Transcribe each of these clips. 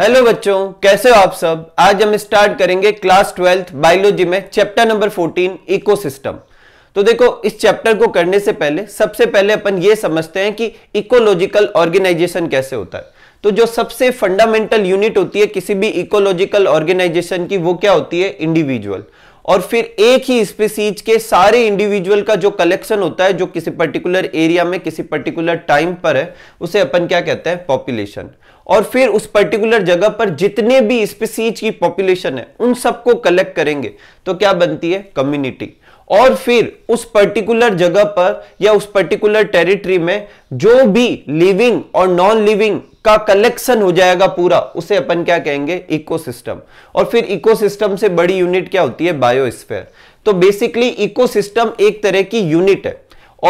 hello बच्चों कैसे हो आप सब आज हम स्टार्ट करेंगे क्लास ट्वेल्थ बायोलॉजी में चैप्टर नंबर 14 इकोसिस्टम तो देखो इस चैप्टर को करने से पहले सबसे पहले अपन ये समझते हैं कि इकोलॉजिकल ऑर्गेनाइजेशन कैसे होता है तो जो सबसे फंडामेंटल यूनिट होती है किसी भी इकोलॉजिकल ऑर्गेनाइजेशन की वो क्या होती है इंडिविजुअल और फिर एक ही स्पीसीज के सारे इंडिविजुअल का जो कलेक्शन होता है जो किसी पर्टिकुलर एरिया में किसी पर्टिकुलर टाइम पर है उसे अपन क्या कहते हैं पॉपुलेशन और फिर उस पर्टिकुलर जगह पर जितने भी स्पीसीज की पॉपुलेशन है उन सबको कलेक्ट करेंगे तो क्या बनती है कम्युनिटी और फिर उस पर्टिकुलर जगह पर या उस पर्टिकुलर टेरिटरी में जो भी लिविंग और नॉन लिविंग का कलेक्शन हो जाएगा पूरा उसे अपन क्या कहेंगे इकोसिस्टम और फिर इकोसिस्टम से बड़ी यूनिट क्या होती है बायोस्फेयर तो बेसिकली इकोसिस्टम एक तरह की यूनिट है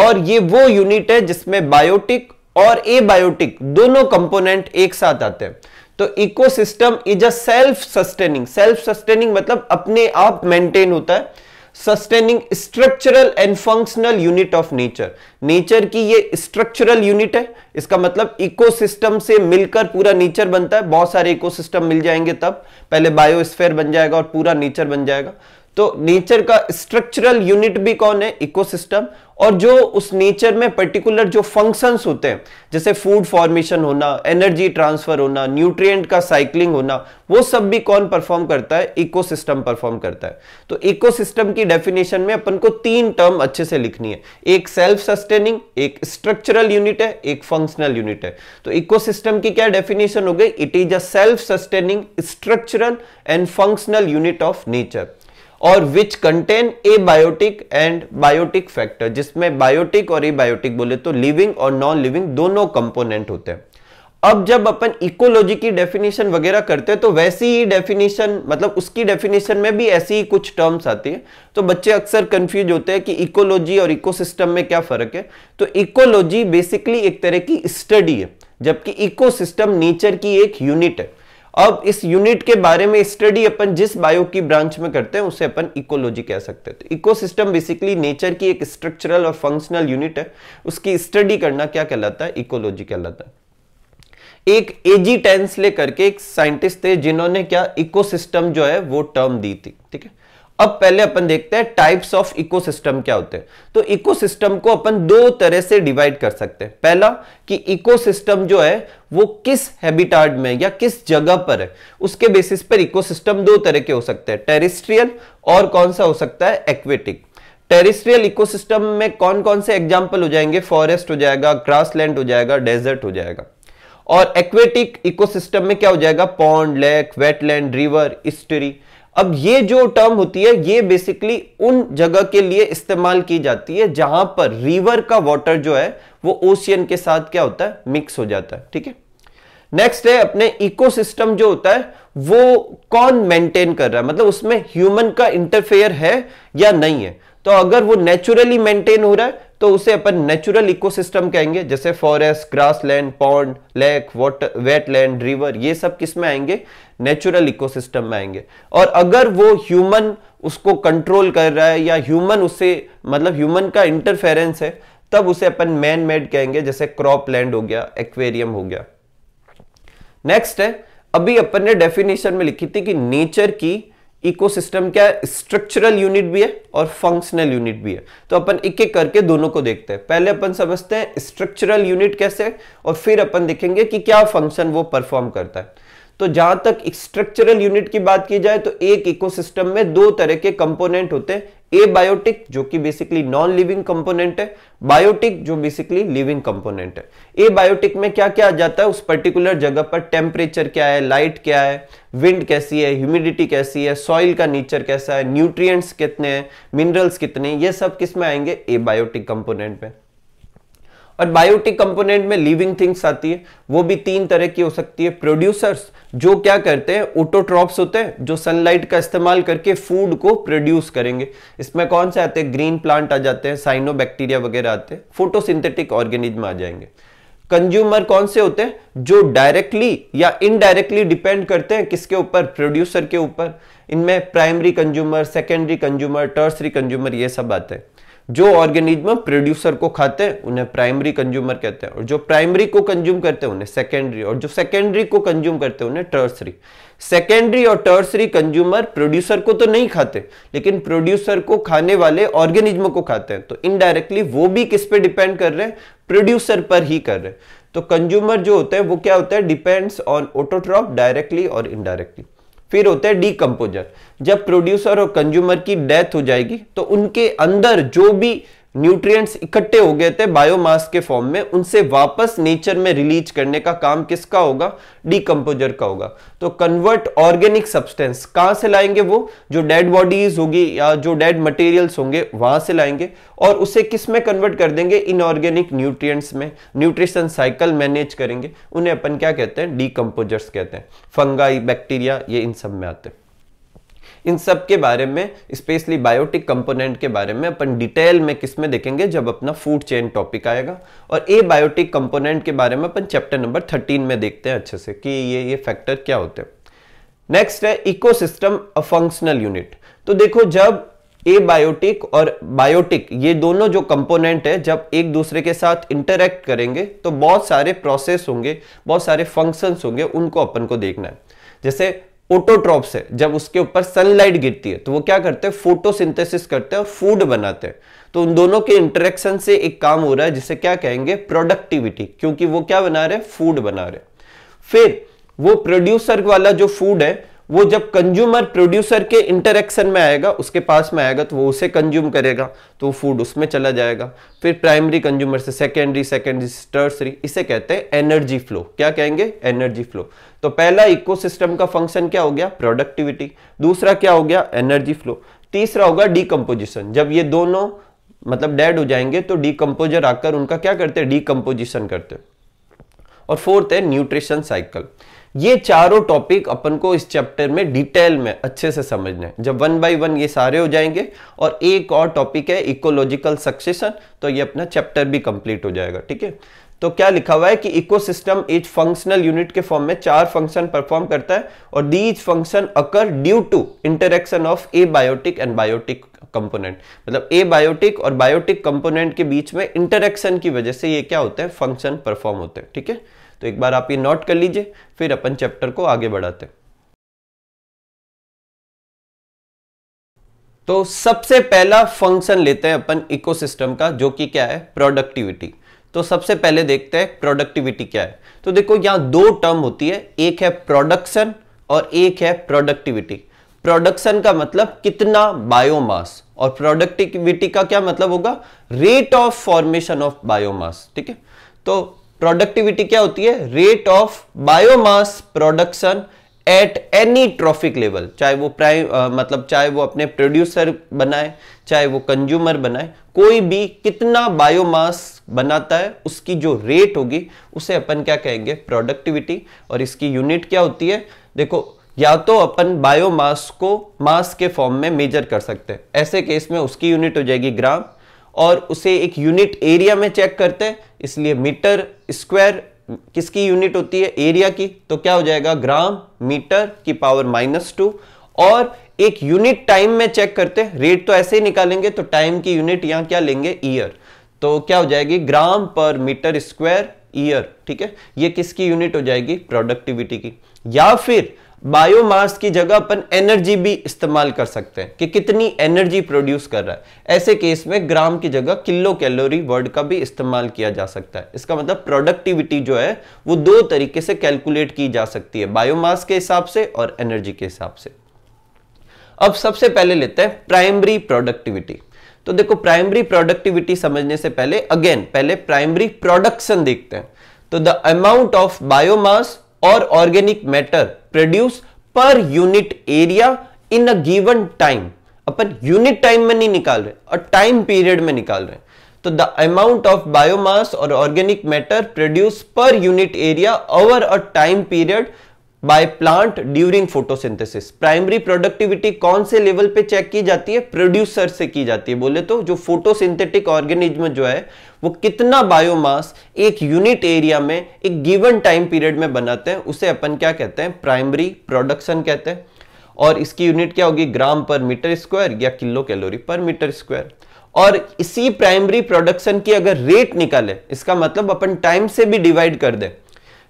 और ये वो यूनिट है जिसमें बायोटिक और एबायोटिक दोनों कंपोनेंट एक साथ आते हैं तो ecosystem is a self sustaining self sustaining मतलब अपने आप मेंटेन होता है sustaining structural and functional unit of nature nature की ये स्ट्रक्चरल यूनिट है इसका मतलब इकोसिस्टम से मिलकर पूरा नेचर बनता है बहुत सारे इकोसिस्टम मिल जाएंगे तब पहले बायोस्फेयर बन जाएगा और पूरा नेचर बन जाएगा तो नेचर का स्ट्रक्चरल यूनिट भी कौन है इकोसिस्टम और जो उस नेचर में पर्टिकुलर जो फंक्शंस होते हैं जैसे फूड फॉर्मेशन होना एनर्जी ट्रांसफर होना न्यूट्रिएंट का साइक्लिंग होना वो सब भी कौन परफॉर्म करता है इकोसिस्टम परफॉर्म करता है तो इकोसिस्टम की डेफिनेशन में अपन को तीन टर्म अच्छे से लिखनी है एक सेल्फ सस्टेनिंग एक स्ट्रक्चरल यूनिट है एक फंक्शनल यूनिट है तो इको की क्या डेफिनेशन हो गई it is a self sustaining structural and functional unit of nature और which contain abiotic and biotic factor जिसमें बायोटिक और ए बायोटिक बोले तो लिविंग और नॉन लिविंग दोनों कंपोनेंट होते हैं अब जब अपन इकोलॉजी की डेफिनेशन वगैरह करते हैं तो वैसी ही डेफिनेशन मतलब उसकी डेफिनेशन में भी ऐसी ही कुछ टर्म्स आती है तो बच्चे अक्सर कंफ्यूज होते हैं कि इकोलॉजी और इकोसिस्टम में क्या फर्क है तो इकोलॉजी बेसिकली एक तरह की स्टडी है जबकि इकोसिस्टम नेचर की एक यूनिट है अब इस यूनिट के बारे में स्टडी अपन जिस बायो की ब्रांच में करते हैं उसे अपन इकोलॉजी कह सकते हैं तो इकोसिस्टम बेसिकली नेचर की एक स्ट्रक्चरल और फंक्शनल यूनिट है उसकी स्टडी करना क्या कहलाता है इकोलॉजी कहलाता है एक एजी टेंस लेकर करके एक साइंटिस्ट थे जिन्होंने क्या इकोसिस्टम जो है वो टर्म दी थी ठीक है अब पहले अपन देखते हैं टाइप्स ऑफ इकोसिस्टम क्या होते हैं तो इकोसिस्टम को अपन दो तरह से डिवाइड कर सकते हैं पहला कि इकोसिस्टम जो है वो किस हैबिटाट में या किस जगह पर है उसके बेसिस पर इकोसिस्टम दो तरह के हो सकते हैं टेरिस्ट्रियल और कौन सा हो सकता है एक्वेटिक टेरिस्ट्रियल इकोसिस्टम में कौन कौन से एग्जाम्पल हो जाएंगे फॉरेस्ट हो जाएगा ग्रास हो जाएगा डेजर्ट हो जाएगा और एक्वेटिक इकोसिस्टम में क्या हो जाएगा pond lake wetland river estuary अब ये जो टर्म होती है ये बेसिकली उन जगह के लिए इस्तेमाल की जाती है जहां पर रिवर का वाटर जो है वो ओशियन के साथ क्या होता है मिक्स हो जाता है ठीक है नेक्स्ट है अपने इकोसिस्टम जो होता है वो कौन मेंटेन कर रहा है मतलब उसमें ह्यूमन का इंटरफेयर है या नहीं है तो अगर वो नेचुरली मेंटेन हो रहा है तो उसे अपन नेचुरल इकोसिस्टम कहेंगे जैसे forest grassland pond lake water wetland river ये सब किस में आएंगे नेचुरल इकोसिस्टम में आएंगे और अगर वो ह्यूमन उसको कंट्रोल कर रहा है या ह्यूमन उसे मतलब ह्यूमन का इंटरफेरेंस है तब उसे अपन मैन मेड कहेंगे जैसे क्रॉप लैंड हो गया एक्वेरियम हो गया नेक्स्ट है अभी अपन ने डेफिनेशन में लिखी थी कि नेचर की इकोसिस्टम क्या है स्ट्रक्चरल यूनिट भी है और फंक्शनल यूनिट भी है तो अपन एक एक करके दोनों को देखते हैं पहले अपन समझते हैं स्ट्रक्चरल यूनिट कैसे और फिर अपन देखेंगे कि क्या फंक्शन वो परफॉर्म करता है तो जहां तक स्ट्रक्चरल यूनिट की बात की जाए तो एक इकोसिस्टम में दो तरह के कंपोनेंट होते हैं ए बायोटिक जो कि बेसिकली नॉन लिविंग कंपोनेंट है बायोटिक जो बेसिकली लिविंग कंपोनेंट है ए बायोटिक में क्या क्या आ जाता है उस पर्टिकुलर जगह पर टेम्परेचर क्या है लाइट क्या है विंड कैसी है ह्यूमिडिटी कैसी है सॉइल का नेचर कैसा है न्यूट्रिएंट्स कितने हैं मिनरल्स कितने ये सब किस में आएंगे ए बायोटिक कंपोनेंट में और बायोटिक कंपोनेंट में लिविंग थिंग्स आती है वो भी तीन तरह की हो सकती है प्रोड्यूसर्स जो क्या करते हैं ओटोट्रॉप्स होते हैं जो सनलाइट का इस्तेमाल करके फूड को प्रोड्यूस करेंगे इसमें कौन से आते हैं ग्रीन प्लांट आ जाते हैं साइनो बैक्टीरिया वगैरह आते हैं फोटोसिंथेटिक ऑर्गेनिज्म आ जाएंगे कंज्यूमर कौन से होते हैं जो डायरेक्टली या इनडायरेक्टली डिपेंड करते हैं किसके ऊपर प्रोड्यूसर के ऊपर इनमें primary consumer secondary consumer tertiary consumer ये सब आते हैं जो ऑर्गेनिज्म प्रोड्यूसर को खाते हैं उन्हें प्राइमरी कंज्यूमर कहते हैं और जो प्राइमरी को कंज्यूम करते हैं उन्हें सेकेंडरी और जो सेकेंडरी को कंज्यूम करते हैं उन्हें टर्सरी सेकेंडरी और टर्सरी कंज्यूमर प्रोड्यूसर को तो नहीं खाते लेकिन प्रोड्यूसर को खाने वाले ऑर्गेनिज्म को खाते हैं तो इनडायरेक्टली वो भी किस पे डिपेंड कर रहे हैं प्रोड्यूसर पर ही कर रहे हैं तो कंज्यूमर जो होते हैं वो क्या होता है डिपेंड्स ऑन ऑटोट्रॉप डायरेक्टली और इनडायरेक्टली फिर होते हैं डीकम्पोजर जब प्रोड्यूसर और कंज्यूमर की डेथ हो जाएगी तो उनके अंदर जो भी न्यूट्रिएंट्स इकट्ठे हो गए थे बायोमास के फॉर्म में उनसे वापस नेचर में रिलीज करने का काम किसका होगा डीकम्पोजर का होगा तो कन्वर्ट ऑर्गेनिक सब्सटेंस कहां से लाएंगे वो जो डेड बॉडीज होगी या जो डेड मटेरियल्स होंगे वहां से लाएंगे और उसे किस में कन्वर्ट कर देंगे इनऑर्गेनिक न्यूट्रिएंट्स में न्यूट्रिशन साइकिल मैनेज करेंगे उन्हें अपन क्या कहते हैं डीकम्पोजर्स कहते हैं फंगाई बैक्टीरिया ये इन सब में आते हैं इन सब के बारे में स्पेशली बायोटिक कंपोनेंट के बारे में अपन डिटेल में किस में देखेंगे जब अपना फूड चेन टॉपिक आएगा और ए बायोटिक कंपोनेंट के बारे में अपन चैप्टर नंबर थर्टीन में देखते हैं अच्छे से कि ये ये फैक्टर क्या होते हैं नेक्स्ट है इकोसिस्टम अ फंक्शनल यूनिट तो देखो जब ए बायोटिक और बायोटिक ये दोनों जो कंपोनेंट है जब एक दूसरे के साथ इंटरेक्ट करेंगे तो बहुत सारे प्रोसेस होंगे बहुत सारे फंक्शंस होंगे उनको अपन को देखना है जैसे ओटोट्रॉप्स है जब उसके ऊपर सनलाइट गिरती है तो वो क्या करते हैं फोटोसिंथेसिस करते हैं और फूड बनाते हैं तो उन दोनों के इंटरेक्शन से एक काम हो रहा है जिसे क्या कहेंगे प्रोडक्टिविटी क्योंकि वो क्या बना रहे हैं फूड बना रहे फिर वो प्रोड्यूसर वाला जो फूड है वो जब कंज्यूमर प्रोड्यूसर के इंटरेक्शन में आएगा उसके पास में आएगा तो वो उसे कंज्यूम करेगा तो वो फूड उसमें चला जाएगा फिर प्राइमरी कंज्यूमर से सेकेंडरी सेकेंडरी टर्सरी इसे कहते हैं एनर्जी फ्लो क्या कहेंगे एनर्जी फ्लो तो पहला इकोसिस्टम का फंक्शन क्या हो गया प्रोडक्टिविटी दूसरा क्या हो गया एनर्जी फ्लो तीसरा होगा डीकम्पोजिशन जब ये दोनों मतलब डेड हो जाएंगे तो डीकम्पोजर आकर उनका क्या करते हैं डीकम्पोजिशन करते हैं और फोर्थ है न्यूट्रिशन साइकिल ये चारों टॉपिक अपन को इस चैप्टर में डिटेल में अच्छे से समझना है जब वन बाय वन ये सारे हो जाएंगे और एक और टॉपिक है इकोलॉजिकल सक्सेशन तो ये अपना चैप्टर भी कंप्लीट हो जाएगा ठीक है तो क्या लिखा हुआ है कि इकोसिस्टम इज फंक्शनल यूनिट के फॉर्म में चार फंक्शन परफॉर्म करता है और these function occur due to interaction of abiotic and biotic component मतलब ए बायोटिक और बायोटिक कंपोनेंट के बीच में इंटरेक्शन की वजह से ये क्या होते हैं फंक्शन परफॉर्म होते हैं ठीक है तो एक बार आप ये नोट कर लीजिए फिर अपन चैप्टर को आगे बढ़ाते हैं तो सबसे पहला फंक्शन लेते हैं अपन इकोसिस्टम का जो कि क्या है प्रोडक्टिविटी तो सबसे पहले देखते हैं प्रोडक्टिविटी क्या है तो देखो यहां दो टर्म होती है एक है प्रोडक्शन और एक है प्रोडक्टिविटी प्रोडक्शन का मतलब कितना बायोमास और प्रोडक्टिविटी का क्या मतलब होगा rate of formation of biomass ठीक है तो प्रोडक्टिविटी क्या होती है rate of biomass production at any trophic level चाहे वो प्राइम मतलब चाहे वो अपने प्रोड्यूसर बनाए चाहे वो कंज्यूमर बनाए कोई भी कितना बायोमास बनाता है उसकी जो रेट होगी उसे अपन क्या कहेंगे प्रोडक्टिविटी और इसकी यूनिट क्या होती है देखो या तो अपन बायोमास को मास के फॉर्म में मेजर कर सकते हैं ऐसे केस में उसकी यूनिट हो जाएगी ग्राम और उसे एक यूनिट एरिया में चेक करते हैं इसलिए मीटर स्क्वायर किसकी यूनिट होती है एरिया की तो क्या हो जाएगा ग्राम मीटर की पावर माइनस टू और एक यूनिट टाइम में चेक करते रेट तो ऐसे ही निकालेंगे तो टाइम की यूनिट यहां क्या लेंगे ईयर तो क्या हो जाएगी ग्राम पर मीटर स्क्वायर ईयर ठीक है ये किसकी यूनिट हो जाएगी प्रोडक्टिविटी की या फिर बायोमास की जगह अपन एनर्जी भी इस्तेमाल कर सकते हैं कि कितनी एनर्जी प्रोड्यूस कर रहा है ऐसे केस में ग्राम की जगह किलो कैलोरी वर्ड का भी इस्तेमाल किया जा सकता है इसका मतलब प्रोडक्टिविटी जो है वो दो तरीके से कैलकुलेट की जा सकती है बायोमास के हिसाब से और एनर्जी के हिसाब से अब सबसे पहले लेते हैं प्राइमरी प्रोडक्टिविटी तो देखो प्राइमरी प्रोडक्टिविटी समझने से पहले अगेन पहले प्राइमरी प्रोडक्शन देखते हैं तो द अमाउंट ऑफ बायोमास और organic matter produce per unit area in a given time अपन यूनिट टाइम में नहीं निकाल रहे और टाइम पीरियड में निकाल रहे तो द अमाउंट ऑफ बायोमास और organic matter produce per unit area over a time period by plant during photosynthesis primary productivity कौन से लेवल पे चेक की जाती है प्रोड्यूसर से की जाती है बोले तो जो फोटोसिंथेटिक ऑर्गेनिज्म जो है वो कितना बायोमास एक यूनिट एरिया में एक गिवन टाइम पीरियड में बनाते हैं उसे अपन क्या कहते हैं प्राइमरी प्रोडक्शन कहते हैं और इसकी यूनिट क्या होगी ग्राम पर मीटर स्क्वायर या kilocalorie per metre square और इसी प्राइमरी प्रोडक्शन की अगर रेट निकाले इसका मतलब अपन टाइम से भी डिवाइड कर दें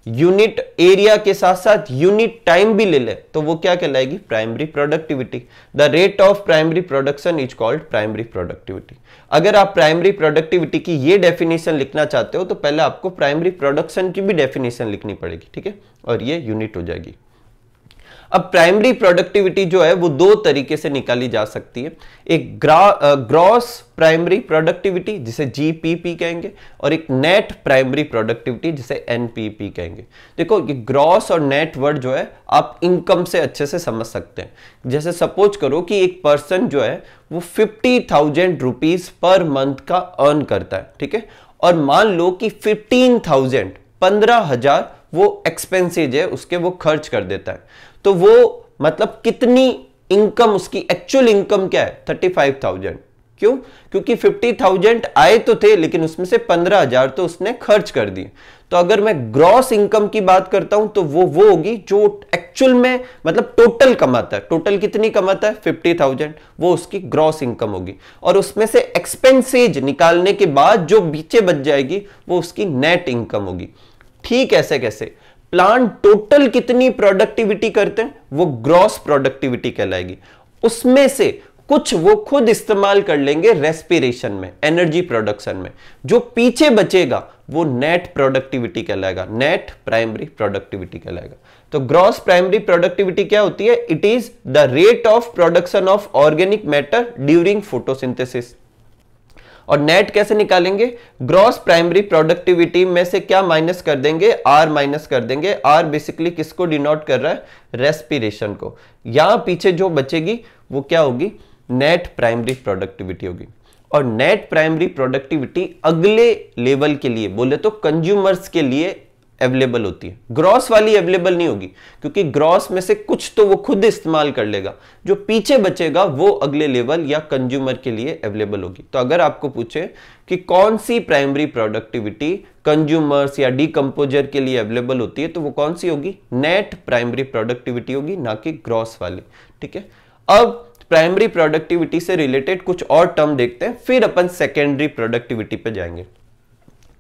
यूनिट एरिया के साथ साथ यूनिट टाइम भी ले ले तो वो क्या कहलाएगी primary productivity the rate of primary production is called primary productivity अगर आप प्राइमरी प्रोडक्टिविटी की ये डेफिनेशन लिखना चाहते हो तो पहले आपको प्राइमरी प्रोडक्शन की भी डेफिनेशन लिखनी पड़ेगी ठीक है और ये यूनिट हो जाएगी अब प्राइमरी प्रोडक्टिविटी जो है वो दो तरीके से निकाली जा सकती है एक ग्रॉस प्राइमरी प्रोडक्टिविटी जिसे जीपीपी कहेंगे और एक नेट प्राइमरी प्रोडक्टिविटी जिसे एनपीपी कहेंगे देखो ये ग्रॉस और नेट वर्ड जो है आप इनकम से अच्छे से समझ सकते हैं जैसे सपोज करो कि एक पर्सन जो है वो fifty thousand rupees per month का अर्न करता है ठीक है और मान लो कि फिफ्टीन थाउजेंड पंद्रह हजार वो एक्सपेंसिज है उसके वो खर्च कर देता है तो वो मतलब कितनी इनकम उसकी एक्चुअल इनकम क्या है थर्टी फाइव थाउजेंड क्यों क्योंकि फिफ्टी थाउजेंड आए तो थे लेकिन उसमें से पंद्रह हजार तो उसने खर्च कर दिए तो अगर मैं ग्रॉस इनकम की बात करता हूं तो वो वो होगी जो एक्चुअल में मतलब टोटल कमाता है टोटल कितनी कमाता है फिफ्टी थाउजेंड वो उसकी ग्रॉस इनकम होगी और उसमें से एक्सपेंसेज निकालने के बाद जो बीचे बच जाएगी वो उसकी नेट इनकम होगी ठीक ऐसे कैसे प्लांट टोटल कितनी प्रोडक्टिविटी करते हैं वो ग्रॉस प्रोडक्टिविटी कहलाएगी उसमें से कुछ वो खुद इस्तेमाल कर लेंगे रेस्पिरेशन में एनर्जी प्रोडक्शन में जो पीछे बचेगा वो नेट प्रोडक्टिविटी कहलाएगा नेट प्राइमरी प्रोडक्टिविटी कहलाएगा तो ग्रॉस प्राइमरी प्रोडक्टिविटी क्या होती है it is the rate of production of organic matter during photosynthesis और नेट कैसे निकालेंगे ग्रॉस प्राइमरी प्रोडक्टिविटी में से क्या माइनस कर देंगे आर माइनस कर देंगे आर बेसिकली किसको डिनोट कर रहा है रेस्पिरेशन को यहां पीछे जो बचेगी वो क्या होगी नेट प्राइमरी प्रोडक्टिविटी होगी और नेट प्राइमरी प्रोडक्टिविटी अगले लेवल के लिए बोले तो कंज्यूमर्स के लिए अवेलेबल होती है ग्रॉस वाली अवेलेबल नहीं होगी क्योंकि ग्रॉस में से कुछ तो वो खुद इस्तेमाल कर लेगा जो पीछे बचेगा वो अगले लेवल या कंज्यूमर के लिए अवेलेबल होगी तो अगर आपको पूछे कि कौन सी प्राइमरी प्रोडक्टिविटी कंज्यूमर्स या डीकम्पोजर के लिए अवेलेबल होती है तो वो कौन सी होगी नेट प्राइमरी प्रोडक्टिविटी होगी ना कि ग्रॉस वाली ठीक है अब प्राइमरी प्रोडक्टिविटी से रिलेटेड कुछ और टर्म देखते हैं फिर अपन सेकेंडरी प्रोडक्टिविटी पे जाएंगे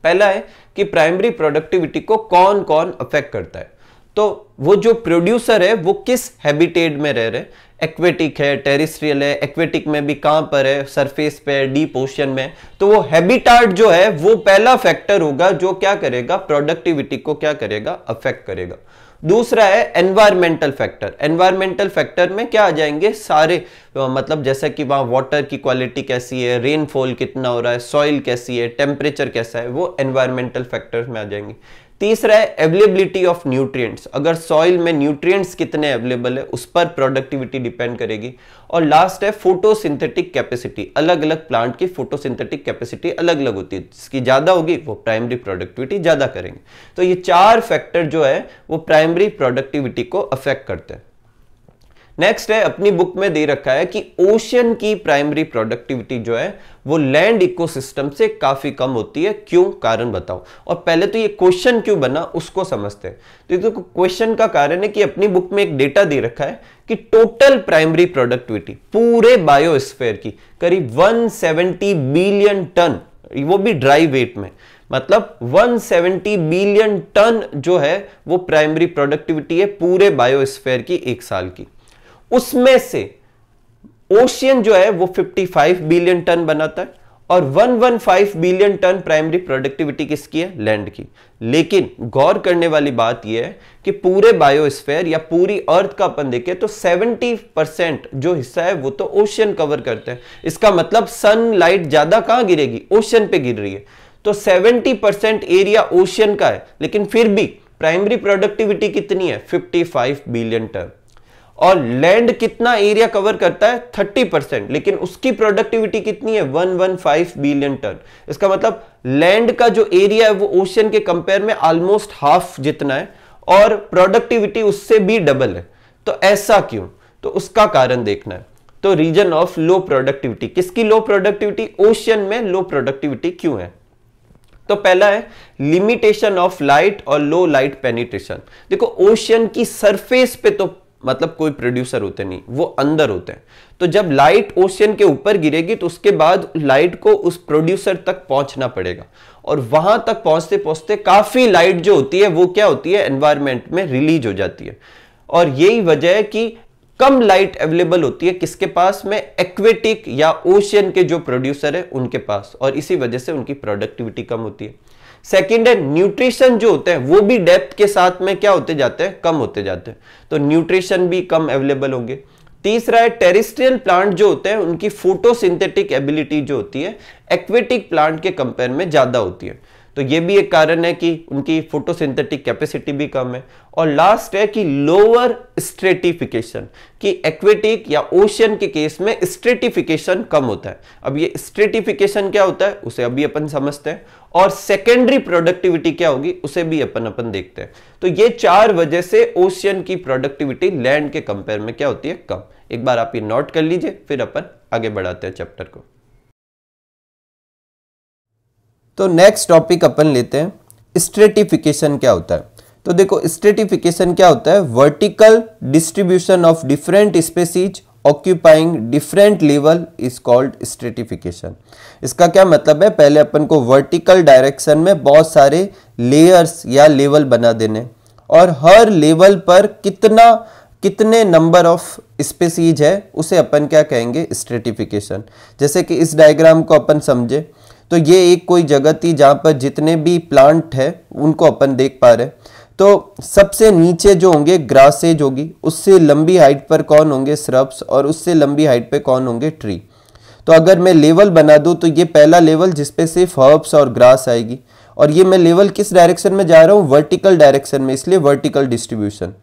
पहला है कि प्राइमरी प्रोडक्टिविटी को कौन कौन अफेक्ट करता है तो वो जो प्रोड्यूसर है वो किस हैबिटेट में रह रहे एक्वेटिक है टेरिस्ट्रियल है एक्वेटिक में भी कहां पर है सरफेस पे डीप ओशन में तो वो हैबिटाट जो है वो पहला फैक्टर होगा जो क्या करेगा प्रोडक्टिविटी को क्या करेगा अफेक्ट करेगा दूसरा है एनवायरमेंटल फैक्टर एनवायरमेंटल फैक्टर में क्या आ जाएंगे सारे तो मतलब जैसा कि वहां वाटर की क्वालिटी कैसी है रेनफॉल कितना हो रहा है सॉइल कैसी है टेम्परेचर कैसा है वो एनवायरमेंटल फैक्टर्स में आ जाएंगे तीसरा है अवेलेबिलिटी ऑफ न्यूट्रिएंट्स अगर सॉइल में न्यूट्रिएंट्स कितने अवेलेबल है उस पर प्रोडक्टिविटी डिपेंड करेगी और लास्ट है फोटोसिंथेटिक कैपेसिटी अलग अलग प्लांट की फोटोसिंथेटिक कैपेसिटी अलग अलग होती है जिसकी ज़्यादा होगी वो प्राइमरी प्रोडक्टिविटी ज़्यादा करेंगे तो ये चार फैक्टर जो है वो प्राइमरी प्रोडक्टिविटी को अफेक्ट करते हैं नेक्स्ट है अपनी बुक में दे रखा है कि ओशन की प्राइमरी प्रोडक्टिविटी जो है वो लैंड इकोसिस्टम से काफी कम होती है क्यों कारण बताओ और पहले तो ये क्वेश्चन क्यों बना उसको समझते हैं तो क्वेश्चन का कारण है कि अपनी बुक में एक डेटा दे रखा है कि टोटल प्राइमरी प्रोडक्टिविटी पूरे बायोस्फेयर की करीब 170 बिलियन टन वो भी ड्राई वेट में मतलब 170 बिलियन टन जो है वो प्राइमरी प्रोडक्टिविटी है पूरे बायोस्फेयर की एक साल की उसमें से ओशियन जो है वो 55 बिलियन टन बनाता है और 115 बिलियन टन प्राइमरी प्रोडक्टिविटी किसकी है लैंड की लेकिन गौर करने वाली बात यह है कि पूरे बायोस्फेयर या पूरी अर्थ का अपन देखें तो 70 परसेंट जो हिस्सा है वो तो ओशियन कवर करते हैं इसका मतलब सनलाइट ज्यादा कहां गिरेगी ओशियन पे गिर रही है तो 70 परसेंट एरिया ओशियन का है लेकिन फिर भी प्राइमरी प्रोडक्टिविटी कितनी है 55 बिलियन टन और लैंड कितना एरिया कवर करता है 30 परसेंट लेकिन उसकी प्रोडक्टिविटी कितनी है 115 बिलियन टन इसका मतलब लैंड का जो एरिया है वो ओशन के कंपेयर में ऑलमोस्ट हाफ जितना है और प्रोडक्टिविटी उससे भी डबल है तो ऐसा क्यों तो उसका कारण देखना है तो रीजन ऑफ लो प्रोडक्टिविटी किसकी लो प्रोडक्टिविटी ओशियन में लो प्रोडक्टिविटी क्यों है तो पहला है लिमिटेशन ऑफ लाइट और लो लाइट पेनिट्रेशन देखो ओशियन की सरफेस पे तो मतलब कोई प्रोड्यूसर होते नहीं वो अंदर होते हैं तो जब लाइट ओशियन के ऊपर गिरेगी तो उसके बाद लाइट को उस प्रोड्यूसर तक पहुंचना पड़ेगा और वहां तक पहुंचते पहुंचते काफी लाइट जो होती है वो क्या होती है एनवायरमेंट में रिलीज हो जाती है और यही वजह है कि कम लाइट अवेलेबल होती है किसके पास में एक्वेटिक या ओशियन के जो प्रोड्यूसर है उनके पास और इसी वजह से उनकी प्रोडक्टिविटी कम होती है सेकेंड है न्यूट्रिशन जो होते हैं वो भी डेप्थ के साथ में क्या होते जाते हैं कम होते जाते हैं तो न्यूट्रिशन भी कम अवेलेबल होंगे तीसरा है टेरिस्ट्रियल प्लांट जो होते हैं उनकी फोटोसिंथेटिक एबिलिटी जो होती है एक्वेटिक प्लांट के कंपेयर में ज़्यादा होती है तो ये भी एक कारण है कि उनकी फोटोसिंथेटिक कैपेसिटी भी कम है और लास्ट है कि लोअर स्ट्रेटिफिकेशन कि एक्वेटिक या ओशियन के केस में स्ट्रेटिफिकेशन कम होता है अब ये स्ट्रेटिफिकेशन क्या होता है उसे अभी अपन समझते हैं और सेकेंडरी प्रोडक्टिविटी क्या होगी उसे भी अपन अपन देखते हैं तो ये चार वजह से ओशियन की प्रोडक्टिविटी लैंड के कंपेयर में क्या होती है कम एक बार आप ये नोट कर लीजिए फिर अपन आगे बढ़ाते हैं चैप्टर को तो नेक्स्ट टॉपिक अपन लेते हैं स्ट्रेटिफिकेशन क्या होता है तो देखो स्ट्रेटिफिकेशन क्या होता है vertical distribution of different species occupying different level is called stratification इसका क्या मतलब है पहले अपन को वर्टिकल डायरेक्शन में बहुत सारे लेयर्स या लेवल बना देने और हर लेवल पर कितना कितने नंबर ऑफ स्पेसीज है उसे अपन क्या कहेंगे स्ट्रेटिफिकेशन जैसे कि इस डायग्राम को अपन समझे तो ये एक कोई जगह थी जहाँ पर जितने भी प्लांट है उनको अपन देख पा रहे तो सबसे नीचे जो होंगे ग्रासेज होगी उससे लंबी हाइट पर कौन होंगे स्रब्स और उससे लंबी हाइट पर कौन होंगे ट्री तो अगर मैं लेवल बना दूँ तो ये पहला लेवल जिसपे सिर्फ हर्ब्स और ग्रास आएगी और ये मैं लेवल किस डायरेक्शन में जा रहा हूँ वर्टिकल डायरेक्शन में इसलिए वर्टिकल डिस्ट्रीब्यूशन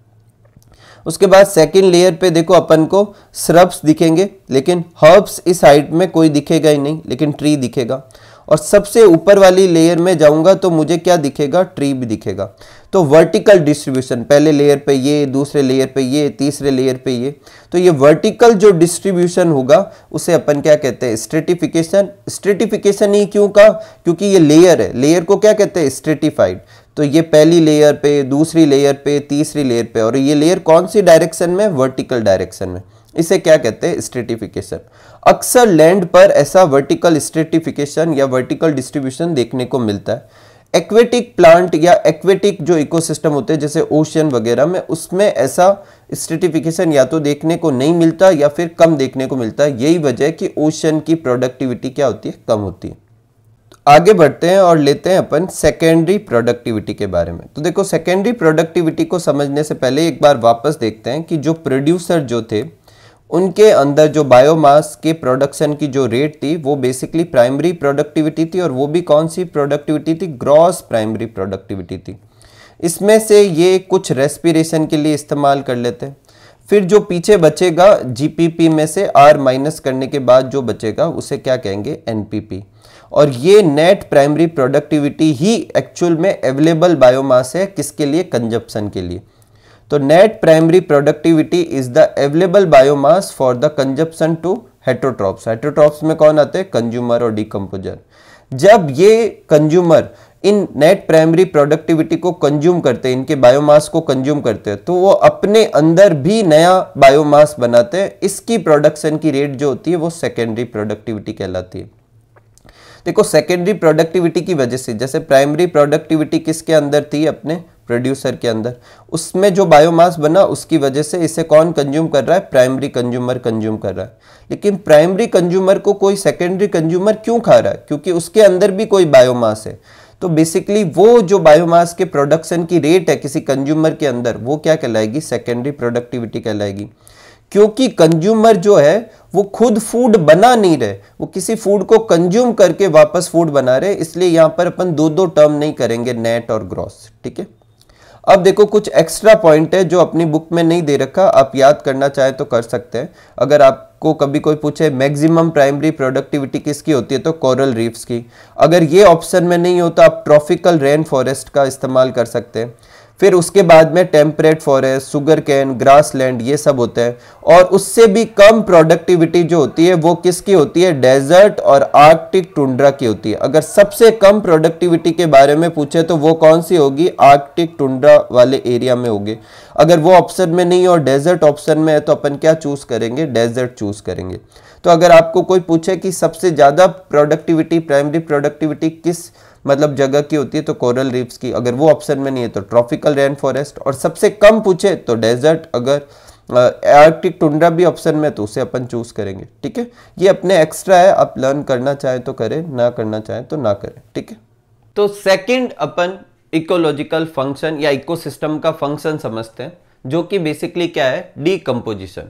उसके बाद सेकेंड लेयर पे देखो अपन को स्रब्स दिखेंगे लेकिन हर्ब्स इस हाइट में कोई दिखेगा ही नहीं लेकिन ट्री दिखेगा और सबसे ऊपर वाली लेयर में जाऊंगा तो मुझे क्या दिखेगा ट्री भी दिखेगा तो वर्टिकल डिस्ट्रीब्यूशन पहले लेयर पे ये दूसरे लेयर पे ये तीसरे लेयर पे ये तो ये वर्टिकल जो डिस्ट्रीब्यूशन होगा उसे अपन क्या कहते हैं स्ट्रेटिफिकेशन स्ट्रेटिफिकेशन ही क्यों का क्योंकि ये लेयर है लेयर को क्या कहते हैं स्ट्रेटिफाइड तो ये पहली लेयर पे दूसरी लेयर पे तीसरी लेयर पे और ये लेयर कौन सी डायरेक्शन में वर्टिकल डायरेक्शन में इसे क्या कहते हैं स्ट्रेटिफिकेशन अक्सर लैंड पर ऐसा वर्टिकल स्ट्रेटिफिकेशन या वर्टिकल डिस्ट्रीब्यूशन देखने को मिलता है एक्वेटिक प्लांट या एक्वेटिक जो इकोसिस्टम होते हैं जैसे ओशन वगैरह में उसमें ऐसा स्ट्रेटिफिकेशन या तो देखने को नहीं मिलता या फिर कम देखने को मिलता है यही वजह है कि ओशन की प्रोडक्टिविटी क्या होती है कम होती है तो आगे बढ़ते हैं और लेते हैं अपन सेकेंडरी प्रोडक्टिविटी के बारे में तो देखो सेकेंडरी प्रोडक्टिविटी को समझने से पहले एक बार वापस देखते हैं कि जो प्रोड्यूसर जो थे उनके अंदर जो बायोमास के प्रोडक्शन की जो रेट थी वो बेसिकली प्राइमरी प्रोडक्टिविटी थी और वो भी कौन सी प्रोडक्टिविटी थी ग्रॉस प्राइमरी प्रोडक्टिविटी थी इसमें से ये कुछ रेस्पिरेशन के लिए इस्तेमाल कर लेते हैं फिर जो पीछे बचेगा जीपीपी में से आर माइनस करने के बाद जो बचेगा उसे क्या कहेंगे एनपीपी और ये नेट प्राइमरी प्रोडक्टिविटी ही एक्चुअल में अवेलेबल बायोमास है किसके लिए कंजप्शन के लिए तो net primary productivity is the available biomass for the consumption to heterotrophs heterotrophs में कौन आते हैं कंज्यूमर और डिकम्पोजर जब ये कंज्यूमर इन नेट प्राइमरी प्रोडक्टिविटी को कंज्यूम करते हैं इनके बायोमास को कंज्यूम करते हैं तो वो अपने अंदर भी नया बायोमास बनाते हैं इसकी प्रोडक्शन की रेट जो होती है वो सेकेंडरी प्रोडक्टिविटी कहलाती है देखो सेकेंडरी प्रोडक्टिविटी की वजह से जैसे प्राइमरी प्रोडक्टिविटी किसके अंदर थी अपने प्रोड्यूसर के अंदर उसमें जो बायोमास बना उसकी वजह से इसे कौन कंज्यूम कर रहा है प्राइमरी कंज्यूमर कंज्यूम कर रहा है लेकिन प्राइमरी कंज्यूमर को कोई सेकेंडरी कंज्यूमर क्यों खा रहा है क्योंकि उसके अंदर भी कोई बायोमास है तो बेसिकली वो जो बायोमास के प्रोडक्शन की रेट है किसी कंज्यूमर के अंदर वो क्या कहलाएगी सेकेंडरी प्रोडक्टिविटी कहलाएगी क्योंकि कंज्यूमर जो है वो खुद फूड बना नहीं रहे वो किसी फूड को कंज्यूम करके वापस फूड बना रहे इसलिए यहाँ पर अपन दो दो टर्म नहीं करेंगे नेट और ग्रॉस ठीक है अब देखो कुछ एक्स्ट्रा पॉइंट है जो अपनी बुक में नहीं दे रखा आप याद करना चाहे तो कर सकते हैं अगर आपको कभी कोई पूछे मैक्सिमम प्राइमरी प्रोडक्टिविटी किसकी होती है तो कोरल रीफ्स की अगर ये ऑप्शन में नहीं हो तो आप ट्रॉफिकल रेन फॉरेस्ट का इस्तेमाल कर सकते हैं फिर उसके बाद में temperate forest sugarcane grassland ये सब होते हैं और उससे भी कम प्रोडक्टिविटी जो होती है वो किसकी होती है डेजर्ट और आर्कटिक टुंड्रा की होती है अगर सबसे कम प्रोडक्टिविटी के बारे में पूछे तो वो कौन सी होगी आर्कटिक टुंड्रा वाले एरिया में होगी अगर वो ऑप्शन में नहीं और डेजर्ट ऑप्शन में है तो अपन क्या चूज़ करेंगे डेजर्ट चूज़ करेंगे तो अगर आपको कोई पूछे कि सबसे ज़्यादा प्रोडक्टिविटी प्राइमरी प्रोडक्टिविटी किस मतलब जगह की होती है तो कोरल रीफ्स की अगर वो ऑप्शन में नहीं है तो ट्रॉपिकल रेन फॉरेस्ट और सबसे कम पूछे तो डेजर्ट अगर आर्कटिक टुंड्रा भी ऑप्शन में तो उसे अपन चूज करेंगे ठीक है ये अपने एक्स्ट्रा है आप लर्न करना चाहें तो करें ना करना चाहे तो ना करें ठीक है तो सेकेंड अपन इकोलॉजिकल फंक्शन या इकोसिस्टम का फंक्शन समझते हैं जो कि बेसिकली क्या है डीकम्पोजिशन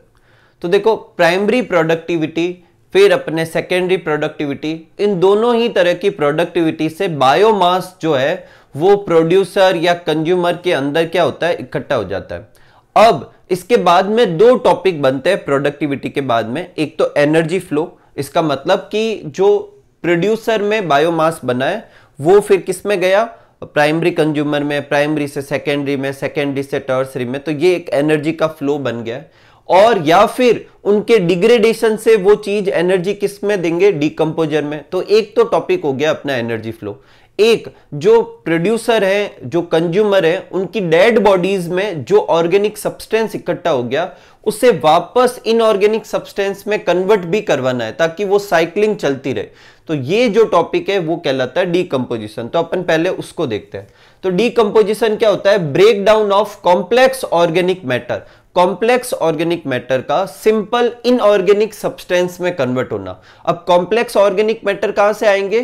तो देखो प्राइमरी प्रोडक्टिविटी फिर अपने सेकेंडरी प्रोडक्टिविटी इन दोनों ही तरह की प्रोडक्टिविटी से बायोमास जो है वो प्रोड्यूसर या कंज्यूमर के अंदर क्या होता है इकट्ठा हो जाता है अब इसके बाद में दो टॉपिक बनते हैं प्रोडक्टिविटी के बाद में एक तो एनर्जी फ्लो इसका मतलब कि जो प्रोड्यूसर में बायोमास बना है वो फिर किस में गया प्राइमरी कंज्यूमर में प्राइमरी से सेकेंडरी में सेकेंडरी से टर्सरी में तो ये एक एनर्जी का फ्लो बन गया है और या फिर उनके डिग्रेडेशन से वो चीज एनर्जी किस में देंगे डिकम्पोजर में तो एक तो टॉपिक हो गया अपना एनर्जी फ्लो एक जो प्रोड्यूसर है जो कंज्यूमर है उनकी डेड बॉडीज में जो ऑर्गेनिक सब्सटेंस इकट्ठा हो गया उसे वापस इनऑर्गेनिक सब्सटेंस में कन्वर्ट भी करवाना है ताकि वो साइकिलिंग चलती रहे तो ये जो टॉपिक है वो कहलाता है डीकम्पोजिशन तो अपन पहले उसको देखते हैं तो डीकम्पोजिशन क्या होता है break down of complex organic matter complex organic matter का सिंपल इनऑर्गेनिक सब्सटेंस में कन्वर्ट होना अब कॉम्प्लेक्स ऑर्गेनिक मैटर कहां से आएंगे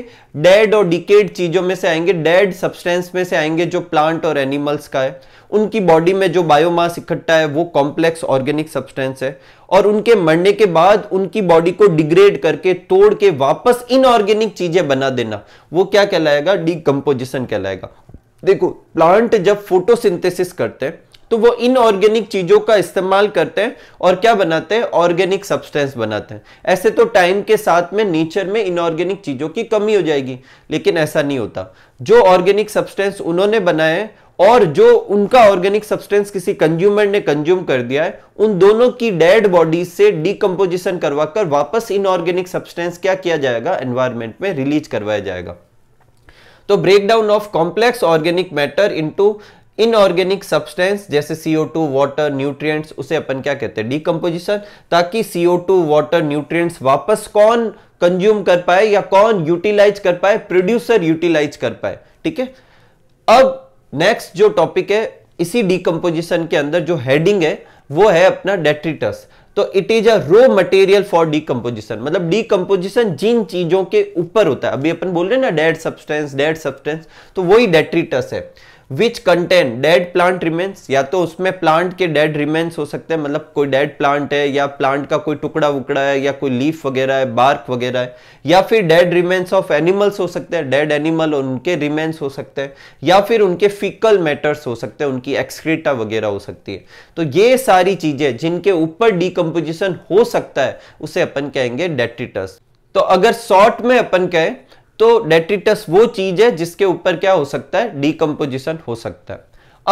डेड और डिकेड चीजों में से आएंगे डेड सब्सटेंस में से आएंगे जो प्लांट और एनिमल्स का है उनकी बॉडी में जो बायोमास इकट्ठा है वो कॉम्प्लेक्स ऑर्गेनिक सब्सटेंस है और उनके मरने के बाद उनकी बॉडी को डिग्रेड करके तोड़ के वापस इनऑर्गेनिक चीजें बना देना वो क्या कहलाएगा डिकम्पोजिशन कहलाएगा देखो प्लांट जब फोटोसिंथेसिस करते हैं तो वो इन ऑर्गेनिक चीजों का इस्तेमाल करते हैं और क्या बनाते हैं ऑर्गेनिक सब्सटेंस बनाते हैं ऐसे तो टाइम के साथ में नेचर में इनऑर्गेनिक चीजों की कमी हो जाएगी लेकिन ऐसा नहीं होता जो ऑर्गेनिक सब्सटेंस उन्होंने बनाए और जो उनका ऑर्गेनिक सब्सटेंस किसी कंज्यूमर ने कंज्यूम कर दिया है उन दोनों की डेड बॉडीज से डिकम्पोजिशन करवाकर वापस इनऑर्गेनिक सब्सटेंस क्या किया जाएगा एनवायरमेंट में रिलीज करवाया जाएगा तो breakdown of complex organic matter into inorganic substance जैसे CO2 टू वाटर न्यूट्रिएंट्स उसे अपन क्या कहते हैं डीकम्पोजिशन ताकि CO2 टू वाटर न्यूट्रिएंट्स वापस कौन कंज्यूम कर पाए या कौन यूटिलाइज कर पाए प्रोड्यूसर यूटिलाइज कर पाए ठीक है अब नेक्स्ट जो टॉपिक है इसी डीकम्पोजिशन के अंदर जो हेडिंग है वो है अपना डेट्रिटस तो it is a raw material for decomposition मतलब डीकम्पोजिशन जिन चीजों के ऊपर होता है अभी अपन बोल रहे हैं ना डेड सब्सटेंस डेड सब्सटेंस तो वही डेट्रिटस है which contain dead plant remains या तो उसमें प्लांट के डेड रिमेन्स हो सकते हैं मतलब कोई डेड प्लांट है या प्लांट का कोई टुकड़ा वुकड़ा है या कोई लीफ वगैरह है बार्क वगैरह है या फिर डेड रिमेन्स ऑफ एनिमल्स हो सकते हैं डेड एनिमल उनके रिमेन्स हो सकते हैं या फिर उनके फिकल मैटर्स हो सकते हैं उनकी एक्सक्रीटा वगैरह हो सकती है तो ये सारी चीजें जिनके ऊपर डिकम्पोजिशन हो सकता है उसे अपन कहेंगे डेटिटस तो अगर शॉर्ट में अपन कहें तो डेट्रिटस वो चीज है जिसके ऊपर क्या हो सकता है डीकम्पोजिशन हो सकता है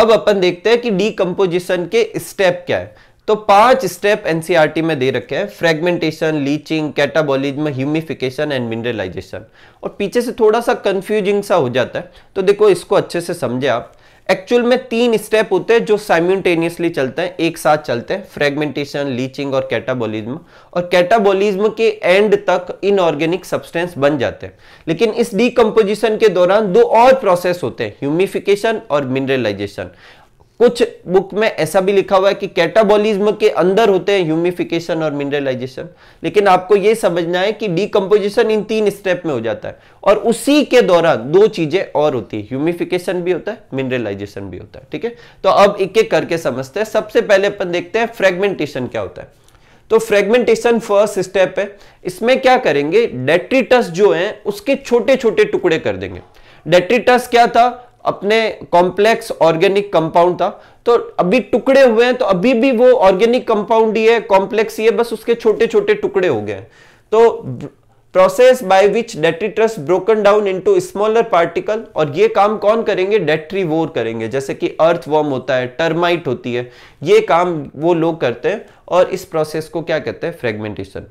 अब अपन देखते हैं कि डीकम्पोजिशन के स्टेप क्या है तो पांच स्टेप एनसीआरटी e में दे रखे हैं fragmentation leaching catabolism humification and mineralisation और पीछे से थोड़ा सा कंफ्यूजिंग सा हो जाता है तो देखो इसको अच्छे से समझे आप एक्चुअल में तीन स्टेप होते हैं जो साइम्यूटेनियसली चलते हैं एक साथ चलते हैं फ्रेगमेंटेशन लीचिंग और कैटाबोलिज्म और कैटाबोलिज्म के एंड तक इनऑर्गेनिक सब्सटेंस बन जाते हैं लेकिन इस डीकम्पोजिशन के दौरान दो और प्रोसेस होते हैं ह्यूमिफिकेशन और मिनरलाइजेशन कुछ बुक में ऐसा भी लिखा हुआ है कि कैटाबॉलिज्म के अंदर होते हैं ह्यूमिफिकेशन और मिनरलाइजेशन लेकिन आपको यह समझना है कि डीकम्पोजिशन इन तीन स्टेप में हो जाता है और उसी के दौरान दो चीजें और होती है ह्यूमिफिकेशन भी होता है मिनरलाइजेशन भी होता है ठीक है तो अब एक एक करके समझते हैं सबसे पहले अपन देखते हैं फ्रेगमेंटेशन क्या होता है तो फ्रेगमेंटेशन फर्स्ट स्टेप है इसमें क्या करेंगे डेट्रिटस जो है उसके छोटे छोटे टुकड़े कर देंगे डेट्रिटस क्या था अपने कॉम्प्लेक्स ऑर्गेनिक कंपाउंड था तो अभी टुकड़े हुए हैं तो अभी भी वो ऑर्गेनिक कंपाउंड ही है कॉम्प्लेक्स ही है बस उसके छोटे छोटे टुकड़े हो गए तो process by which detritus broken down into smaller particle और ये काम कौन करेंगे डेट्रीवोर करेंगे जैसे कि अर्थ वर्म होता है टर्माइट होती है ये काम वो लोग करते हैं और इस प्रोसेस को क्या कहते हैं फ्रेगमेंटेशन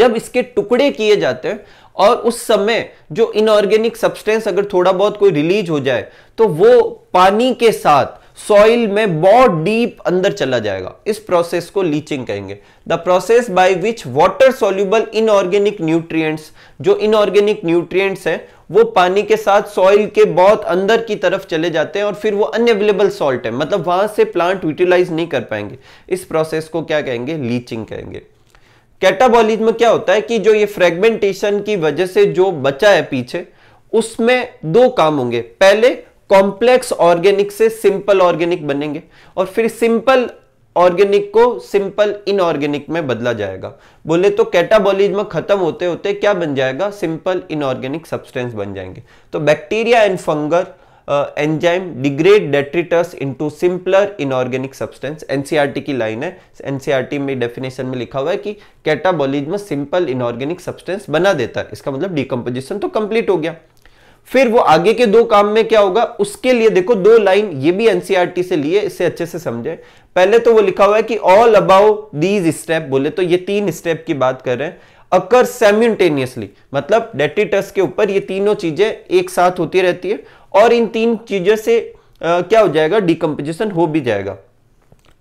जब इसके टुकड़े किए जाते हैं और उस समय जो इनऑर्गेनिक सब्सटेंस अगर थोड़ा बहुत कोई रिलीज हो जाए तो वो पानी के साथ सॉइल में बहुत डीप अंदर चला जाएगा इस प्रोसेस को लीचिंग कहेंगे the process by which water soluble inorganic nutrients जो इनऑर्गेनिक न्यूट्रिएंट्स हैं वो पानी के साथ सॉइल के बहुत अंदर की तरफ चले जाते हैं और फिर वो अनअवेलेबल सॉल्ट है मतलब वहां से प्लांट यूटिलाइज नहीं कर पाएंगे इस प्रोसेस को क्या कहेंगे लीचिंग कहेंगे कैटाबॉलिज्म में क्या होता है कि जो ये फ्रेगमेंटेशन की वजह से जो बचा है पीछे उसमें दो काम होंगे पहले कॉम्प्लेक्स ऑर्गेनिक से सिंपल ऑर्गेनिक बनेंगे और फिर सिंपल ऑर्गेनिक को सिंपल इनऑर्गेनिक में बदला जाएगा बोले तो कैटाबॉलिज्म खत्म होते होते क्या बन जाएगा सिंपल इनऑर्गेनिक सब्सटेंस बन जाएंगे तो bacteria and fungal enzyme degrade detritus into simpler inorganic substance NCERT की लाइन है एनसीईआरटी e में डेफिनेशन में लिखा हुआ है कि कैटाबोलिज्म सिंपल इनऑर्गेनिक सब्सटेंस बना देता है इसका मतलब डिकम्पोजिशन तो कंप्लीट हो गया फिर वो आगे के दो काम में क्या होगा उसके लिए देखो दो लाइन ये भी एनसीआरटी e से लिए इसे अच्छे से समझे पहले तो वो लिखा हुआ है कि ऑल अबाउ दीज स्टेप बोले तो ये तीन स्टेप की बात कर रहे हैं अकर सेम्यूटेनियसली मतलब डेटिटस के ऊपर ये तीनों चीजें एक साथ होती रहती है और इन तीन चीजों से आ, क्या हो जाएगा डिकम्पोजिशन हो भी जाएगा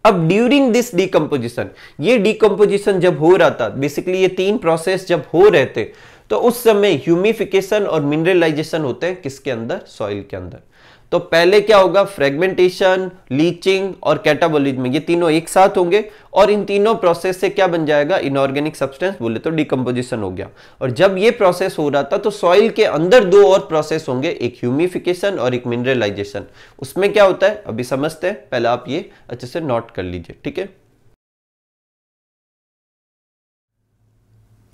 अब ड्यूरिंग दिस डिकम्पोजिशन ये डिकम्पोजिशन जब हो रहा था बेसिकली ये तीन प्रोसेस जब हो रहे थे तो उस समय ह्यूमिफिकेशन और मिनरलाइजेशन होते हैं किसके अंदर सॉइल के अंदर तो पहले क्या होगा फ्रेगमेंटेशन लीचिंग और कैटाबोलिज्म ये तीनों एक साथ होंगे और इन तीनों प्रोसेस से क्या बन जाएगा इनऑर्गेनिक सब्सटेंस बोले तो डिकम्पोजिशन हो गया और जब ये प्रोसेस हो रहा था तो सॉइल के अंदर दो और प्रोसेस होंगे एक ह्यूमिफिकेशन और एक मिनरलाइजेशन उसमें क्या होता है अभी समझते हैं पहले आप ये अच्छे से नोट कर लीजिए ठीक है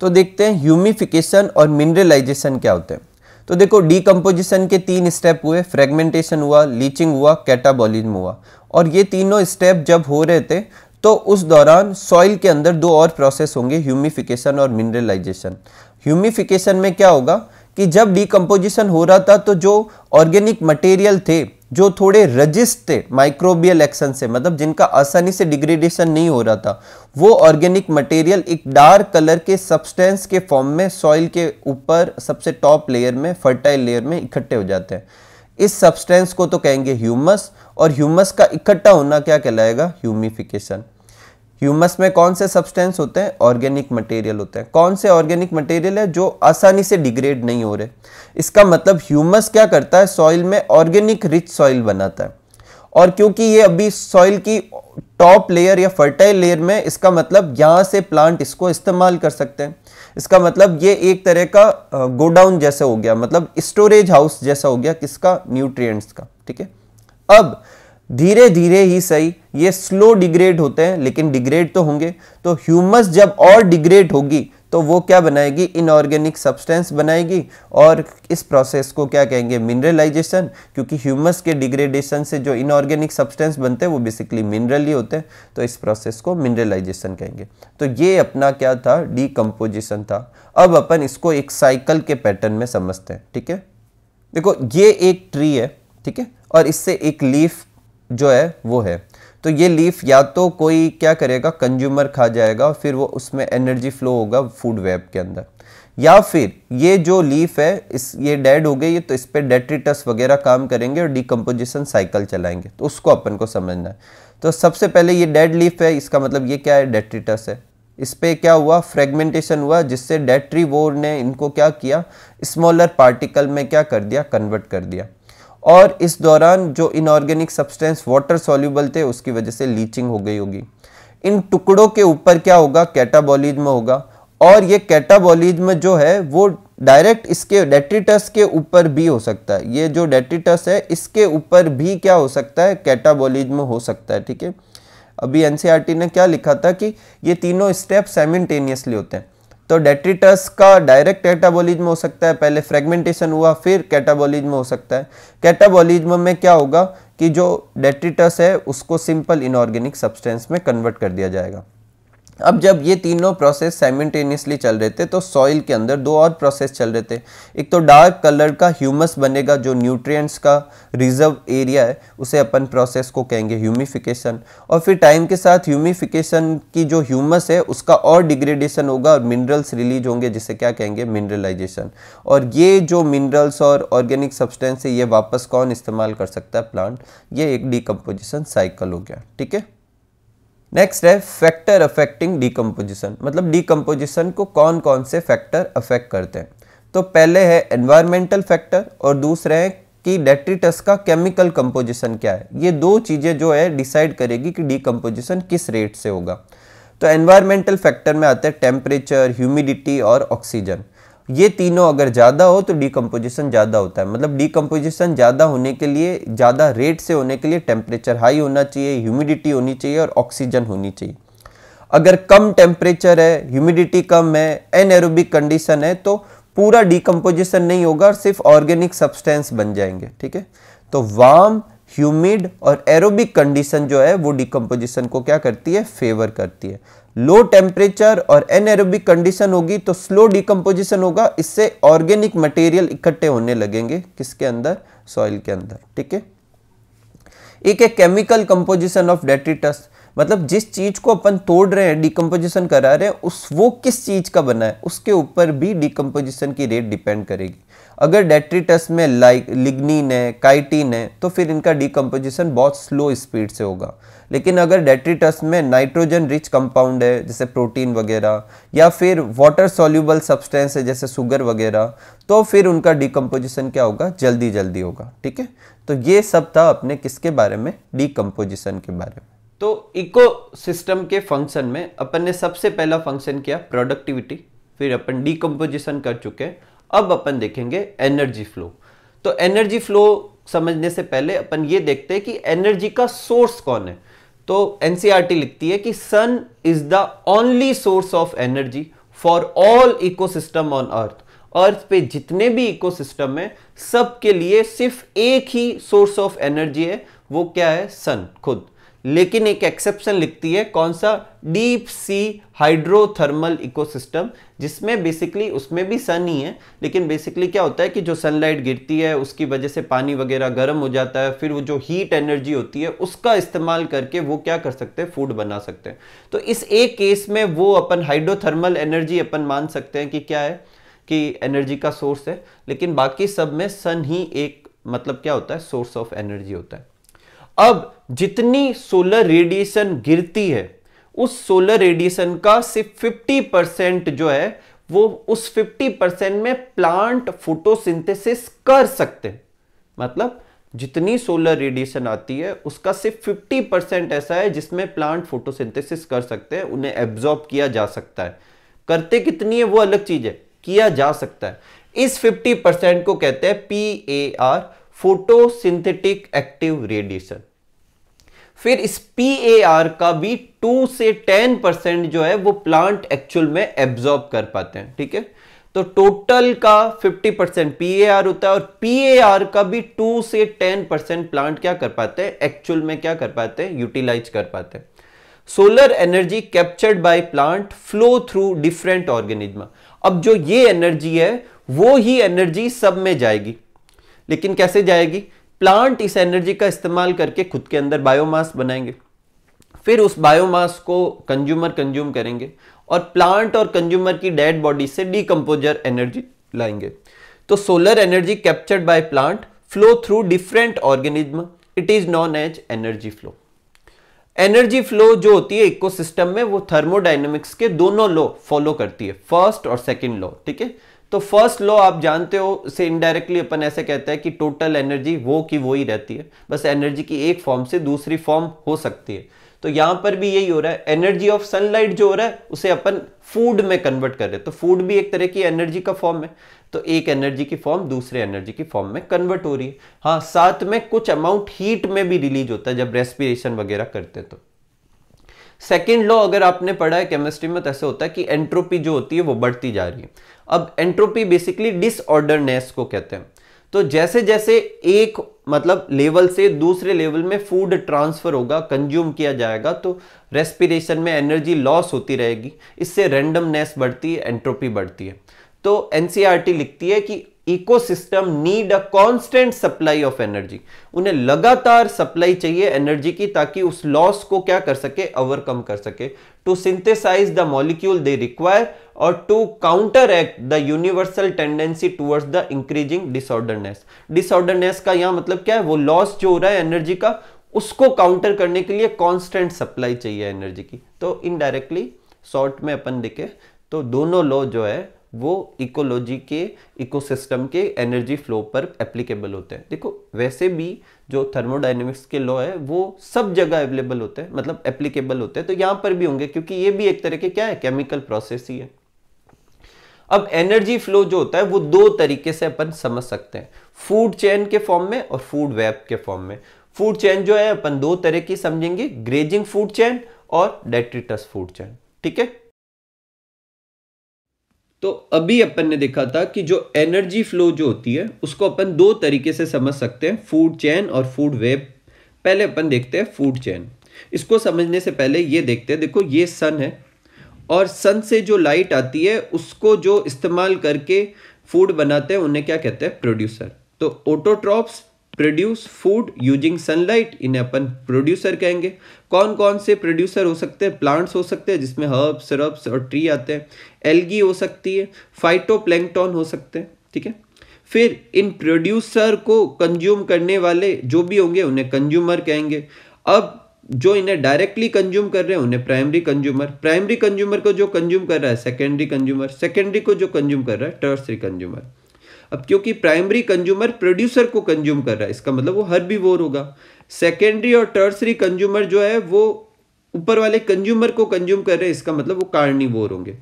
तो देखते हैं ह्यूमिफिकेशन और मिनरलाइजेशन क्या होते हैं तो देखो डीकम्पोजिशन के तीन स्टेप हुए फ्रेगमेंटेशन हुआ लीचिंग हुआ कैटाबॉलिज्म हुआ और ये तीनों स्टेप जब हो रहे थे तो उस दौरान सॉइल के अंदर दो और प्रोसेस होंगे ह्यूमिफिकेशन और मिनरलाइजेशन ह्यूमिफिकेशन में क्या होगा कि जब डिकम्पोजिशन हो रहा था तो जो ऑर्गेनिक मटेरियल थे जो थोड़े रजिस्टेड माइक्रोबियल एक्शन से मतलब जिनका आसानी से डिग्रेडेशन नहीं हो रहा था वो ऑर्गेनिक मटेरियल एक डार्क कलर के सब्सटेंस के फॉर्म में सॉइल के ऊपर सबसे टॉप लेयर में फर्टाइल लेयर में इकट्ठे हो जाते हैं इस सब्सटेंस को तो कहेंगे ह्यूमस और ह्यूमस का इकट्ठा होना क्या कहलाएगा ह्यूमिफिकेशन ह्यूमस में कौन से सब्सटेंस होते हैं ऑर्गेनिक मटेरियल होते हैं कौन से ऑर्गेनिक मटेरियल है जो आसानी से डिग्रेड नहीं हो रहे इसका मतलब ह्यूमस क्या करता है सॉइल में ऑर्गेनिक रिच सॉइल बनाता है और क्योंकि ये अभी सॉइल की टॉप लेयर या फर्टाइल लेयर में इसका मतलब यहाँ से प्लांट इसको इस्तेमाल कर सकते हैं इसका मतलब ये एक तरह का गोडाउन जैसा हो गया मतलब स्टोरेज हाउस जैसा हो गया किसका न्यूट्रिएंट्स का ठीक है अब धीरे धीरे ही सही ये स्लो डिग्रेड होते हैं लेकिन डिग्रेड तो होंगे तो ह्यूमस जब और डिग्रेड होगी तो वो क्या बनाएगी इनऑर्गेनिक सब्सटेंस बनाएगी और इस प्रोसेस को क्या कहेंगे मिनरलाइजेशन क्योंकि ह्यूमस के डिग्रेडेशन से जो इनऑर्गेनिक सब्सटेंस बनते हैं वो बेसिकली मिनरल ही होते हैं तो इस प्रोसेस को मिनरलाइजेशन कहेंगे तो ये अपना क्या था डीकम्पोजिशन था अब अपन इसको एक साइकिल के पैटर्न में समझते हैं ठीक है देखो ये एक ट्री है ठीक है और इससे एक लीफ जो है वो है तो ये लीफ या तो कोई क्या करेगा कंज्यूमर खा जाएगा और फिर वो उसमें एनर्जी फ्लो होगा फूड वेब के अंदर या फिर ये जो लीफ है इस ये डेड हो गई है तो इस पर डेट्रीटस वगैरह काम करेंगे और डिकम्पोजिशन साइकिल चलाएंगे तो उसको अपन को समझना है तो सबसे पहले ये डेड लीफ है इसका मतलब ये क्या है डेट्रीटस है इस पर क्या हुआ फ्रेगमेंटेशन हुआ जिससे वोर ने इनको क्या किया स्मॉलर पार्टिकल में क्या कर दिया कन्वर्ट कर दिया और इस दौरान जो इनऑर्गेनिक सब्सटेंस वाटर सॉल्यूबल थे उसकी वजह से लीचिंग हो गई होगी इन टुकड़ों के ऊपर क्या होगा कैटाबॉलिज्म होगा और ये कैटाबॉलिज्म जो है वो डायरेक्ट इसके डेट्रिटस के ऊपर भी हो सकता है ये जो डेट्रिटस है इसके ऊपर भी क्या हो सकता है कैटाबॉलिज्म हो सकता है ठीक है अभी एनसीआरटी e ने क्या लिखा था कि ये तीनों स्टेप साइमिलटेनियसली होते हैं तो डेट्रिटस का डायरेक्ट कैटाबॉलिज्म हो सकता है पहले फ्रेगमेंटेशन हुआ फिर कैटाबॉलिज्म हो सकता है कैटाबॉलिज्म में क्या होगा कि जो डेट्रिटस है उसको सिंपल इनऑर्गेनिक सब्सटेंस में कन्वर्ट कर दिया जाएगा अब जब ये तीनों प्रोसेस साइमटेनियसली चल रहे थे तो सॉइल के अंदर दो और प्रोसेस चल रहे थे एक तो डार्क कलर का ह्यूमस बनेगा जो न्यूट्रिएंट्स का रिजर्व एरिया है उसे अपन प्रोसेस को कहेंगे ह्यूमिफिकेशन और फिर टाइम के साथ ह्यूमिफिकेशन की जो ह्यूमस है उसका और डिग्रेडेशन होगा और मिनरल्स रिलीज होंगे जिसे क्या कहेंगे मिनरलाइजेशन और ये जो मिनरल्स और ऑर्गेनिक सब्सटेंस है ये वापस कौन इस्तेमाल कर सकता है प्लांट ये एक डिकम्पोजिशन साइकिल हो गया ठीक है नेक्स्ट है फैक्टर अफेक्टिंग डीकम्पोजिशन मतलब डीकम्पोजिशन को कौन कौन से फैक्टर अफेक्ट करते हैं तो पहले है एनवायरमेंटल फैक्टर और दूसरे हैं कि डेट्रिटस का केमिकल कंपोजिशन क्या है ये दो चीज़ें जो है डिसाइड करेगी कि डिकम्पोजिशन किस रेट से होगा तो एनवायरमेंटल फैक्टर में आते हैं टेम्परेचर ह्यूमिडिटी और ऑक्सीजन ये तीनों अगर ज़्यादा हो तो डिकम्पोजिशन ज़्यादा होता है मतलब डिकम्पोजिशन ज़्यादा होने के लिए ज़्यादा रेट से होने के लिए टेम्परेचर हाई होना चाहिए ह्यूमिडिटी होनी चाहिए और ऑक्सीजन होनी चाहिए अगर कम टेम्परेचर है ह्यूमिडिटी कम है एनएरोबिक कंडीशन है तो पूरा डिकम्पोजिशन नहीं होगा और सिर्फ ऑर्गेनिक सब्सटेंस बन जाएंगे ठीक है तो वाम ह्यूमिड और एरोबिक कंडीशन जो है वो डिकम्पोजिशन को क्या करती है फेवर करती है लो टेम्परेचर और एनएरोबिक कंडीशन होगी तो स्लो डिकम्पोजिशन होगा इससे ऑर्गेनिक मटेरियल इकट्ठे होने लगेंगे किसके अंदर सॉइल के अंदर ठीक है एक है केमिकल कंपोजिशन ऑफ डेट्रिटस मतलब जिस चीज को अपन तोड़ रहे हैं डिकम्पोजिशन करा रहे हैं उस वो किस चीज का बना है उसके ऊपर भी डिकम्पोजिशन की रेट डिपेंड करेगी अगर डेट्रिटस में लाइक लिग्निन है काइटिन है तो फिर इनका डिकम्पोजिशन बहुत स्लो स्पीड से होगा लेकिन अगर डेट्रिटस में नाइट्रोजन रिच कंपाउंड है जैसे प्रोटीन वगैरह या फिर वाटर सॉल्यूबल सब्सटेंस है जैसे सुगर वगैरह तो फिर उनका डिकम्पोजिशन क्या होगा जल्दी जल्दी होगा ठीक है तो ये सब था अपने किसके बारे में डिकम्पोजिशन के बारे में तो इको सिस्टम के फंक्शन में अपन ने सबसे पहला फंक्शन किया प्रोडक्टिविटी फिर अपन डिकम्पोजिशन कर चुके हैं अब अपन देखेंगे एनर्जी फ्लो तो एनर्जी फ्लो समझने से पहले अपन ये देखते हैं कि एनर्जी का सोर्स कौन है तो एनसीआर e लिखती है कि sun is the only source of energy for all ecosystem on earth earth पे जितने भी इकोसिस्टम है सबके लिए सिर्फ एक ही सोर्स ऑफ एनर्जी है वो क्या है सन खुद लेकिन एक एक्सेप्शन लिखती है कौन सा डीप सी हाइड्रोथर्मल इकोसिस्टम जिसमें बेसिकली उसमें भी सन ही है लेकिन बेसिकली क्या होता है कि जो सनलाइट गिरती है उसकी वजह से पानी वगैरह गर्म हो जाता है फिर वो जो हीट एनर्जी होती है उसका इस्तेमाल करके वो क्या कर सकते हैं फूड बना सकते हैं तो इस एक केस में वो अपन हाइड्रोथर्मल एनर्जी अपन मान सकते हैं कि क्या है कि एनर्जी का सोर्स है लेकिन बाकी सब में सन ही एक मतलब क्या होता है सोर्स ऑफ एनर्जी होता है अब जितनी सोलर रेडिएशन गिरती है उस सोलर रेडिएशन का सिर्फ 50 परसेंट जो है वो उस 50 परसेंट में प्लांट फोटोसिंथेसिस कर सकते हैं मतलब जितनी सोलर रेडिएशन आती है उसका सिर्फ 50 परसेंट ऐसा है जिसमें प्लांट फोटोसिंथेसिस कर सकते हैं उन्हें एब्जॉर्ब किया जा सकता है करते कितनी है वो अलग चीज है किया जा सकता है इस 50 परसेंट को कहते हैं P A R photosynthetic active radiation फिर इस पी का भी 2 से 10 परसेंट जो है वो प्लांट एक्चुअल में एब्जॉर्ब कर पाते हैं ठीक है तो टोटल का 50 परसेंट पी होता है और पी का भी 2 से 10 परसेंट प्लांट क्या कर पाते हैं एक्चुअल में क्या कर पाते हैं यूटिलाइज कर पाते हैं solar energy captured by plant flow through different organism अब जो ये एनर्जी है वो ही एनर्जी सब में जाएगी लेकिन कैसे जाएगी प्लांट इस एनर्जी का इस्तेमाल करके खुद के अंदर बायोमास बनाएंगे फिर उस बायोमास को कंज्यूमर कंज्यूम करेंगे और प्लांट और कंज्यूमर की डेड बॉडी से डीकम्पोजर एनर्जी लाएंगे तो solar energy captured by plant flow through different organism it is known as energy flow energy flow जो होती है इकोसिस्टम में वो थर्मोडाइनमिक्स के दोनों लॉ फॉलो करती है फर्स्ट और सेकेंड लॉ ठीक है तो फर्स्ट लॉ आप जानते हो से इनडायरेक्टली अपन ऐसे कहते हैं कि टोटल एनर्जी वो की वो ही रहती है बस एनर्जी की एक फॉर्म से दूसरी फॉर्म हो सकती है तो यहां पर भी यही हो रहा है एनर्जी ऑफ सनलाइट जो हो रहा है उसे अपन फूड में कन्वर्ट कर रहे हैं तो फूड भी एक तरह की एनर्जी का फॉर्म है तो एक एनर्जी की फॉर्म दूसरे एनर्जी की फॉर्म में कन्वर्ट हो रही है हाँ साथ में कुछ अमाउंट हीट में भी रिलीज होता है जब रेस्पिरेशन वगैरह करते तो सेकेंड लॉ अगर आपने पढ़ा है केमिस्ट्री में तो ऐसे होता है कि एंट्रोपी जो होती है वो बढ़ती जा रही है अब एंट्रोपी बेसिकली डिसऑर्डरनेस को कहते हैं तो जैसे जैसे एक मतलब लेवल से दूसरे लेवल में फूड ट्रांसफर होगा कंज्यूम किया जाएगा तो रेस्पिरेशन में एनर्जी लॉस होती रहेगी इससे रेंडमनेस बढ़ती है एंट्रोपी बढ़ती है तो एन e लिखती है कि ecosystem need a constant supply of energy उन्हें लगातार सप्लाई चाहिए एनर्जी की ताकि उस लॉस को क्या कर सके ओवरकम कर सके to synthesise the molecule they require और to counteract the universal tendency towards the increasing disorderness disorderness का यहां मतलब क्या है वो लॉस जो हो रहा है एनर्जी का उसको काउंटर करने के लिए कॉन्स्टेंट सप्लाई चाहिए एनर्जी की तो इनडायरेक्टली शॉर्ट में अपन देखे तो दोनों लॉ जो है वो इकोलॉजी के इकोसिस्टम के एनर्जी फ्लो पर एप्लीकेबल होते हैं देखो वैसे भी जो थर्मोडाइनमिक्स के लॉ है वो सब जगह अवेलेबल होते हैं मतलब एप्लीकेबल होते हैं तो यहां पर भी होंगे क्योंकि ये भी एक तरह के क्या है केमिकल प्रोसेस ही है अब एनर्जी फ्लो जो होता है वो दो तरीके से अपन समझ सकते हैं फूड चेन के फॉर्म में और फूड वेब के फॉर्म में फूड चैन जो है अपन दो तरह की समझेंगे ग्रेजिंग फूड चैन और डेट्रिटस फूड चैन ठीक है तो अभी अपन ने देखा था कि जो एनर्जी फ्लो जो होती है उसको अपन दो तरीके से समझ सकते हैं फूड चैन और फूड वेब पहले अपन देखते हैं फूड चैन इसको समझने से पहले ये देखते हैं देखो ये सन है और सन से जो लाइट आती है उसको जो इस्तेमाल करके फूड बनाते हैं उन्हें क्या कहते हैं प्रोड्यूसर तो autotrophs produce food using sunlight इन्हें अपन प्रोड्यूसर कहेंगे कौन कौन से प्रोड्यूसर हो सकते हैं प्लांट्स हो सकते हैं जिसमें हर्ब सरब्स और ट्री आते हैं एल्गी हो सकती है फाइटोप्लैंक्टॉन हो सकते हैं ठीक है फिर इन प्रोड्यूसर को कंज्यूम करने वाले जो भी होंगे उन्हें कंज्यूमर कहेंगे अब जो इन्हें डायरेक्टली कंज्यूम कर रहे हैं उन्हें प्राइमरी कंज्यूमर प्राइमरी कंज्यूमर को जो कंज्यूम कर रहा है सेकेंडरी कंज्यूमर सेकेंडरी को जो कंज्यूम कर रहा है टर्सरी कंज्यूमर अब क्योंकि प्राइमरी कंज्यूमर प्रोड्यूसर को कंज्यूम कर रहा है इसका मतलब वो हर भी वोर होगा सेकेंडरी और टर्सरी कंज्यूमर जो है वो ऊपर वाले कंज्यूमर को कंज्यूम कर रहे हैं इसका मतलब वो कार्निवोर होंगे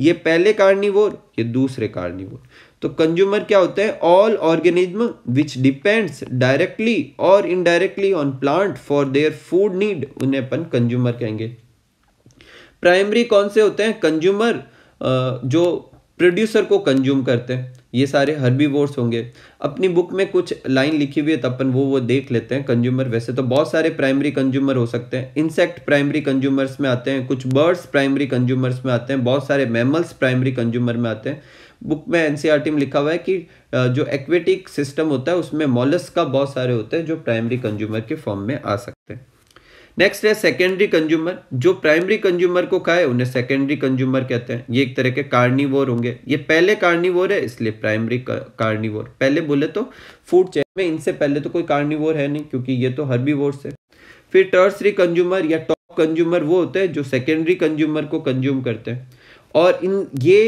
ये पहले कार्निवोर ये दूसरे कार्निवोर तो कंज्यूमर क्या होते हैं all organism which depends directly और indirectly on plant for their food need उन्हें अपन कंज्यूमर कहेंगे प्राइमरी कौन से होते हैं कंज्यूमर जो प्रोड्यूसर को कंज्यूम करते हैं ये सारे हर्बी होंगे अपनी बुक में कुछ लाइन लिखी हुई है तो अपन वो वो देख लेते हैं कंज्यूमर वैसे तो बहुत सारे प्राइमरी कंज्यूमर हो सकते हैं इंसेक्ट प्राइमरी कंज्यूमर्स में आते हैं कुछ बर्ड्स प्राइमरी कंज्यूमर्स में आते हैं बहुत सारे मैमल्स प्राइमरी कंज्यूमर में आते हैं बुक में एनसीईआरटी e में लिखा हुआ है कि जो एक्वेटिक सिस्टम होता है उसमें मॉलस का बहुत सारे होते हैं जो प्राइमरी कंज्यूमर के फॉर्म में आ सकते हैं नेक्स्ट है सेकेंडरी कंज्यूमर जो प्राइमरी कंज्यूमर को खाए उन्हें सेकेंडरी कंज्यूमर कहते हैं ये एक तरह के कार्निवोर होंगे ये पहले कार्निवोर है इसलिए प्राइमरी कार्निवोर पहले बोले तो फूड चेन में इनसे पहले तो कोई कार्निवोर है नहीं क्योंकि ये तो वोर्स है फिर टर्सरी कंज्यूमर या टॉप कंज्यूमर वो होते हैं जो सेकेंडरी कंज्यूमर को कंज्यूम करते हैं और इन ये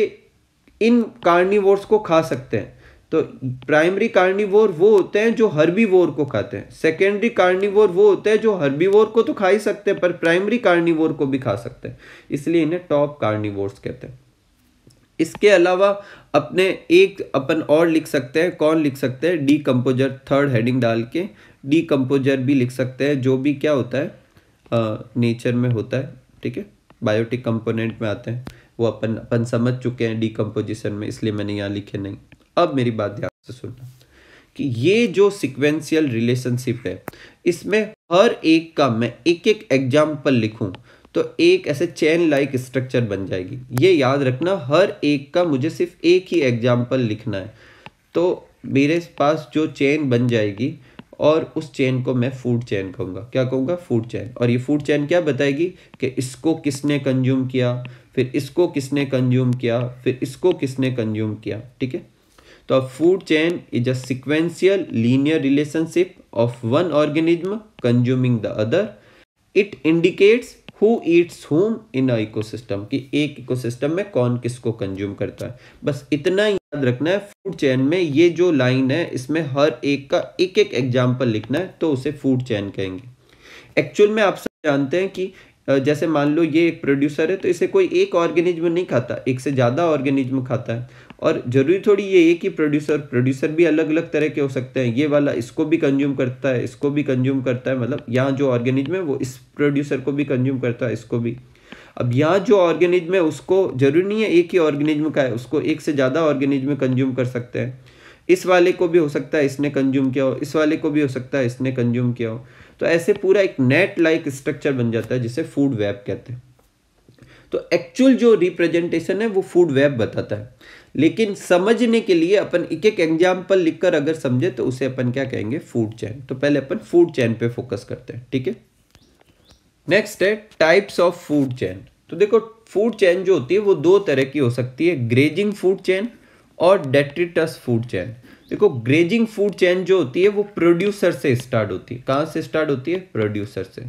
इन कार्निवोर्स को खा सकते हैं तो प्राइमरी कार्निवोर वो होते हैं जो वोर को खाते हैं सेकेंडरी कार्निवोर वो होते हैं जो वोर को तो खा ही सकते हैं पर प्राइमरी कार्निवोर को भी खा सकते हैं इसलिए इन्हें टॉप कार्निवोर्स कहते हैं इसके अलावा अपने एक अपन और लिख सकते हैं कौन लिख सकते हैं कम्पोजर थर्ड हेडिंग डाल के कम्पोजर भी लिख सकते हैं जो भी क्या होता है आ, नेचर में होता है ठीक है बायोटिक कंपोनेंट में आते हैं वो अपन अपन समझ चुके हैं डीकम्पोजिशन में इसलिए मैंने यहाँ लिखे नहीं अब मेरी बात ध्यान से सुनना कि ये जो सिक्वेंशियल रिलेशनशिप है इसमें हर एक का मैं एक एक एग्जाम्पल लिखूं तो एक ऐसे चैन लाइक स्ट्रक्चर बन जाएगी ये याद रखना हर एक का मुझे सिर्फ एक ही एग्जाम्पल लिखना है तो मेरे पास जो चैन बन जाएगी और उस चैन को मैं फूड चैन कहूँगा क्या कहूँगा फूड चैन और ये फूड चैन क्या बताएगी कि इसको किसने कंज्यूम किया फिर इसको किसने कंज्यूम किया फिर इसको किसने कंज्यूम किया ठीक है तो अब food chain is a sequential linear relationship of one organism consuming the other it indicates who eats whom in a ecosystem कि एक इकोसिस्टम में कौन किसको कंज्यूम करता है बस इतना ही याद रखना है फूड चैन में ये जो लाइन है इसमें हर एक का एक एक एग्जाम्पल लिखना है तो उसे फूड चैन कहेंगे एक्चुअल में आप सब जानते हैं कि जैसे मान लो ये एक प्रोड्यूसर है तो इसे कोई एक ऑर्गेनिज्म नहीं खाता एक से ज़्यादा ऑर्गेनिज्म खाता है और जरूरी थोड़ी ये एक ही प्रोड्यूसर प्रोड्यूसर भी अलग अलग तरह के हो सकते हैं ये वाला इसको भी कंज्यूम करता है इसको भी कंज्यूम करता है मतलब यहाँ जो ऑर्गेनिज्म है वो इस प्रोड्यूसर को भी कंज्यूम करता है इसको भी अब यहाँ जो ऑर्गेनिज्म है उसको जरूरी नहीं है एक ही ऑर्गेनिज्म का है उसको एक से ज़्यादा ऑर्गेनिज्म कंज्यूम कर सकते हैं इस वाले को भी हो सकता है इसने कंज्यूम किया हो इस वाले को भी हो सकता है इसने कंज्यूम किया हो तो ऐसे पूरा एक नेट लाइक स्ट्रक्चर बन जाता है जिसे फूड वेब कहते हैं तो एक्चुअल जो रिप्रेजेंटेशन है वो फूड वेब बताता है लेकिन समझने के लिए अपन एक एक एग्जाम्पल लिखकर अगर समझे तो उसे अपन क्या कहेंगे फूड चैन तो पहले अपन फूड चैन पे फोकस करते हैं ठीक है नेक्स्ट है टाइप्स ऑफ फूड चैन तो देखो फूड चैन जो होती है वो दो तरह की हो सकती है ग्रेजिंग फूड चैन और डेट्रिटस फूड चैन देखो ग्रेजिंग फूड चेन जो होती है वो प्रोड्यूसर से स्टार्ट होती है कहाँ से स्टार्ट होती है प्रोड्यूसर से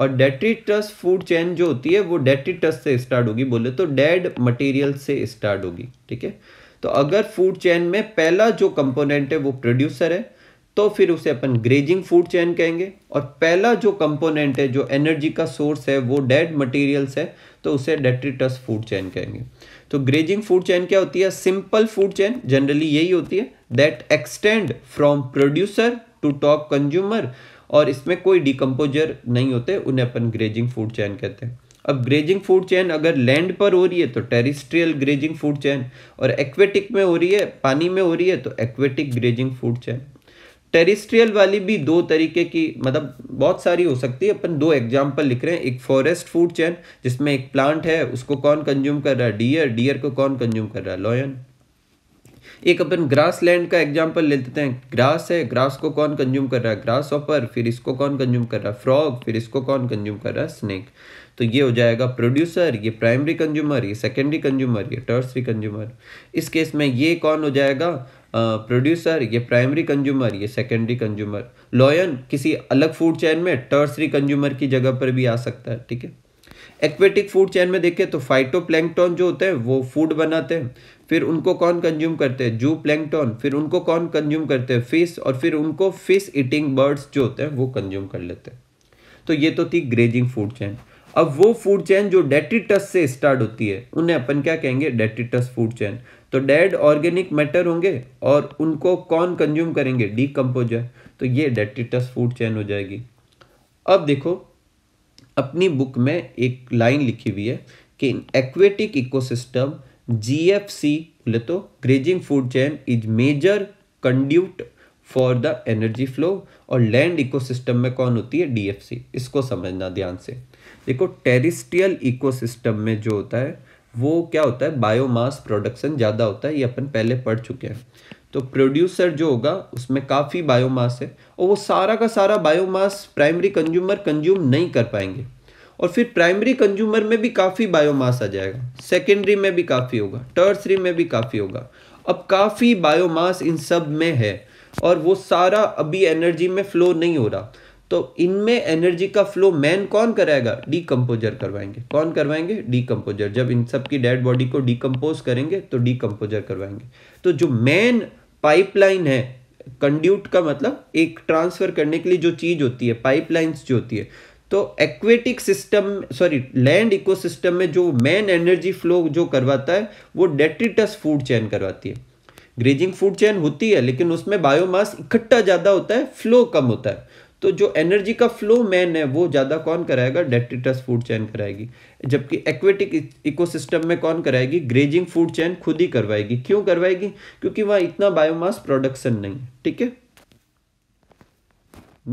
और डेट्रीटस फूड चेन जो होती है वो डेट्रिटस से स्टार्ट होगी बोले तो डेड मटेरियल से स्टार्ट होगी ठीक है तो अगर फूड चेन में पहला जो कंपोनेंट है वो प्रोड्यूसर है तो फिर उसे अपन ग्रेजिंग फूड चेन कहेंगे और पहला जो कंपोनेंट है जो एनर्जी का सोर्स है वो डेड मटेरियल्स है तो उसे डेट्रीटस फूड चेन कहेंगे तो ग्रेजिंग फूड चेन क्या होती है सिंपल फूड चेन जनरली यही होती है that extend from producer to top consumer और इसमें कोई डिकम्पोजर नहीं होते उन्हें अपन ग्रेजिंग फूड चैन कहते हैं अब ग्रेजिंग फूड चैन अगर लैंड पर हो रही है तो टेरिस्ट्रियल ग्रेजिंग फूड चैन और एक्वेटिक में हो रही है पानी में हो रही है तो aquatic grazing food chain terrestrial वाली भी दो तरीके की मतलब बहुत सारी हो सकती है अपन दो एग्जांपल लिख रहे हैं एक फॉरेस्ट फूड चैन जिसमें एक प्लांट है उसको कौन कंज्यूम कर रहा है डियर डियर को कौन कंज्यूम कर रहा है लॉयन एक अपन ग्रास लैंड का एग्जाम्पल ले लेते हैं ग्रास है ग्रास को कौन कंज्यूम कर रहा है ग्रास ऑपर फिर इसको कौन कंज्यूम कर रहा है फ्रॉग फिर इसको कौन कंज्यूम कर रहा है स्नेक तो ये हो जाएगा प्रोड्यूसर ये प्राइमरी कंज्यूमर ये सेकेंडरी कंज्यूमर ये टर्सरी कंज्यूमर इस केस में ये कौन हो जाएगा प्रोड्यूसर uh, ये प्राइमरी कंज्यूमर ये सेकेंडरी कंज्यूमर लॉयन किसी अलग फूड चैन में टर्सरी कंज्यूमर की जगह पर भी आ सकता है ठीक है एक्वेटिक फूड चैन में देखें तो फाइटोप्लैंक्टॉन जो होते हैं वो फूड बनाते हैं फिर उनको कौन कंज्यूम करते हैं जू प्लैंगटॉन फिर उनको कौन कंज्यूम करते हैं फिश और फिर उनको फिश ईटिंग बर्ड्स जो होते हैं वो कंज्यूम कर लेते हैं तो ये तो थी ग्रेजिंग फूड चैन अब वो फूड चैन जो डेटिटस से स्टार्ट होती है उन्हें अपन क्या कहेंगे डेटिटस फूड चैन तो डेड ऑर्गेनिक मैटर होंगे और उनको कौन कंज्यूम करेंगे डीकम्पोजर तो ये डेटिटस फूड चैन हो जाएगी अब देखो अपनी बुक में एक लाइन लिखी हुई है कि एक्वेटिक इकोसिस्टम सी बोले तो grazing food chain is major conduit for the energy flow और लैंड इकोसिस्टम में कौन होती है डीएफसी इसको समझना ध्यान से देखो टेरिस्टियल इकोसिस्टम में जो होता है वो क्या होता है बायोमास प्रोडक्शन ज़्यादा होता है ये अपन पहले पढ़ चुके हैं तो प्रोड्यूसर जो होगा उसमें काफ़ी बायोमास है और वो सारा का सारा बायोमास प्राइमरी कंज्यूमर कंज्यूम नहीं कर पाएंगे और फिर प्राइमरी कंज्यूमर में भी काफ़ी बायोमास आ जाएगा सेकेंडरी में भी काफ़ी होगा टर्सरी में भी काफ़ी होगा अब काफ़ी बायोमास इन सब में है और वो सारा अभी एनर्जी में फ्लो नहीं हो रहा तो इनमें एनर्जी का फ्लो मैन कौन कराएगा डीकम्पोजर करवाएंगे कौन करवाएंगे डीकम्पोजर जब इन सब की डेड बॉडी को डीकम्पोज करेंगे तो डीकम्पोजर करवाएंगे तो जो मैन पाइपलाइन है कंड्यूट का मतलब एक ट्रांसफर करने के लिए जो चीज़ होती है पाइपलाइंस जो होती है तो aquatic system sorry land ecosystem में जो मेन एनर्जी फ्लो जो करवाता है वो डेट्रिटस फूड चैन करवाती है ग्रेजिंग फूड चैन होती है लेकिन उसमें बायोमास इकट्ठा ज़्यादा होता है फ्लो कम होता है तो जो एनर्जी का फ्लो मेन है वो ज़्यादा कौन कराएगा डेट्रिटस फूड चैन कराएगी जबकि एक्वेटिक इकोसिस्टम में कौन कराएगी ग्रेजिंग फूड चैन खुद ही करवाएगी क्यों करवाएगी क्योंकि वहाँ इतना बायोमास प्रोडक्शन नहीं ठीक है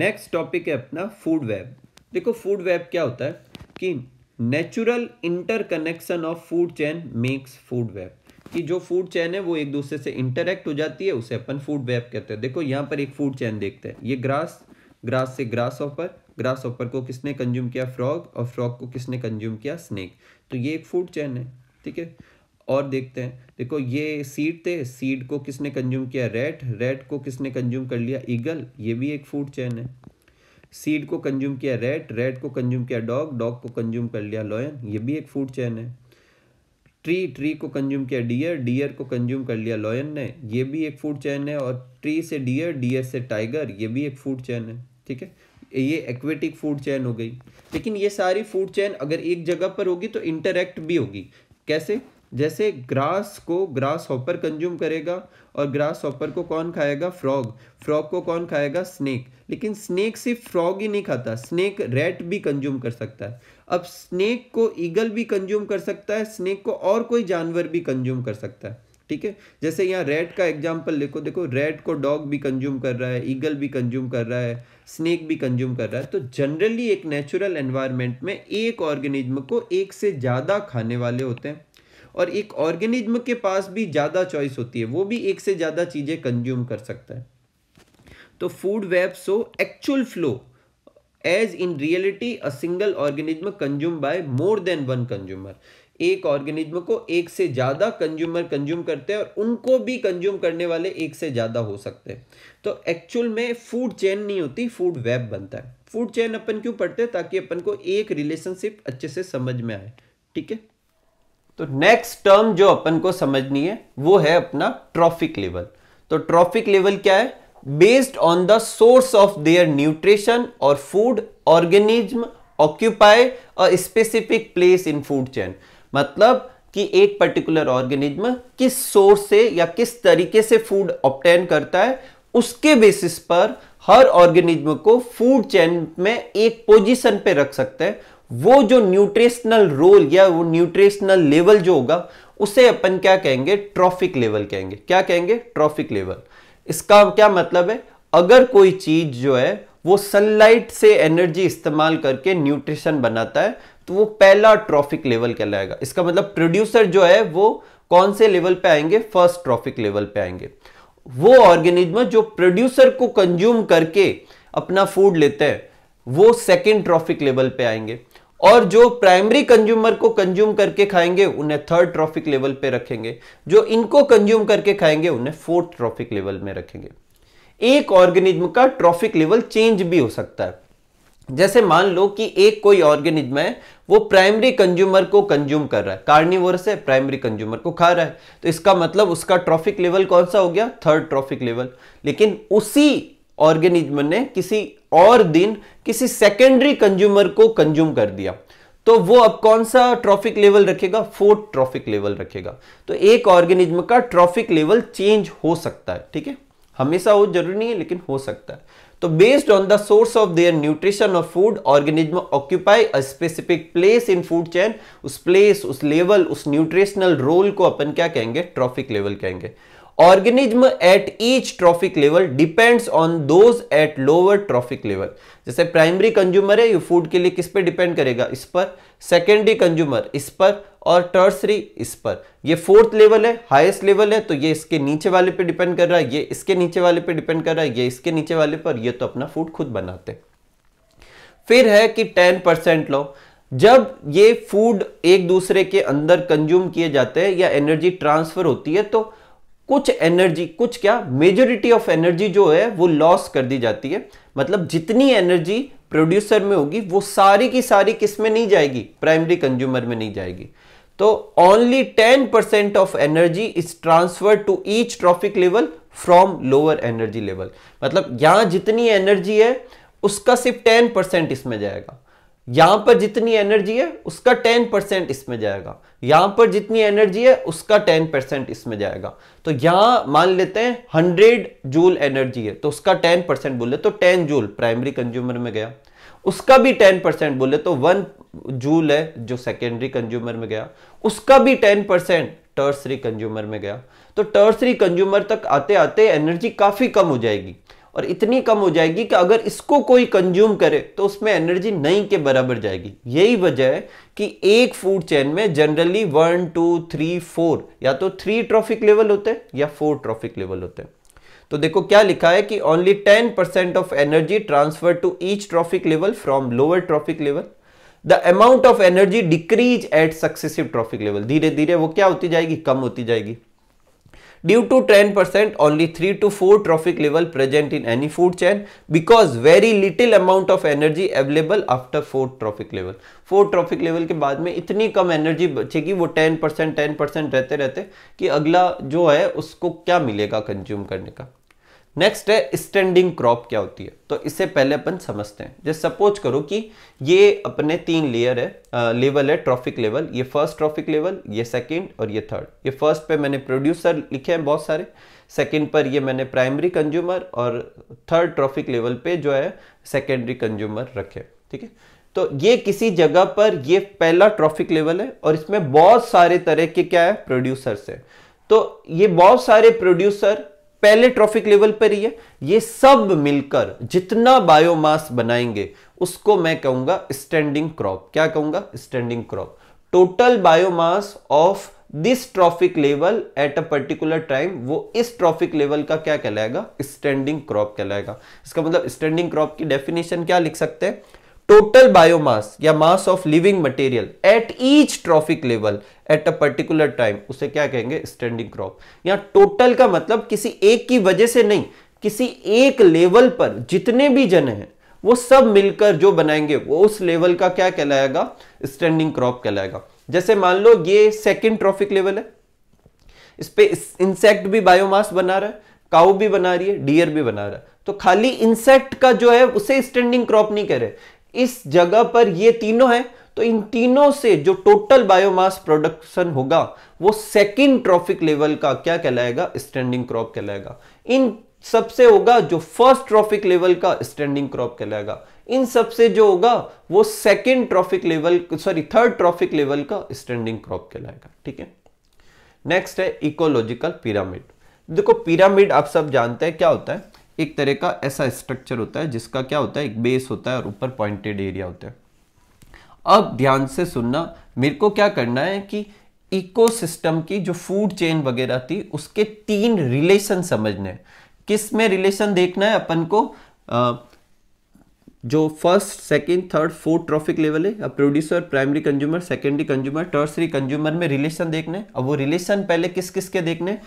नेक्स्ट टॉपिक है अपना फूड वेब देखो फूड वेब क्या होता है कि natural interconnection of food chain makes food web कि जो फूड चैन है वो एक दूसरे से इंटरेक्ट हो जाती है उसे अपन फूड वेब कहते हैं देखो यहाँ पर एक फूड चैन देखते हैं ये ग्रास ग्रास से ग्रास ऑपर ग्रास ऑपर को किसने कंज्यूम किया फ्रॉग और फ्रॉग को किसने कंज्यूम किया स्नेक तो ये एक फूड चैन है ठीक है और देखते हैं देखो ये सीड थे सीड को किसने कंज्यूम किया रेड रेड को किसने कंज्यूम कर लिया ईगल ये भी एक फूड चैन है सीड को कंज्यूम किया रेट रेट को कंज्यूम किया डॉग डॉग को कंज्यूम कर लिया लॉयन ये भी एक फूड चैन है ट्री ट्री को कंज्यूम किया डियर डियर को कंज्यूम कर लिया लॉयन ने ये भी एक फूड चैन है और ट्री से डियर डियर से टाइगर ये भी एक फूड चैन है ठीक है ये एक्वेटिक फूड चैन हो गई लेकिन ये सारी फूड चैन अगर एक जगह पर होगी तो इंटरैक्ट भी होगी कैसे जैसे ग्रास को ग्रास हॉपर कंज्यूम करेगा और ग्रास हॉपर को कौन खाएगा फ्रॉग फ्रॉग को कौन खाएगा स्नेक लेकिन स्नेक सिर्फ फ्रॉग ही नहीं खाता स्नेक रेट भी कंज्यूम कर सकता है अब स्नेक को ईगल भी कंज्यूम कर सकता है स्नेक को और कोई जानवर भी कंज्यूम कर सकता है ठीक है जैसे यहाँ रेड का एग्जाम्पल देखो देखो रेड को डॉग भी कंज्यूम कर रहा है ईगल भी कंज्यूम कर रहा है स्नेक भी कंज्यूम कर रहा है तो जनरली एक नेचुरल एनवायरनमेंट में एक ऑर्गेनिज्म को एक से ज़्यादा खाने वाले होते हैं और एक ऑर्गेनिज्म के पास भी ज़्यादा चॉइस होती है वो भी एक से ज़्यादा चीज़ें कंज्यूम कर सकता है तो food web so actual flow as in reality a single organism consume by more than one consumer एक ऑर्गेनिज्म को एक से ज़्यादा कंज्यूमर कंज्यूम करते हैं और उनको भी कंज्यूम करने वाले एक से ज़्यादा हो सकते हैं तो एक्चुअल में फूड चेन नहीं होती फूड वेब बनता है फूड चेन अपन क्यों पढ़ते हैं ताकि अपन को एक रिलेशनशिप अच्छे से समझ में आए ठीक है तो नेक्स्ट टर्म जो अपन को समझनी है वो है अपना ट्रॉफिक लेवल तो ट्रॉफिक लेवल क्या है based on the source of their nutrition और food organism occupy a specific place in food chain मतलब कि एक पर्टिकुलर ऑर्गेनिज्म किस सोर्स से या किस तरीके से फूड ऑप्टेन करता है उसके बेसिस पर हर ऑर्गेनिज्म को फूड चैन में एक पोजीशन पे रख सकते हैं वो जो न्यूट्रिशनल रोल या वो न्यूट्रिशनल लेवल जो होगा उसे अपन क्या कहेंगे ट्रॉफिक लेवल कहेंगे क्या कहेंगे ट्रॉफिक लेवल इसका क्या मतलब है अगर कोई चीज जो है वो सनलाइट से एनर्जी इस्तेमाल करके न्यूट्रिशन बनाता है तो वो पहला ट्रॉफिक लेवल कहलाएगा इसका मतलब प्रोड्यूसर जो है वो कौन से लेवल पे आएंगे फर्स्ट ट्रॉफिक लेवल पे आएंगे वो ऑर्गेनिज्म जो प्रोड्यूसर को कंज्यूम करके अपना फूड लेते हैं वो सेकेंड ट्रॉफिक लेवल पे आएंगे और जो प्राइमरी कंज्यूमर को कंज्यूम करके खाएंगे उन्हें थर्ड ट्रॉफिक लेवल पे रखेंगे जो इनको कंज्यूम करके खाएंगे उन्हें फोर्थ ट्रॉफिक लेवल में रखेंगे एक ऑर्गेनिज्म का ट्रॉफिक लेवल चेंज भी हो सकता है जैसे मान लो कि एक कोई ऑर्गेनिज्म है वो प्राइमरी कंज्यूमर को कंज्यूम कर रहा है कार्निवोरस है प्राइमरी कंज्यूमर को खा रहा है तो इसका मतलब उसका ट्रॉफिक लेवल कौन सा हो गया थर्ड ट्रॉफिक लेवल लेकिन उसी ऑर्गेनिज्म ने किसी और दिन किसी सेकेंडरी कंज्यूमर को कंज्यूम कर दिया तो वो अब कौन सा ट्रॉफिक लेवल रखेगा फोर्थ ट्रॉफिक लेवल रखेगा तो एक ऑर्गेनिज्म का ट्रॉफिक लेवल चेंज हो सकता है ठीक है हमेशा वो जरूरी नहीं है लेकिन हो सकता है तो based on the source of their nutrition of food organism occupy a specific place in food chain उस प्लेस उस लेवल उस न्यूट्रिशनल रोल को अपन क्या कहेंगे ट्रॉफिक लेवल कहेंगे organism at each trophic level depends on those at lower trophic level जैसे primary consumer है ये फूड के लिए किस पे डिपेंड करेगा इस पर सेकेंडरी कंज्यूमर इस पर और टर्सरी इस पर ये फोर्थ लेवल है हाईएस्ट लेवल है तो ये इसके नीचे वाले पे डिपेंड कर रहा है ये इसके नीचे वाले पे डिपेंड कर रहा है ये इसके नीचे वाले पर ये तो अपना फूड खुद बनाते फिर है कि टेन परसेंट लो जब ये फूड एक दूसरे के अंदर कंज्यूम किए जाते हैं या एनर्जी ट्रांसफर होती है तो कुछ एनर्जी कुछ क्या मेजोरिटी ऑफ एनर्जी जो है वो लॉस कर दी जाती है मतलब जितनी एनर्जी प्रोड्यूसर में होगी वो सारी की सारी किस में नहीं जाएगी प्राइमरी कंज्यूमर में नहीं जाएगी तो only 10% percent of energy is transfer to each trophic level from lower energy level मतलब यहां जितनी एनर्जी है उसका सिर्फ 10% इसमें जाएगा यहां पर जितनी एनर्जी है उसका टेन परसेंट इसमें जाएगा यहां पर जितनी एनर्जी है उसका टेन परसेंट इसमें जाएगा तो यहां मान लेते हैं हंड्रेड जूल एनर्जी है तो उसका टेन परसेंट बोले तो टेन जूल प्राइमरी कंज्यूमर में गया उसका भी टेन परसेंट बोले तो वन जूल है जो सेकेंडरी कंज्यूमर में गया उसका भी टेन परसेंट टर्सरी कंज्यूमर में गया तो टर्सरी कंज्यूमर तक आते आते एनर्जी काफी कम हो जाएगी और इतनी कम हो जाएगी कि अगर इसको कोई कंज्यूम करे तो उसमें एनर्जी नहीं के बराबर जाएगी यही वजह है कि एक फूड चेन में generally one two three four या तो थ्री ट्रॉफिक लेवल होते हैं या फोर ट्रॉफिक लेवल होते हैं तो देखो क्या लिखा है कि only ten percent of energy transfer to each trophic level from lower trophic level the amount of energy decrease at successive trophic level धीरे धीरे वो क्या होती जाएगी कम होती जाएगी due to 10% percent only three to four trophic level present in any food chain because very little amount of energy available after four trophic level four trophic level के बाद में इतनी कम एनर्जी बचेगी वो टेन परसेंट टेन परसेंट रहते रहते कि अगला जो है उसको क्या मिलेगा कंज्यूम करने का नेक्स्ट है स्टैंडिंग क्रॉप क्या होती है तो इससे पहले अपन समझते हैं जैसे सपोज करो कि ये अपने तीन लेयर है लेवल है ट्रॉफिक लेवल ये फर्स्ट ट्रॉफिक लेवल ये सेकंड और ये थर्ड ये फर्स्ट पे मैंने प्रोड्यूसर लिखे हैं बहुत सारे सेकंड पर ये मैंने प्राइमरी कंज्यूमर और थर्ड ट्रॉफिक लेवल पे जो है सेकेंडरी कंज्यूमर रखे ठीक है तो ये किसी जगह पर ये पहला ट्रॉफिक लेवल है और इसमें बहुत सारे तरह के क्या है प्रोड्यूसर्स है तो ये बहुत सारे प्रोड्यूसर पहले ट्रॉफिक लेवल पर ही है ये सब मिलकर जितना बायोमास बनाएंगे उसको मैं कहूंगा स्टैंडिंग क्रॉप क्या कहूंगा standing crop total biomass of this trophic level at a particular time वो इस ट्रॉफिक लेवल का क्या कहलाएगा स्टैंडिंग क्रॉप कहलाएगा इसका मतलब स्टैंडिंग क्रॉप की डेफिनेशन क्या लिख सकते हैं टोटल बायोमास या mass of living material at each trophic level at a particular time उसे क्या कहेंगे स्टैंडिंग क्रॉप या टोटल का मतलब किसी एक की वजह से नहीं किसी एक लेवल पर जितने भी जन हैं वो सब मिलकर जो बनाएंगे वो उस लेवल का क्या कहलाएगा स्टैंडिंग क्रॉप कहलाएगा जैसे मान लो ये सेकेंड ट्रॉफिक लेवल है इस पर इंसेक्ट भी बायोमास बना रहा है काउ भी बना रही है डियर भी बना रहा है तो खाली इंसेक्ट का जो है उसे स्टैंडिंग क्रॉप नहीं कह रहे इस जगह पर ये तीनों हैं तो इन तीनों से जो टोटल बायोमास प्रोडक्शन होगा वो सेकंड ट्रॉफिक लेवल का क्या कहलाएगा स्टैंडिंग क्रॉप कहलाएगा इन सबसे होगा जो फर्स्ट ट्रॉफिक लेवल का स्टैंडिंग क्रॉप कहलाएगा इन सबसे जो होगा वो second trophic level sorry third trophic level का स्टैंडिंग क्रॉप कहलाएगा ठीक है नेक्स्ट है इकोलॉजिकल पिरामिड देखो पिरामिड आप सब जानते हैं क्या होता है एक तरह का ऐसा स्ट्रक्चर होता है जिसका क्या होता है एक बेस होता है और ऊपर पॉइंटेड एरिया होता है अब ध्यान से सुनना मेरे को क्या करना है कि इकोसिस्टम की जो फूड चेन वगैरह थी उसके तीन रिलेशन समझने किस में रिलेशन देखना है अपन को आ, जो first second third fourth trophic level है अब producer primary consumer secondary consumer tertiary consumer में रिलेशन देखने अब वो रिलेशन पहले किस किस के देखने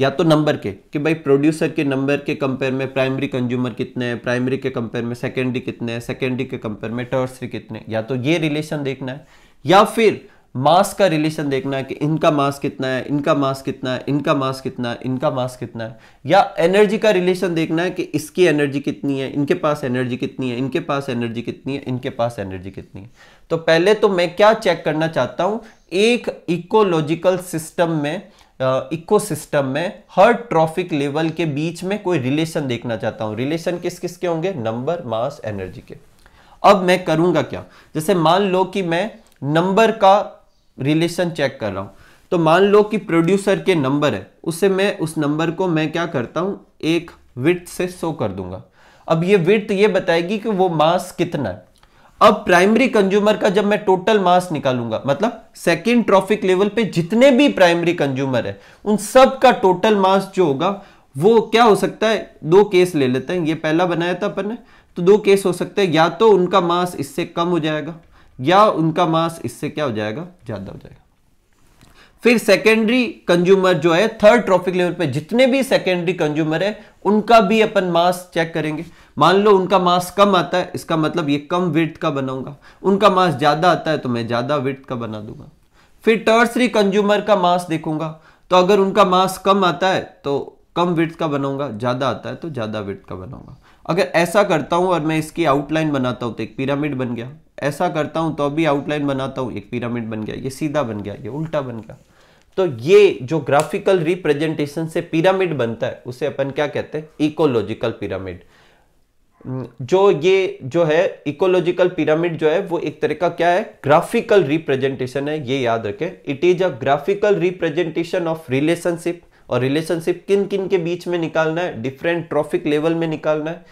या तो नंबर के कि भाई प्रोड्यूसर के नंबर के कंपेयर में प्राइमरी कंज्यूमर कितने हैं प्राइमरी के कंपेयर में सेकेंडरी कितने हैं सेकेंडरी के कंपेयर में टर्सरी कितने या तो ये रिलेशन देखना है या फिर मास का रिलेशन देखना है कि इनका मास कितना है इनका मास कितना है इनका मास कितना है इनका मास कितना है या एनर्जी का रिलेशन देखना है कि इसकी एनर्जी कितनी है इनके पास एनर्जी कितनी है इनके पास एनर्जी कितनी है इनके पास एनर्जी कितनी है तो पहले तो मैं क्या चेक करना चाहता हूं एक इकोलॉजिकल सिस्टम में इकोसिस्टम में हर ट्रॉफिक लेवल के बीच में कोई रिलेशन देखना चाहता हूँ रिलेशन किस किस के होंगे नंबर मास एनर्जी के अब मैं करूँगा क्या जैसे मान लो कि मैं नंबर का रिलेशन चेक कर रहा हूं तो मान लो कि प्रोड्यूसर के नंबर है उसे मैं उस नंबर को मैं क्या करता हूं एक विथ से शो कर दूंगा अब ये विथ ये बताएगी कि वो मास कितना है अब प्राइमरी कंज्यूमर का जब मैं टोटल मास निकालूंगा मतलब सेकेंड ट्रॉफिक लेवल पे जितने भी प्राइमरी कंज्यूमर है उन सब का टोटल मास जो होगा वो क्या हो सकता है दो केस ले लेते हैं ये पहला बनाया था अपन ने तो दो केस हो सकते हैं या तो उनका मास इससे कम हो जाएगा या उनका मास इससे क्या हो जाएगा ज्यादा हो जाएगा फिर सेकेंडरी कंज्यूमर जो है थर्ड ट्रॉफिक लेवल पे जितने भी सेकेंडरी कंज्यूमर है उनका भी अपन मास चेक करेंगे मान लो उनका मास कम आता है इसका मतलब ये कम विर्थ का बनाऊंगा उनका मास ज़्यादा आता है तो मैं ज़्यादा विर्थ का बना दूंगा फिर टर्सरी कंज्यूमर का मास देखूंगा तो अगर उनका मास कम आता है तो कम विर्थ का बनाऊंगा ज़्यादा आता है तो ज़्यादा विर्थ का बनाऊंगा अगर ऐसा करता हूँ और मैं इसकी आउटलाइन बनाता हूं तो एक पिरामिड बन गया ऐसा करता हूं तो अभी आउटलाइन बनाता हूँ एक पिरामिड बन गया ये सीधा बन गया ये उल्टा बन गया तो ये जो ग्राफिकल रिप्रेजेंटेशन से पिरामिड बनता है उसे अपन क्या कहते हैं इकोलॉजिकल पिरामिड जो ये जो है इकोलॉजिकल पिरामिड जो है वो एक तरह का क्या है ग्राफिकल रिप्रेजेंटेशन है ये याद रखें it is a graphical representation of relationship और रिलेशनशिप किन किन के बीच में निकालना है डिफरेंट ट्रॉफिक लेवल में निकालना है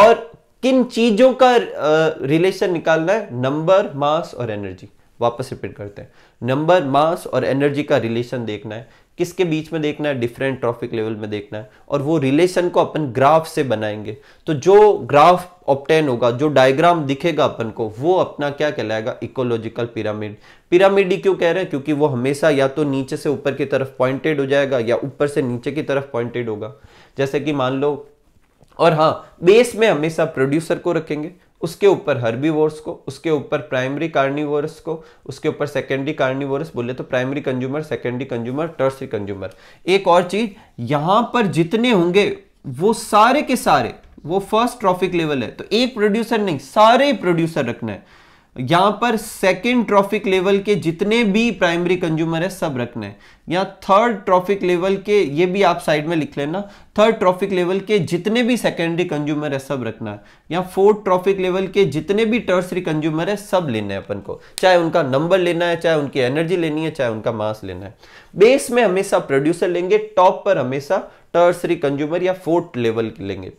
और किन चीजों का रिलेशन निकालना है नंबर मास और एनर्जी वापस रिपीट करते हैं नंबर मास और एनर्जी का रिलेशन देखना है किसके बीच में देखना है डिफरेंट ट्रॉफिक लेवल में देखना है और वो रिलेशन को अपन ग्राफ से बनाएंगे तो जो ग्राफ ऑप्टेन होगा जो डायग्राम दिखेगा अपन को वो अपना क्या कहलाएगा इकोलॉजिकल पिरामिड पिरामिड ही क्यों कह रहे हैं क्योंकि वो हमेशा या तो नीचे से ऊपर की तरफ पॉइंटेड हो जाएगा या ऊपर से नीचे की तरफ पॉइंटेड होगा जैसे कि मान लो और हाँ बेस में हमेशा प्रोड्यूसर को रखेंगे उसके ऊपर हर्बीवोर्स को उसके ऊपर प्राइमरी कार्निवोरस को उसके ऊपर सेकेंडरी कार्निवोरस बोले तो primary consumer secondary consumer tertiary consumer एक और चीज यहां पर जितने होंगे वो सारे के सारे वो फर्स्ट ट्रॉफिक लेवल है तो एक प्रोड्यूसर नहीं सारे प्रोड्यूसर रखना है यहां पर सेकेंड ट्रॉफिक लेवल के जितने भी प्राइमरी कंज्यूमर है सब रखना है या थर्ड ट्रॉफिक लेवल के ये भी आप साइड में लिख लेना थर्ड ट्रॉफिक लेवल के जितने भी सेकेंडरी कंज्यूमर है सब रखना है या फोर्थ ट्रॉफिक लेवल के जितने भी टर्सरी कंज्यूमर है सब लेना है अपन को चाहे उनका नंबर लेना है चाहे उनकी एनर्जी लेनी है चाहे उनका मास लेना है बेस में हमेशा प्रोड्यूसर लेंगे टॉप पर हमेशा टर्सरी कंज्यूमर या फोर्थ लेवल लेंगे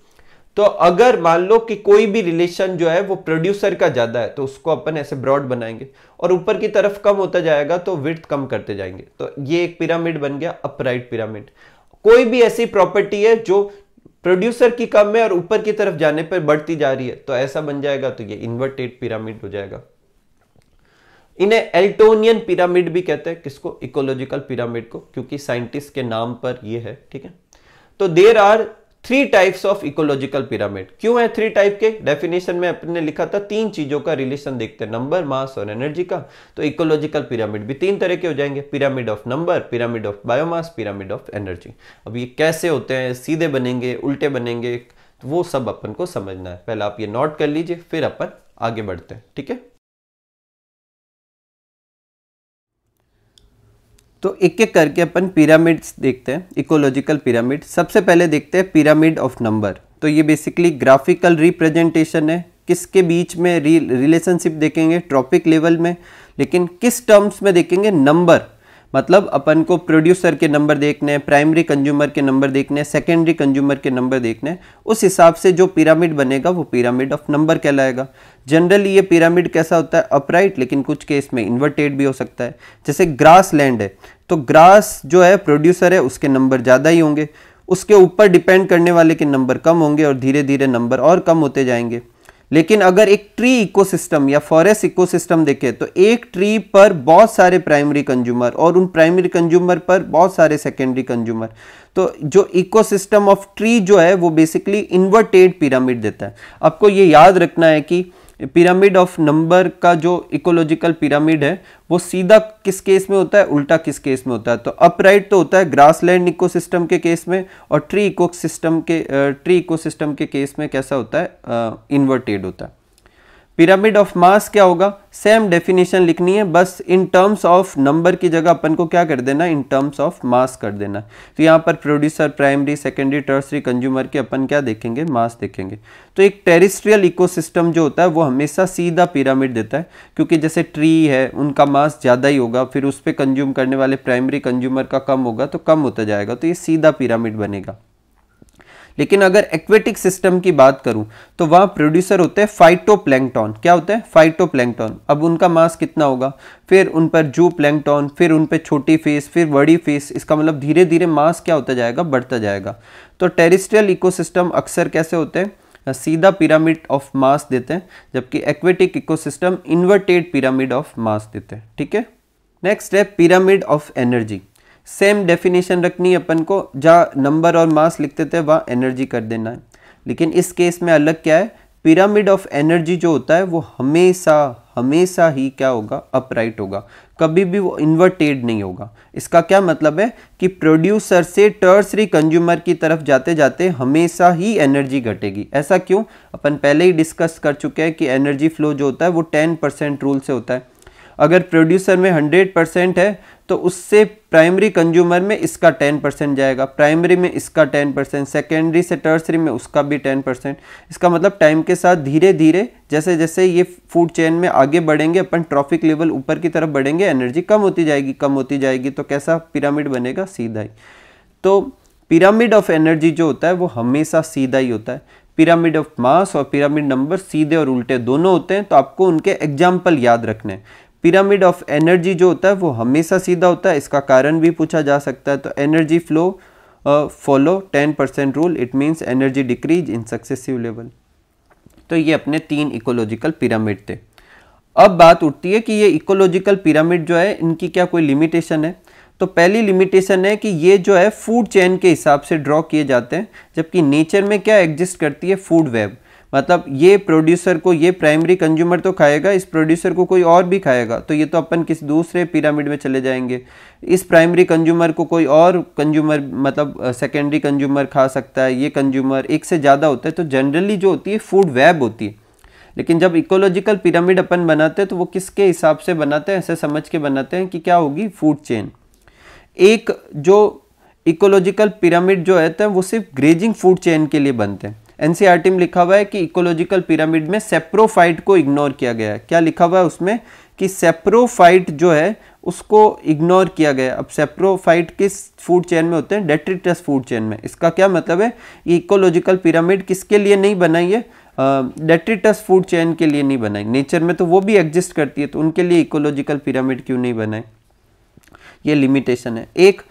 तो अगर मान लो कि कोई भी रिलेशन जो है वो प्रोड्यूसर का ज्यादा है तो उसको अपन ऐसे ब्रॉड बनाएंगे और ऊपर की तरफ कम होता जाएगा तो विथ कम करते जाएंगे तो ये एक पिरामिड बन गया अपराइट पिरामिड कोई भी ऐसी प्रॉपर्टी है जो प्रोड्यूसर की कम है और ऊपर की तरफ जाने पर बढ़ती जा रही है तो ऐसा बन जाएगा तो ये इन्वर्टेड पिरामिड हो जाएगा इन्हें एल्टोनियन पिरामिड भी कहते हैं किसको इकोलॉजिकल पिरामिड को क्योंकि साइंटिस्ट के नाम पर ये है ठीक है तो there are three types of ecological pyramid क्यों है थ्री टाइप के डेफिनेशन में अपने लिखा था तीन चीजों का रिलेशन देखते हैं नंबर मास और एनर्जी का तो इकोलॉजिकल पिरामिड भी तीन तरह के हो जाएंगे pyramid of number pyramid of biomass pyramid of energy अब ये कैसे होते हैं सीधे बनेंगे उल्टे बनेंगे तो वो सब अपन को समझना है पहले आप ये नोट कर लीजिए फिर अपन आगे बढ़ते हैं ठीक है तो एक एक करके अपन पिरामिड्स देखते हैं इकोलॉजिकल पिरामिड सबसे पहले देखते हैं पिरामिड ऑफ नंबर तो ये बेसिकली ग्राफिकल रिप्रेजेंटेशन है किसके बीच में रिलेशनशिप देखेंगे ट्रॉपिक लेवल में लेकिन किस टर्म्स में देखेंगे नंबर मतलब अपन को प्रोड्यूसर के नंबर देखने हैं प्राइमरी कंज्यूमर के नंबर देखने हैं सेकेंडरी कंज्यूमर के नंबर देखने हैं उस हिसाब से जो पिरामिड बनेगा वो पिरामिड ऑफ नंबर कहलाएगा जनरली ये पिरामिड कैसा होता है अपराइट लेकिन कुछ केस में इन्वर्टेड भी हो सकता है जैसे ग्रास लैंड है तो ग्रास जो है प्रोड्यूसर है उसके नंबर ज़्यादा ही होंगे उसके ऊपर डिपेंड करने वाले के नंबर कम होंगे और धीरे धीरे नंबर और कम होते जाएंगे लेकिन अगर एक ट्री इकोसिस्टम या फॉरेस्ट इकोसिस्टम देखें तो एक ट्री पर बहुत सारे प्राइमरी कंज्यूमर और उन प्राइमरी कंज्यूमर पर बहुत सारे सेकेंडरी कंज्यूमर तो जो इकोसिस्टम ऑफ ट्री जो है वो बेसिकली इन्वर्टेड पिरामिड देता है आपको ये याद रखना है कि पिरामिड ऑफ नंबर का जो इकोलॉजिकल पिरामिड है वो सीधा किस केस में होता है उल्टा किस केस में होता है तो अपराइट तो होता है ग्रासलैंड इकोसिस्टम के केस में और ट्री इको सिस्टम के ट्री इकोसिस्टम के केस में कैसा होता है इन्वर्टेड होता है पिरामिड ऑफ मास क्या होगा सेम डेफिनेशन लिखनी है बस इन टर्म्स ऑफ नंबर की जगह अपन को क्या कर देना इन टर्म्स ऑफ मास कर देना तो यहाँ पर producer primary secondary tertiary consumer के अपन क्या देखेंगे मास देखेंगे तो एक टेरिस्ट्रियल इकोसिस्टम जो होता है वो हमेशा सीधा पिरामिड देता है क्योंकि जैसे ट्री है उनका मास ज़्यादा ही होगा फिर उस पर कंज्यूम करने वाले प्राइमरी कंज्यूमर का कम होगा तो कम होता जाएगा तो ये सीधा पिरामिड बनेगा लेकिन अगर एक्वेटिक सिस्टम की बात करूं तो वहाँ प्रोड्यूसर होते हैं फाइटोप्लैंक्टॉन क्या होते हैं फाइटोप्लैंक्टॉन अब उनका मास कितना होगा फिर उन पर जू प्लैंगटॉन फिर उन पर छोटी फेस फिर बड़ी फेस इसका मतलब धीरे धीरे मास क्या होता जाएगा बढ़ता जाएगा तो टेरिस्ट्रियल इकोसिस्टम अक्सर कैसे होते हैं सीधा पिरामिड ऑफ मास देते हैं जबकि aquatic ecosystem inverted pyramid of mass देते हैं ठीक है नेक्स्ट है pyramid of energy same definition रखनी है अपन को जहाँ नंबर और मास लिखते थे वहाँ एनर्जी कर देना है लेकिन इस केस में अलग क्या है पिरामिड ऑफ एनर्जी जो होता है वो हमेशा हमेशा ही क्या होगा अपराइट होगा कभी भी वो इन्वर्टेड नहीं होगा इसका क्या मतलब है कि प्रोड्यूसर से टर्सरी कंज्यूमर की तरफ जाते जाते हमेशा ही एनर्जी घटेगी ऐसा क्यों अपन पहले ही डिस्कस कर चुके हैं कि एनर्जी फ्लो जो होता है वो टेन परसेंट रूल से होता है अगर प्रोड्यूसर में 100 परसेंट है तो उससे प्राइमरी कंज्यूमर में इसका 10 परसेंट जाएगा प्राइमरी में इसका 10 परसेंट सेकेंडरी से टर्सरी में उसका भी 10 परसेंट इसका मतलब टाइम के साथ धीरे धीरे जैसे जैसे ये फूड चेन में आगे बढ़ेंगे अपन ट्रॉफिक लेवल ऊपर की तरफ बढ़ेंगे एनर्जी कम होती जाएगी कम होती जाएगी तो कैसा पिरामिड बनेगा सीधा ही तो पिरामिड ऑफ एनर्जी जो होता है वो हमेशा सीधा ही होता है पिरामिड ऑफ मास और पिरामिड नंबर सीधे और उल्टे दोनों होते हैं तो आपको उनके एग्जाम्पल याद रखने हैं पिरामिड ऑफ एनर्जी जो होता है वो हमेशा सीधा होता है इसका कारण भी पूछा जा सकता है तो energy flow follow ten percent rule it means energy decrease in successive level तो ये अपने तीन इकोलॉजिकल पिरामिड थे अब बात उठती है कि ये इकोलॉजिकल पिरामिड जो है इनकी क्या कोई लिमिटेशन है तो पहली लिमिटेशन है कि ये जो है फूड चेन के हिसाब से ड्रॉ किए जाते हैं जबकि नेचर में क्या एग्जिस्ट करती है फूड वेब मतलब ये प्रोड्यूसर को ये प्राइमरी कंज्यूमर तो खाएगा इस प्रोड्यूसर को कोई और भी खाएगा तो ये तो अपन किसी दूसरे पिरामिड में चले जाएंगे इस प्राइमरी कंज्यूमर को कोई और कंज्यूमर मतलब सेकेंडरी कंज्यूमर खा सकता है ये कंज्यूमर एक से ज़्यादा होता है तो जनरली जो होती है फूड वेब होती है लेकिन जब इकोलॉजिकल पिरामिड अपन बनाते हैं तो वो किसके हिसाब से बनाते हैं ऐसे समझ के बनाते हैं कि क्या होगी फूड चेन एक जो इकोलॉजिकल पिरामिड जो है तो वो सिर्फ ग्रेजिंग फूड चेन के लिए बनते हैं एनसीआरटी में लिखा हुआ है कि इकोलॉजिकल पिरामिड में सेप्रोफाइट को इग्नोर किया गया है क्या लिखा हुआ है उसमें कि सेप्रोफाइट जो है उसको इग्नोर किया गया अब सेप्रोफाइट किस फूड चेन में होते हैं डेट्रिटस फूड चेन में इसका क्या मतलब है ये इकोलॉजिकल पिरामिड किसके लिए नहीं बनाई है डेट्रिटस फूड चेन के लिए नहीं बनाई नेचर में तो वो भी एग्जिस्ट करती है तो उनके लिए इकोलॉजिकल पिरामिड क्यों नहीं बनाए ये लिमिटेशन है एक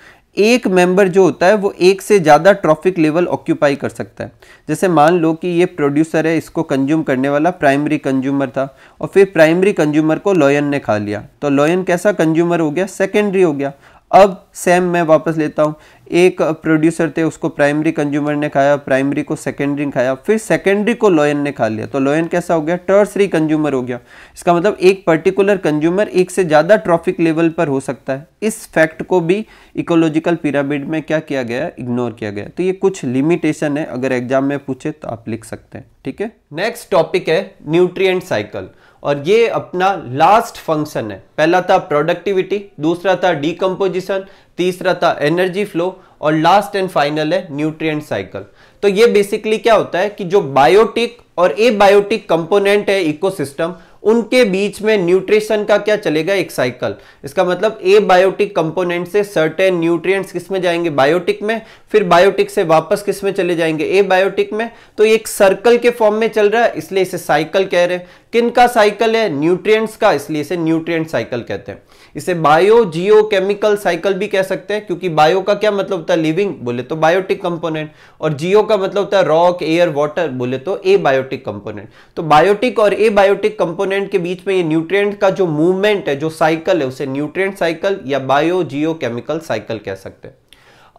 एक मेंबर जो होता है वो एक से ज़्यादा ट्रॉफिक लेवल ऑक्यूपाई कर सकता है जैसे मान लो कि ये प्रोड्यूसर है इसको कंज्यूम करने वाला प्राइमरी कंज्यूमर था और फिर प्राइमरी कंज्यूमर को लॉयन ने खा लिया तो लॉयन कैसा कंज्यूमर हो गया सेकेंडरी हो गया अब सेम मैं वापस लेता हूँ एक प्रोड्यूसर थे उसको प्राइमरी कंज्यूमर ने खाया प्राइमरी को सेकेंडरी ने खाया फिर सेकेंडरी को लॉयन ने खा लिया तो लॉयन कैसा हो गया टर्सरी कंज्यूमर हो गया इसका मतलब एक पर्टिकुलर कंज्यूमर एक से ज़्यादा ट्रॉफिक लेवल पर हो सकता है इस फैक्ट को भी इकोलॉजिकल पिरामिड में क्या किया गया इग्नोर किया गया तो ये कुछ लिमिटेशन है अगर एग्जाम में पूछे तो आप लिख सकते हैं ठीक है नेक्स्ट टॉपिक है न्यूट्रिय साइकिल और ये अपना लास्ट फंक्शन है पहला था प्रोडक्टिविटी दूसरा था डीकम्पोजिशन तीसरा था एनर्जी फ्लो और लास्ट एंड फाइनल है न्यूट्रिएंट साइकिल तो ये बेसिकली क्या होता है कि जो बायोटिक और ए बायोटिक कंपोनेंट है इकोसिस्टम उनके बीच में न्यूट्रिशन का क्या चलेगा एक साइकिल इसका मतलब ए बायोटिक कंपोनेंट से सर्टेन न्यूट्रिएंट्स में जाएंगे बायोटिक में फिर बायोटिक से वापस किसमें चले जाएंगे ए बायोटिक में तो एक सर्कल के फॉर्म में चल रहा है इसलिए इसे साइकिल कह रहे हैं किन का साइकिल है न्यूट्रिएंट्स का इसलिए इसे न्यूट्रिएंट साइकिल कहते हैं इसे बायो जियो केमिकल साइकिल भी कह सकते हैं क्योंकि बायो का क्या मतलब होता है लिविंग बोले तो बायोटिक कंपोनेंट और जियो का मतलब होता है रॉक एयर वाटर बोले तो ए बायोटिक कंपोनेंट तो बायोटिक और ए बायोटिक कंपोनेंट के बीच में ये न्यूट्रिएंट का जो मूवमेंट है जो साइकिल है उसे न्यूट्रिएंट साइकिल या बायो जियो केमिकल साइकिल कह सकते हैं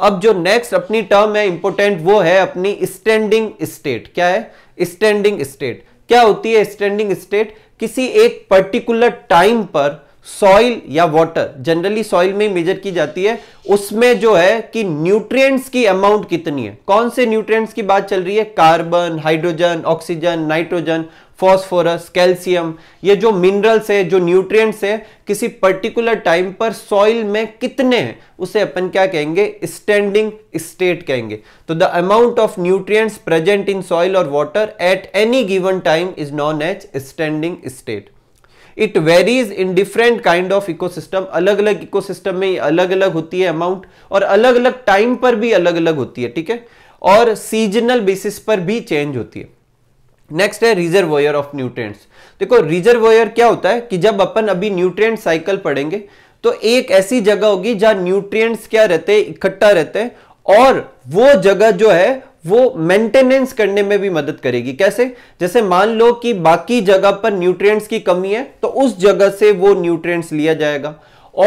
अब जो नेक्स्ट अपनी टर्म है इंपोर्टेंट वो है अपनी स्टैंडिंग स्टेट क्या है स्टैंडिंग स्टेट क्या होती है स्टैंडिंग स्टेट किसी एक पर्टिकुलर टाइम पर सॉइल या वाटर जनरली सॉइल में मेजर की जाती है उसमें जो है कि न्यूट्रिएंट्स की अमाउंट कितनी है कौन से न्यूट्रिएंट्स की बात चल रही है carbon hydrogen oxygen nitrogen phosphorus calcium ये जो मिनरल्स है जो न्यूट्रिएंट्स है किसी पर्टिकुलर टाइम पर सॉइल में कितने हैं उसे अपन क्या कहेंगे स्टैंडिंग स्टेट कहेंगे तो the amount of nutrients present in soil और water at any given time is known as standing state it varies in different kind of ecosystem अलग अलग इकोसिस्टम में अलग अलग होती है अमाउंट और अलग अलग टाइम पर भी अलग अलग होती है ठीक है और सीजनल बेसिस पर भी चेंज होती है नेक्स्ट है रिजर्वयर ऑफ न्यूट्रेंट्स देखो रिजर्वयर क्या होता है कि जब अपन अभी न्यूट्रिएंट साइकिल पढ़ेंगे तो एक ऐसी जगह होगी जहां न्यूट्रिएंट्स क्या रहते हैं इकट्ठा रहते हैं और वो जगह जो है वो मेंटेनेंस करने में भी मदद करेगी कैसे जैसे मान लो कि बाकी जगह पर न्यूट्रिएंट्स की कमी है तो उस जगह से वो न्यूट्रिएंट्स लिया जाएगा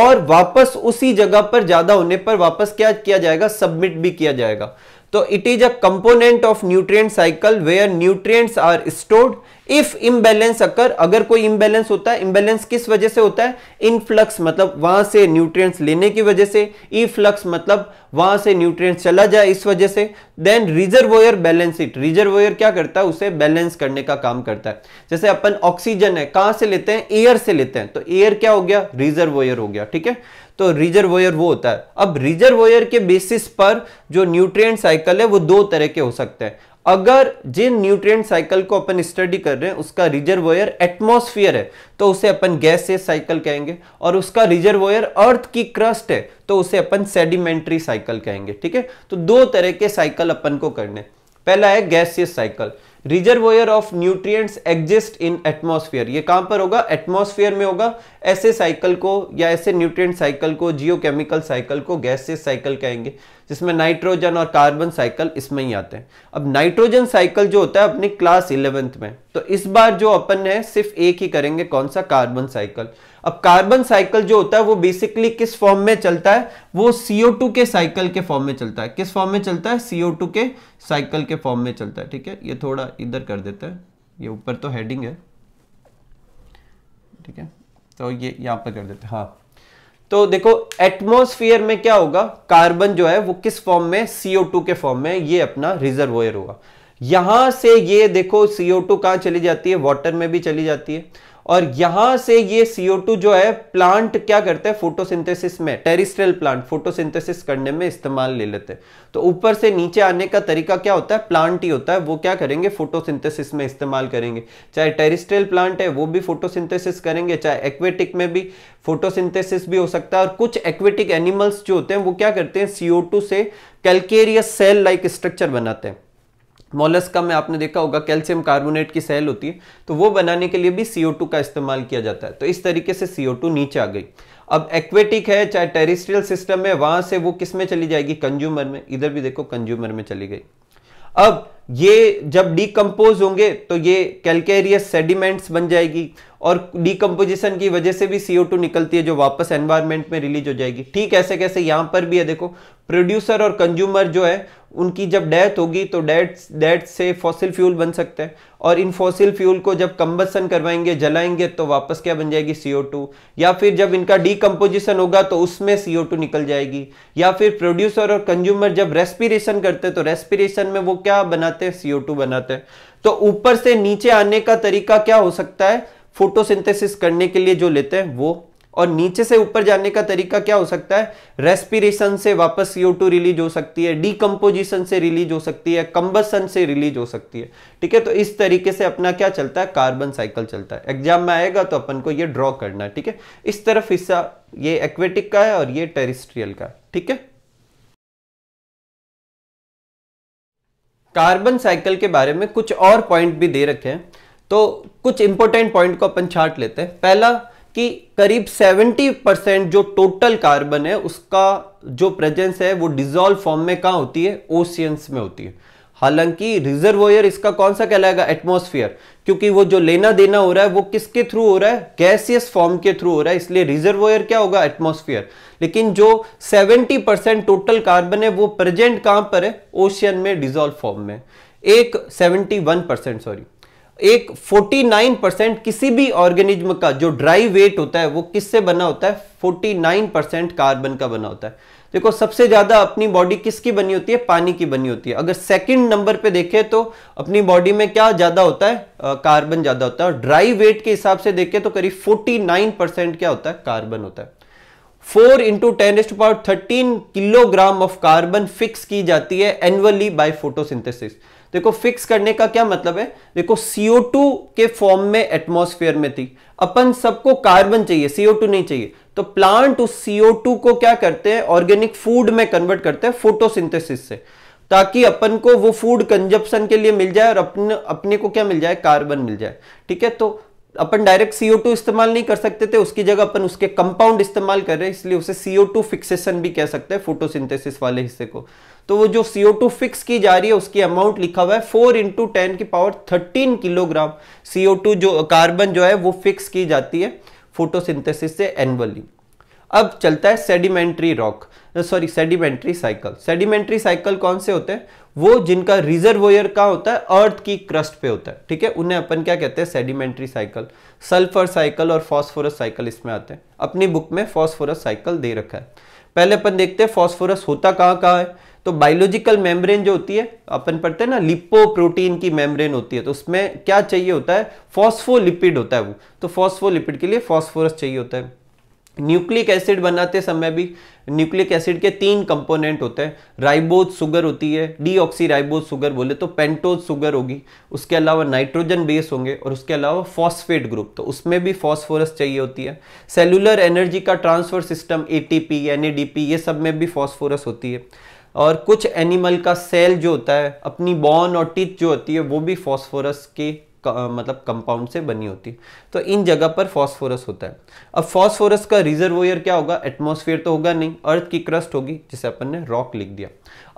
और वापस उसी जगह पर ज्यादा होने पर वापस क्या किया जाएगा सबमिट भी किया जाएगा So it is a component of nutrient cycle where nutrients are stored if imbalance occur अगर कोई इम्बेलेंस होता है इम्बेलेंस किस वजह से होता है इनफ्लक्स मतलब वहां से न्यूट्रिएंट्स लेने की वजह से ई e फ्लक्स मतलब वहां से न्यूट्रिएंट्स चला जाए इस वजह से then reservoir balance it reservoir क्या करता है उसे बैलेंस करने का काम करता है जैसे अपन ऑक्सीजन है कहां से लेते हैं एयर से लेते हैं तो एयर क्या हो गया रिजर्वोयर हो गया ठीक है तो रिजर्वोयर वो होता है अब रिजर्वोयर के बेसिस पर जो न्यूट्रिएंट साइकिल है वो दो तरह के हो सकते हैं अगर जिन न्यूट्रिएंट साइकिल को अपन स्टडी कर रहे हैं उसका रिजर्वोयर एटमॉस्फेयर है तो उसे अपन से साइकिल कहेंगे और उसका रिजर्वोयर अर्थ की क्रस्ट है तो उसे अपन सेडिमेंट्री साइकिल कहेंगे ठीक है तो दो तरह के साइकिल अपन को करने पहला है gaseous cycle reservoir of nutrients exist in atmosphere ये कहां पर होगा एटमॉस्फेयर में होगा ऐसे साइकिल को या ऐसे न्यूट्रिएंट साइकिल को जियोकेमिकल साइकिल को गैसेस साइकिल कहेंगे जिसमें नाइट्रोजन और कार्बन साइकिल इसमें ही आते हैं अब नाइट्रोजन साइकिल जो होता है अपनी क्लास इलेवेंथ में तो इस बार जो अपन है सिर्फ एक ही करेंगे कौन सा कार्बन साइकिल अब कार्बन साइकिल जो होता है वो बेसिकली किस फॉर्म में चलता है वो CO2 के साइकिल के फॉर्म में चलता है किस फॉर्म में चलता है CO2 के साइकिल के फॉर्म में चलता है ठीक है ये थोड़ा इधर कर देते हैं ये ऊपर तो हेडिंग है ठीक है तो ये यहां पर कर देते हैं हाँ तो देखो एटमोस्फियर में क्या होगा कार्बन जो है वो किस फॉर्म में टू के फॉर्म में ये अपना रिजर्व होगा यहां से ये देखो सीओ टू कहां चली जाती है वॉटर में भी चली जाती है और यहां से ये CO2 जो है प्लांट क्या करते हैं फोटोसिंथेसिस में टेरिस्ट्रियल प्लांट फोटोसिंथेसिस करने में इस्तेमाल ले लेते हैं तो ऊपर से नीचे आने का तरीका क्या होता है प्लांट ही होता है वो क्या करेंगे फोटोसिंथेसिस में इस्तेमाल करेंगे चाहे टेरिस्ट्रियल प्लांट है वो भी फोटोसिंथेसिस करेंगे चाहे एक्वेटिक में भी फोटोसिंथेसिस भी हो सकता है और कुछ एक्वेटिक एनिमल्स जो होते हैं वो क्या करते हैं सीओ से कैलकेरियस सेल लाइक स्ट्रक्चर बनाते हैं मोलस्का में आपने देखा होगा कैल्शियम कार्बोनेट की सेल होती है तो वो बनाने के लिए भी CO2 का इस्तेमाल किया जाता है तो इस तरीके से CO2 नीचे आ गई अब एक्वेटिक है चाहे टेरिस्ट्रियल सिस्टम है वहां से वो किस में चली जाएगी कंज्यूमर में इधर भी देखो कंज्यूमर में चली गई अब ये जब डीकम्पोज होंगे तो ये कैलकेरियस सेडिमेंट्स बन जाएगी और डिकम्पोजिशन की वजह से भी CO2 निकलती है जो वापस एनवायरमेंट में रिलीज हो जाएगी ठीक ऐसे कैसे यहां पर भी है देखो प्रोड्यूसर और कंज्यूमर जो है उनकी जब डेथ होगी तो डेथ डेथ से फॉसिल फ्यूल बन सकते हैं और इन फॉसिल फ्यूल को जब कंबसन करवाएंगे जलाएंगे तो वापस क्या बन जाएगी CO2 या फिर जब इनका डीकम्पोजिशन होगा तो उसमें CO2 निकल जाएगी या फिर प्रोड्यूसर और कंज्यूमर जब रेस्पिरेशन करते तो रेस्पिरेशन में वो क्या बनाते हैं टू बनाते हैं तो ऊपर से नीचे आने का तरीका क्या हो सकता है फोटोसिंथेसिस करने के लिए जो लेते हैं वो और नीचे से ऊपर जाने का तरीका क्या हो सकता है रेस्पिरेशन से वापस CO2 रिलीज हो सकती है डीकम्पोजिशन से रिलीज हो सकती है कंबसन से रिलीज हो सकती है ठीक है तो इस तरीके से अपना क्या चलता है कार्बन साइकिल चलता है एग्जाम में आएगा तो अपन को ये ड्रॉ करना है ठीक है इस तरफ हिस्सा ये एक्वेटिक का है और ये टेरिस्ट्रियल का ठीक है कार्बन साइकिल के बारे में कुछ और पॉइंट भी दे रखे हैं तो कुछ इंपॉर्टेंट पॉइंट को अपन छाट लेते हैं पहला कि करीब 70 परसेंट जो टोटल कार्बन है उसका जो प्रेजेंस है वो डिजोल्व फॉर्म में कहा होती है ओशियंस में होती है हालांकि रिजर्वोयर इसका कौन सा कहलाएगा एटमोस्फियर क्योंकि वो जो लेना देना हो रहा है वो किसके थ्रू हो रहा है गैसियस फॉर्म के थ्रू हो रहा है इसलिए रिजर्वोयर क्या होगा एटमोस्फियर लेकिन जो 70 परसेंट टोटल कार्बन है वो प्रेजेंट कहां पर है ओशियन में डिजोल्व फॉर्म में एक सेवेंटी परसेंट सॉरी एक 49 परसेंट किसी भी ऑर्गेनिज्म का जो ड्राई वेट होता है वो किससे बना होता है 49 परसेंट कार्बन का बना होता है देखो सबसे ज्यादा अपनी बॉडी किसकी बनी होती है पानी की बनी होती है अगर सेकंड नंबर पे देखें तो अपनी बॉडी में क्या ज्यादा होता है कार्बन ज्यादा होता है और ड्राई वेट के हिसाब से देखें तो करीब 49 परसेंट क्या होता है कार्बन होता है फोर इंटू टेन एस्ट power thirteen kilogram of carbon fix की जाती है एनुअली बाय फोटोसिंथेसिस देखो फिक्स करने का क्या मतलब है देखो CO2 के फॉर्म में एटमोसफियर में थी अपन सबको कार्बन चाहिए CO2 नहीं चाहिए तो प्लांट उस CO2 को क्या करते हैं ऑर्गेनिक फूड में कन्वर्ट करते हैं फोटोसिंथेसिस से ताकि अपन को वो फूड कंजप्शन के लिए मिल जाए और अपने अपने को क्या मिल जाए कार्बन मिल जाए ठीक है तो अपन डायरेक्ट CO2 इस्तेमाल नहीं कर सकते थे उसकी जगह अपन उसके कंपाउंड इस्तेमाल कर रहे हैं इसलिए उसे CO2 फिक्सेशन भी कह सकते हैं फोटोसिंथेसिस वाले हिस्से को तो वो जो CO2 फिक्स की जा रही है उसकी अमाउंट लिखा हुआ है फोर इंटू टेन की पावर थर्टीन किलोग्राम CO2 जो कार्बन जो है वो फिक्स की जाती है फोटोसिंथेसिस से एनुअली अब चलता है sedimentary rock sorry sedimentary cycle sedimentary cycle कौन से होते हैं वो जिनका रिजर्वोयर का होता है अर्थ की क्रस्ट पे होता है ठीक है उन्हें अपन क्या कहते हैं सेडिमेंट्री साइकिल सल्फर साइकिल और फॉस्फोरस साइकिल इसमें आते हैं अपनी बुक में फॉस्फोरस साइकिल दे रखा है पहले अपन देखते हैं फॉस्फोरस होता कहाँ कहाँ है तो बायोलॉजिकल मेम्ब्रेन जो होती है अपन पढ़ते हैं ना लिपो प्रोटीन की मेम्ब्रेन होती है तो उसमें क्या चाहिए होता है फॉस्फोलिपिड होता है वो तो फॉस्फोलिपिड के लिए फॉस्फोरस चाहिए होता है न्यूक्लिक एसिड बनाते समय भी न्यूक्लिक एसिड के तीन कंपोनेंट होते हैं राइबोज सुगर होती है ऑक्सी राइबोज सुगर बोले तो पेंटोज सुगर होगी उसके अलावा नाइट्रोजन बेस होंगे और उसके अलावा फॉस्फेट ग्रुप तो उसमें भी फॉस्फोरस चाहिए होती है सेलुलर एनर्जी का ट्रांसफर सिस्टम एटीपी एनएडीपी ये सब में भी फॉस्फोरस होती है और कुछ एनिमल का सेल जो होता है अपनी बॉन और टिथ जो होती है वो भी फॉस्फोरस के मतलब कंपाउंड से बनी होती है तो इन जगह पर फॉस्फोरस होता है अब फॉस्फोरस का रिजर्वोयर क्या होगा एटमॉस्फेयर तो होगा नहीं अर्थ की क्रस्ट होगी जिसे अपन ने रॉक लिख दिया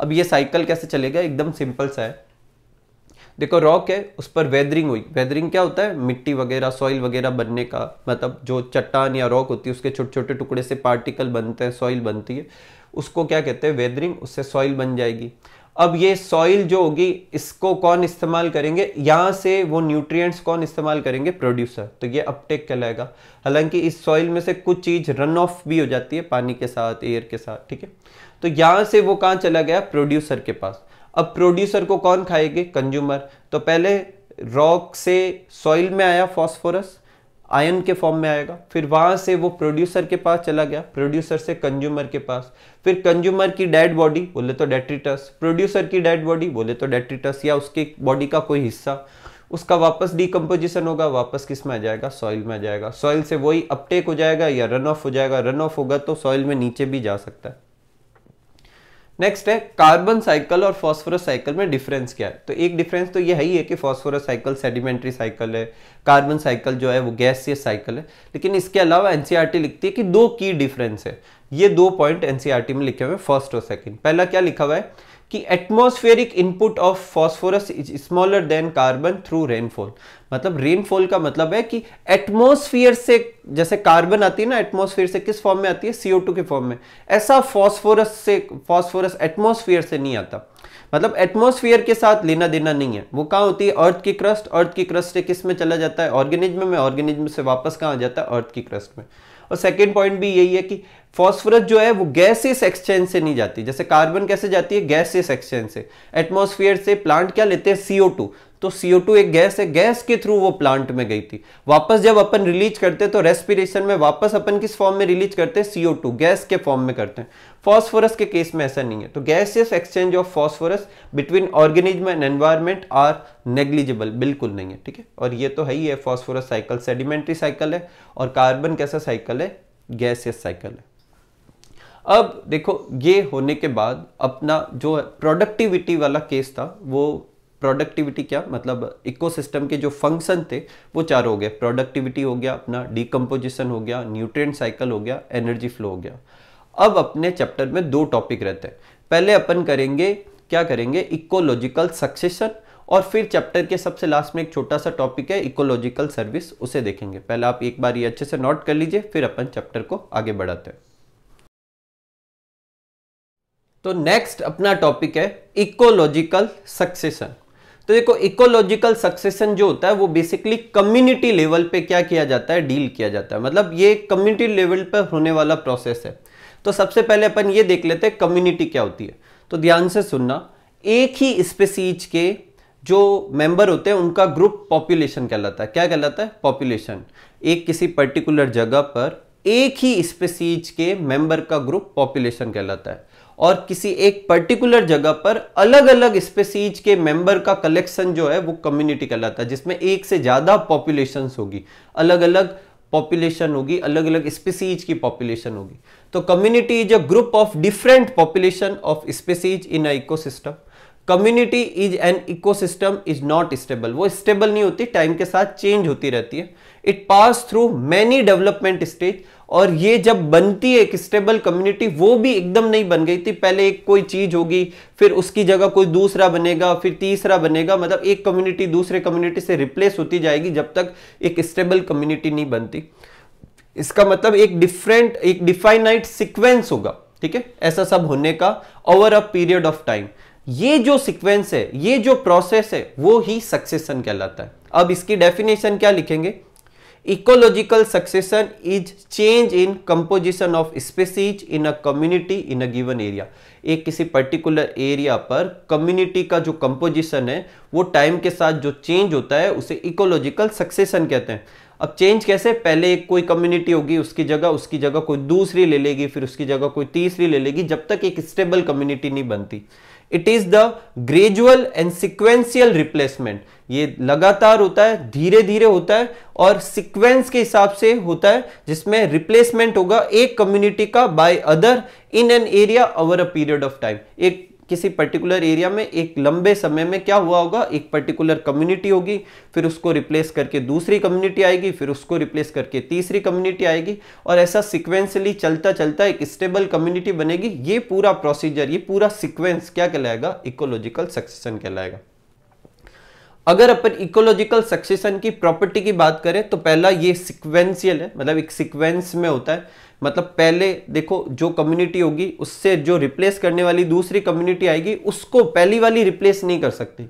अब ये साइकिल कैसे चलेगा एकदम सिंपल सा है देखो रॉक है उस पर वेदरिंग हुई वेदरिंग क्या होता है मिट्टी वगैरह सॉइल वगैरह बनने का मतलब जो चट्टान या रॉक होती है उसके छोटे छोटे टुकड़े से पार्टिकल बनते हैं सॉइल बनती है उसको क्या कहते हैं वेदरिंग उससे सॉइल बन जाएगी अब ये सॉइल जो होगी इसको कौन इस्तेमाल करेंगे यहाँ से वो न्यूट्रिएंट्स कौन इस्तेमाल करेंगे प्रोड्यूसर तो ये अपटेक कहलाएगा हालांकि इस सॉइल में से कुछ चीज़ रन ऑफ भी हो जाती है पानी के साथ एयर के साथ ठीक है तो यहां से वो कहां चला गया प्रोड्यूसर के पास अब प्रोड्यूसर को कौन खाएगी कंज्यूमर तो पहले रॉक से सॉइल में आया फॉस्फोरस आयन के फॉर्म में आएगा फिर वहां से वो प्रोड्यूसर के पास चला गया प्रोड्यूसर से कंज्यूमर के पास फिर कंज्यूमर की डेड बॉडी बोले तो डेट्रिटस प्रोड्यूसर की डेड बॉडी बोले तो डेट्रिटस या उसकी बॉडी का कोई हिस्सा उसका वापस डिकम्पोजिशन होगा वापस किस में आ जाएगा सॉइल में आ जाएगा सॉइल से वही अपटेक हो जाएगा या रन ऑफ हो जाएगा रन ऑफ होगा तो सॉइल में नीचे भी जा सकता है नेक्स्ट है कार्बन साइकिल और फॉस्फोरस साइकिल में डिफरेंस क्या है तो एक डिफरेंस तो यह है ही है कि फॉस्फोरस साइकिल सेडिमेंट्री साइकिल है कार्बन साइकिल जो है वो गैसियस साइकिल है लेकिन इसके अलावा एनसीईआरटी e लिखती है कि दो की डिफरेंस है ये दो पॉइंट एनसीईआरटी e में लिखे हुए फर्स्ट और सेकंड पहला क्या लिखा हुआ है कि atmospheric input of phosphorus is smaller than carbon through rainfall मतलब रेनफॉल का मतलब है कि एटमोस्फियर से जैसे कार्बन आती है ना एटमोस्फियर से किस फॉर्म में आती है सीओ के फॉर्म में ऐसा फॉस्फोरस से फॉस्फोरस एटमोस्फियर से नहीं आता मतलब एटमोस्फियर के साथ लेना देना नहीं है वो कहाँ होती है अर्थ की क्रस्ट अर्थ की क्रस्ट से किस में चला जाता है ऑर्गेनिज्म में ऑर्गेनिज्म से वापस कहाँ आ जाता है अर्थ की क्रस्ट में और सेकेंड पॉइंट भी यही है कि फॉस्फोरस जो है वो गैसेस एक्सचेंज से नहीं जाती जैसे कार्बन कैसे जाती है गैसेस एक्सचेंज से एटमोसफियर से प्लांट क्या लेते हैं सीओ तो CO2 एक गैस है गैस के थ्रू वो प्लांट में गई थी वापस जब अपन रिलीज करते तो रेस्पिरेशन में वापस अपन किस फॉर्म में रिलीज करते हैं CO2 गैस के फॉर्म में करते हैं फॉस्फोरस के केस में ऐसा नहीं है तो gaseous exchange of phosphorus between organism and environment are negligible बिल्कुल नहीं है ठीक है और ये तो है ही है फॉस्फोरस साइकिल सेडिमेंट्री साइकिल है और कार्बन कैसा साइकिल है गैसियस साइकिल है अब देखो ये होने के बाद अपना जो प्रोडक्टिविटी वाला केस था वो प्रोडक्टिविटी क्या मतलब इकोसिस्टम के जो फंक्शन थे वो चार हो गए प्रोडक्टिविटी हो गया अपना डिकम्पोजिशन हो गया न्यूट्रिएंट साइकिल हो गया एनर्जी फ्लो हो गया अब अपने चैप्टर में दो टॉपिक रहते हैं पहले अपन करेंगे क्या करेंगे इकोलॉजिकल सक्सेशन और फिर चैप्टर के सबसे लास्ट में एक छोटा सा टॉपिक है इकोलॉजिकल सर्विस उसे देखेंगे पहले आप एक बार ये अच्छे से नोट कर लीजिए फिर अपन चैप्टर को आगे बढ़ाते हैं तो नेक्स्ट अपना टॉपिक है इकोलॉजिकल सक्सेशन तो देखो इकोलॉजिकल सक्सेशन जो होता है वो बेसिकली कम्युनिटी लेवल पे क्या किया जाता है डील किया जाता है मतलब ये कम्युनिटी लेवल पर होने वाला प्रोसेस है तो सबसे पहले अपन ये देख लेते हैं कम्युनिटी क्या होती है तो ध्यान से सुनना एक ही स्पेसीज के जो मेंबर होते हैं उनका ग्रुप पॉपुलेशन कहलाता है क्या कहलाता है पॉपुलेशन एक किसी पर्टिकुलर जगह पर एक ही स्पेसीज के मेंबर का ग्रुप पॉपुलेशन कहलाता है और किसी एक पर्टिकुलर जगह पर अलग अलग स्पेसीज के मेंबर का कलेक्शन जो है वो कम्युनिटी कहलाता है जिसमें एक से ज़्यादा पॉपुलेशन होगी अलग अलग पॉपुलेशन होगी अलग अलग स्पेसीज की पॉपुलेशन होगी तो community is a group of different population of species in a ecosystem community is an ecosystem is not stable वो स्टेबल नहीं होती टाइम के साथ चेंज होती रहती है it pass through many development stage और ये जब बनती है एक स्टेबल कम्युनिटी वो भी एकदम नहीं बन गई थी पहले एक कोई चीज होगी फिर उसकी जगह कोई दूसरा बनेगा फिर तीसरा बनेगा मतलब एक कम्युनिटी दूसरे कम्युनिटी से रिप्लेस होती जाएगी जब तक एक स्टेबल कम्युनिटी नहीं बनती इसका मतलब एक डिफरेंट एक डिफाइनाइट सिक्वेंस होगा ठीक है ऐसा सब होने का over a period of time ये जो सिक्वेंस है ये जो प्रोसेस है वो ही सक्सेसन कहलाता है अब इसकी डेफिनेशन क्या लिखेंगे ecological succession is change in composition of species in a community in a given area एक किसी पर्टिकुलर एरिया पर कम्युनिटी का जो कंपोजिशन है वो टाइम के साथ जो चेंज होता है उसे इकोलॉजिकल सक्सेशन कहते हैं अब चेंज कैसे पहले कोई कम्युनिटी होगी उसकी जगह उसकी जगह कोई दूसरी ले लेगी फिर उसकी जगह कोई तीसरी ले लेगी जब तक एक स्टेबल कम्युनिटी नहीं बनती it is the gradual and sequential replacement ये लगातार होता है धीरे धीरे होता है और सिक्वेंस के हिसाब से होता है जिसमें रिप्लेसमेंट होगा एक कम्युनिटी का by other in an area over a period of time एक किसी पर्टिकुलर एरिया में एक लंबे समय में क्या हुआ होगा एक पर्टिकुलर कम्युनिटी होगी फिर उसको रिप्लेस करके दूसरी कम्युनिटी आएगी फिर उसको रिप्लेस करके तीसरी कम्युनिटी आएगी और ऐसा सिक्वेंसली चलता चलता एक स्टेबल कम्युनिटी बनेगी ये पूरा प्रोसीजर ये पूरा सिक्वेंस क्या कहलाएगा इकोलॉजिकल सक्सेशन कहलाएगा अगर अपन इकोलॉजिकल सक्सेशन की प्रॉपर्टी की बात करें तो पहला ये सिक्वेंशियल है मतलब एक सिक्वेंस में होता है मतलब पहले देखो जो कम्युनिटी होगी उससे जो रिप्लेस करने वाली दूसरी कम्युनिटी आएगी उसको पहली वाली रिप्लेस नहीं कर सकती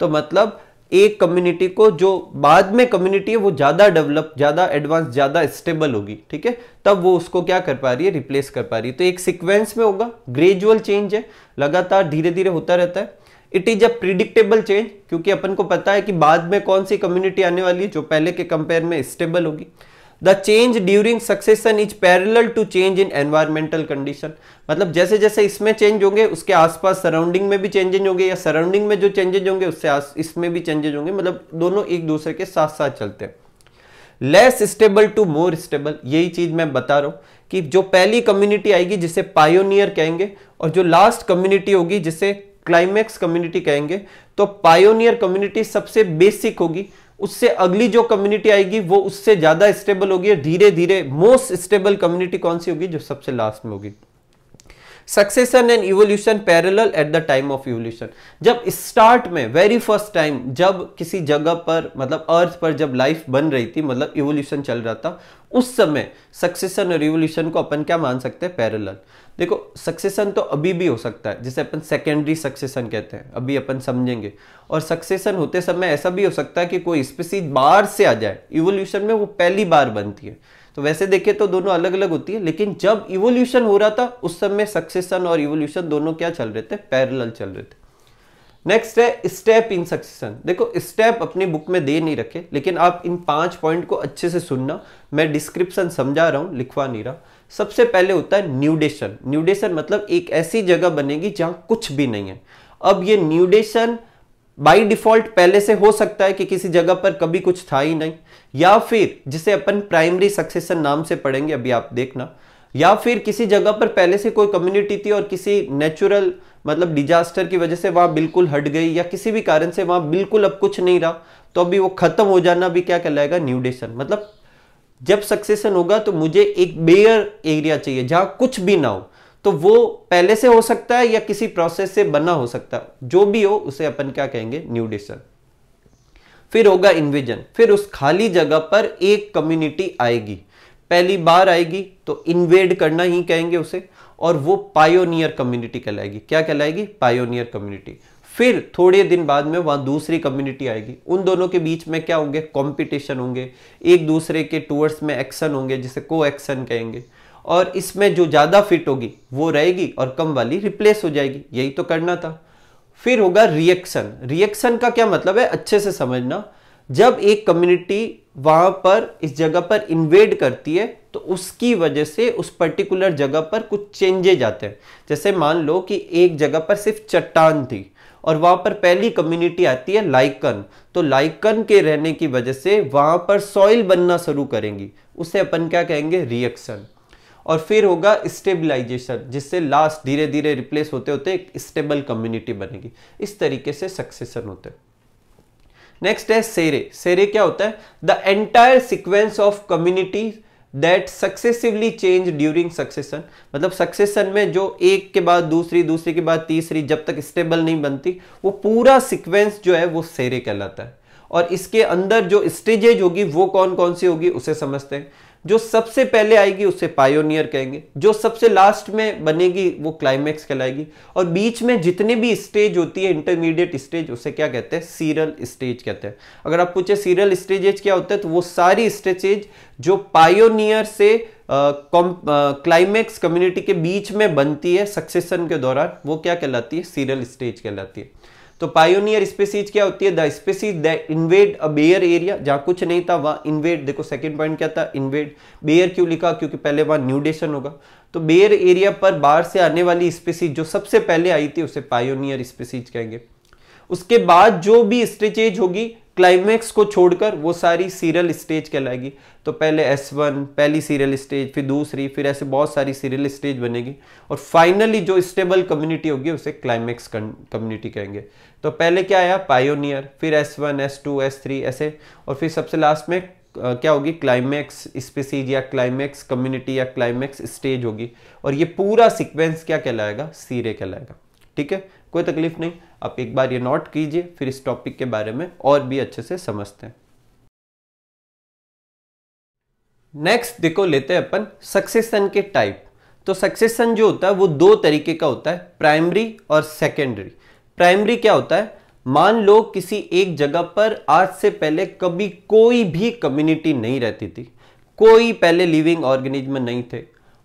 तो मतलब एक कम्युनिटी को जो बाद में कम्युनिटी है वो ज़्यादा डेवलप ज़्यादा एडवांस ज़्यादा स्टेबल होगी ठीक है तब वो उसको क्या कर पा रही है रिप्लेस कर पा रही है तो एक सिक्वेंस में होगा ग्रेजुअल चेंज है लगातार धीरे धीरे होता रहता है it is a predictable change क्योंकि अपन को पता है कि बाद में कौन सी कम्युनिटी आने वाली है जो पहले के कंपेयर में स्टेबल होगी the change during succession is parallel to change in environmental condition मतलब जैसे जैसे इसमें चेंज होंगे उसके आसपास सराउंडिंग में भी चेंजेज होंगे या सराउंडिंग में जो चेंजेज होंगे उससे इसमें भी चेंजेज होंगे मतलब दोनों एक दूसरे के साथ साथ चलते हैं less stable to more stable यही चीज मैं बता रहा हूं कि जो पहली कम्युनिटी आएगी जिसे पायोनियर कहेंगे और जो लास्ट कम्युनिटी होगी जिसे क्लाइमेक्स कम्युनिटी कहेंगे तो पायोनियर कम्युनिटी सबसे बेसिक होगी उससे अगली जो कम्युनिटी आएगी वो उससे ज्यादा स्टेबल होगी धीरे धीरे मोस्ट स्टेबल कम्युनिटी कौन सी होगी जो सबसे लास्ट में होगी succession and evolution parallel at the time of evolution जब स्टार्ट में वेरी फर्स्ट टाइम जब किसी जगह पर मतलब अर्थ पर जब लाइफ बन रही थी मतलब इवोल्यूशन चल रहा था उस समय सक्सेशन और रिवोल्यूशन को अपन क्या मान सकते हैं पैरल देखो सक्सेशन तो अभी भी हो सकता है जिसे अपन सेकेंडरी सक्सेशन कहते हैं अभी अपन समझेंगे और सक्सेशन होते समय ऐसा भी हो सकता है कि कोई स्पीसीज बाहर से आ जाए इवोल्यूशन में वो पहली बार बनती है तो वैसे देखें तो दोनों अलग अलग होती है लेकिन जब इवोल्यूशन हो रहा था उस समय सक्सेशन और इवोल्यूशन दोनों क्या चल रहे थे पैरल चल रहे थे नेक्स्ट है स्टेप इन सक्सेशन देखो स्टेप अपनी बुक में दे नहीं रखे लेकिन आप इन पांच पॉइंट को अच्छे से सुनना मैं डिस्क्रिप्शन समझा रहा हूँ लिखवा नहीं रहा सबसे पहले होता है न्यूडेशन न्यूडेशन मतलब एक ऐसी जगह बनेगी जहाँ कुछ भी नहीं है अब ये न्यूडेशन बाय डिफॉल्ट पहले से हो सकता है कि किसी जगह पर कभी कुछ था ही नहीं या फिर जिसे अपन प्राइमरी सक्सेसर नाम से पढ़ेंगे अभी आप देखना या फिर किसी जगह पर पहले से कोई कम्युनिटी थी और किसी नेचुरल मतलब डिजास्टर की वजह से वहां बिल्कुल हट गई या किसी भी कारण से वहां बिल्कुल अब कुछ नहीं रहा तो अभी वो खत्म हो जाना भी क्या कहलाएगा न्यूडेशन मतलब जब सक्सेशन होगा तो मुझे एक बेयर एरिया चाहिए जहां कुछ भी ना हो तो वो पहले से हो सकता है या किसी प्रोसेस से बना हो सकता है जो भी हो उसे अपन क्या कहेंगे न्यूडिशन फिर होगा इन्विजन फिर उस खाली जगह पर एक कम्युनिटी आएगी पहली बार आएगी तो इन्वेड करना ही कहेंगे उसे और वो पायोनियर कम्युनिटी कहलाएगी क्या कहलाएगी पायोनियर कम्युनिटी फिर थोड़े दिन बाद में वहां दूसरी कम्युनिटी आएगी उन दोनों के बीच में क्या होंगे कंपटीशन होंगे एक दूसरे के टूवर्ड्स में एक्शन होंगे जिसे को एक्शन कहेंगे और इसमें जो ज़्यादा फिट होगी वो रहेगी और कम वाली रिप्लेस हो जाएगी यही तो करना था फिर होगा रिएक्शन रिएक्शन का क्या मतलब है अच्छे से समझना जब एक कम्युनिटी वहां पर इस जगह पर इन्वेड करती है तो उसकी वजह से उस पर्टिकुलर जगह पर कुछ चेंजेज आते हैं जैसे मान लो कि एक जगह पर सिर्फ चट्टान थी और वहां पर पहली कम्युनिटी आती है लाइकन तो लाइकन के रहने की वजह से वहां पर सॉइल बनना शुरू करेंगी उसे अपन क्या कहेंगे रिएक्शन और फिर होगा स्टेबलाइजेशन जिससे लास्ट धीरे धीरे रिप्लेस होते होते एक स्टेबल कम्युनिटी बनेगी इस तरीके से सक्सेसन होते हैं नेक्स्ट है सेरे सेरे क्या होता है the entire sequence of community that successively change during succession मतलब सक्सेसन में जो एक के बाद दूसरी दूसरी के बाद तीसरी जब तक स्टेबल नहीं बनती वो पूरा सिक्वेंस जो है वो सेरे कहलाता है और इसके अंदर जो स्टेजेज होगी वो कौन कौन सी होगी उसे समझते हैं जो सबसे पहले आएगी उसे पायोनियर कहेंगे जो सबसे लास्ट में बनेगी वो क्लाइमैक्स कहलाएगी और बीच में जितने भी स्टेज होती है इंटरमीडिएट स्टेज उसे क्या कहते हैं सीरल स्टेज कहते हैं अगर आप पूछे सीरल स्टेजेज क्या होता है तो वो सारी स्टेजेज जो पायोनियर से क्लाइमैक्स कम्युनिटी के बीच में बनती है सक्सेशन के दौरान वो क्या कहलाती है सीरियल स्टेज कहलाती है तो पायोनियर स्पेसीज क्या होती है the species invade a bare area जहां कुछ नहीं था वहां इन्वेड देखो सेकंड पॉइंट क्या था इन्वेड बेयर क्यों लिखा क्योंकि पहले वहां न्यूडेशन होगा तो बेयर एरिया पर बाहर से आने वाली स्पेसीज जो सबसे पहले आई थी उसे पायोनियर स्पेसीज कहेंगे उसके बाद जो भी स्ट्रेचेज होगी क्लाइमैक्स को छोड़कर वो सारी सीरियल स्टेज कहलाएगी तो पहले एस वन पहली सीरियल स्टेज फिर दूसरी फिर ऐसे बहुत सारी सीरियल स्टेज बनेगी और फाइनली जो स्टेबल कम्युनिटी होगी उसे क्लाइमैक्स कम्युनिटी कहेंगे तो पहले क्या आया पायोनियर फिर S one S two S three ऐसे और फिर सबसे लास्ट में क्या होगी क्लाइमैक्स स्पीसीज या क्लाइमैक्स कम्युनिटी या क्लाइमैक्स स्टेज होगी और ये पूरा सिक्वेंस क्या कहलाएगा सीरे कहलाएगा ठीक है कोई तकलीफ नहीं आप एक बार ये नोट कीजिए फिर इस टॉपिक के बारे में और भी अच्छे से समझते हैं नेक्स्ट देखो लेते हैं अपन सक्सेशन के टाइप तो सक्सेशन जो होता है वो दो तरीके का होता है प्राइमरी और सेकेंडरी प्राइमरी क्या होता है मान लो किसी एक जगह पर आज से पहले कभी कोई भी कम्युनिटी नहीं रहती थी कोई पहले लिविंग ऑर्गेनिज्म नहीं थे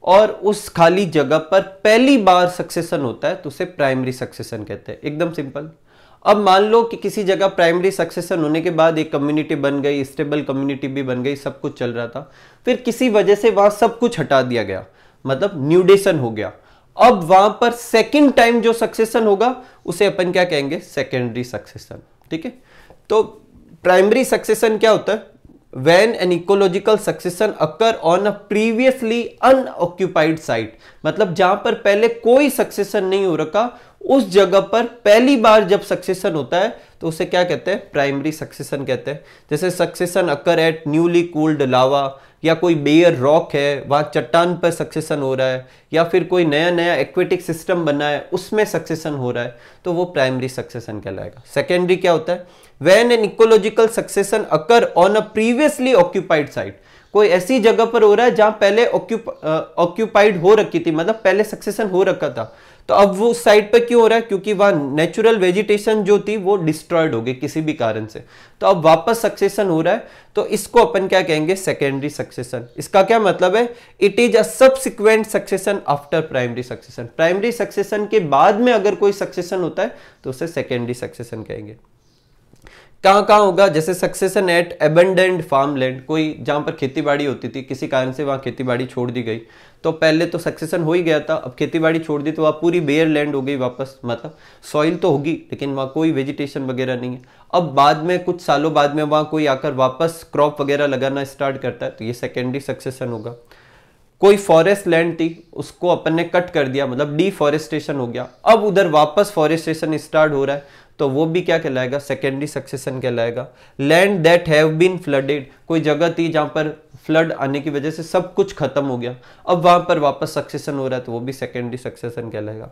और उस खाली जगह पर पहली बार सक्सेशन होता है तो उसे प्राइमरी सक्सेशन कहते हैं एकदम सिंपल अब मान लो कि किसी जगह प्राइमरी सक्सेशन होने के बाद एक कम्युनिटी बन गई स्टेबल कम्युनिटी भी बन गई सब कुछ चल रहा था फिर किसी वजह से वहां सब कुछ हटा दिया गया मतलब न्यूडेशन हो गया अब वहां पर सेकेंड टाइम जो सक्सेशन होगा उसे अपन क्या कहेंगे सेकेंडरी सक्सेशन ठीक है तो प्राइमरी सक्सेशन क्या होता है when an ecological succession occur on a previously unoccupied site मतलब जहां पर पहले कोई सक्सेसन नहीं हो रखा उस जगह पर पहली बार जब सक्सेसन होता है तो उसे क्या कहते हैं प्राइमरी सक्सेसन कहते हैं जैसे succession occur at newly cooled lava या कोई बेयर रॉक है वहाँ चट्टान पर सक्सेसन हो रहा है या फिर कोई नया नया एक्वेटिक सिस्टम बना है उसमें सक्सेसन हो रहा है तो वो प्राइमरी सक्सेसन कहलाएगा सेकेंडरी क्या होता है when an ecological succession occur on a previously occupied site कोई ऐसी जगह पर हो रहा है जहाँ पहले ऑक्यूपाइड हो रखी थी मतलब पहले सक्सेसन हो रखा था तो अब वो उस साइड पर क्यों हो रहा है क्योंकि वहां नेचुरल वेजिटेशन जो थी वो डिस्ट्रॉयड हो गई किसी भी कारण से तो अब वापस सक्सेशन हो रहा है तो इसको अपन क्या कहेंगे सेकेंडरी सक्सेशन इसका क्या मतलब है it is a subsequent succession after primary succession primary succession के बाद में अगर कोई सक्सेशन होता है तो उसे सेकेंडरी सक्सेशन कहेंगे कहां कहां होगा जैसे succession at abandoned farm land कोई जहां पर खेती होती थी किसी कारण से वहां खेती छोड़ दी गई तो पहले तो सक्सेसन हो ही गया था अब खेतीबाड़ी छोड़ दी तो वहाँ पूरी बेयर लैंड हो गई वापस मतलब सॉइल तो होगी लेकिन वहाँ कोई वेजिटेशन वगैरह नहीं है अब बाद में कुछ सालों बाद में वहाँ कोई आकर वापस क्रॉप वगैरह लगाना स्टार्ट करता है तो ये सेकेंडरी सक्सेसन होगा कोई फॉरेस्ट लैंड थी उसको अपन ने कट कर दिया मतलब डिफॉरेस्टेशन हो गया अब उधर वापस फॉरेस्टेशन स्टार्ट हो रहा है तो वो भी क्या कहलाएगा सेकेंडरी सक्सेशन कहलाएगा land that have been flooded कोई जगह थी जहां पर फ्लड आने की वजह से सब कुछ खत्म हो गया अब वहां पर वापस सक्सेशन हो रहा है तो वो भी सेकेंडरी सक्सेशन कहलाएगा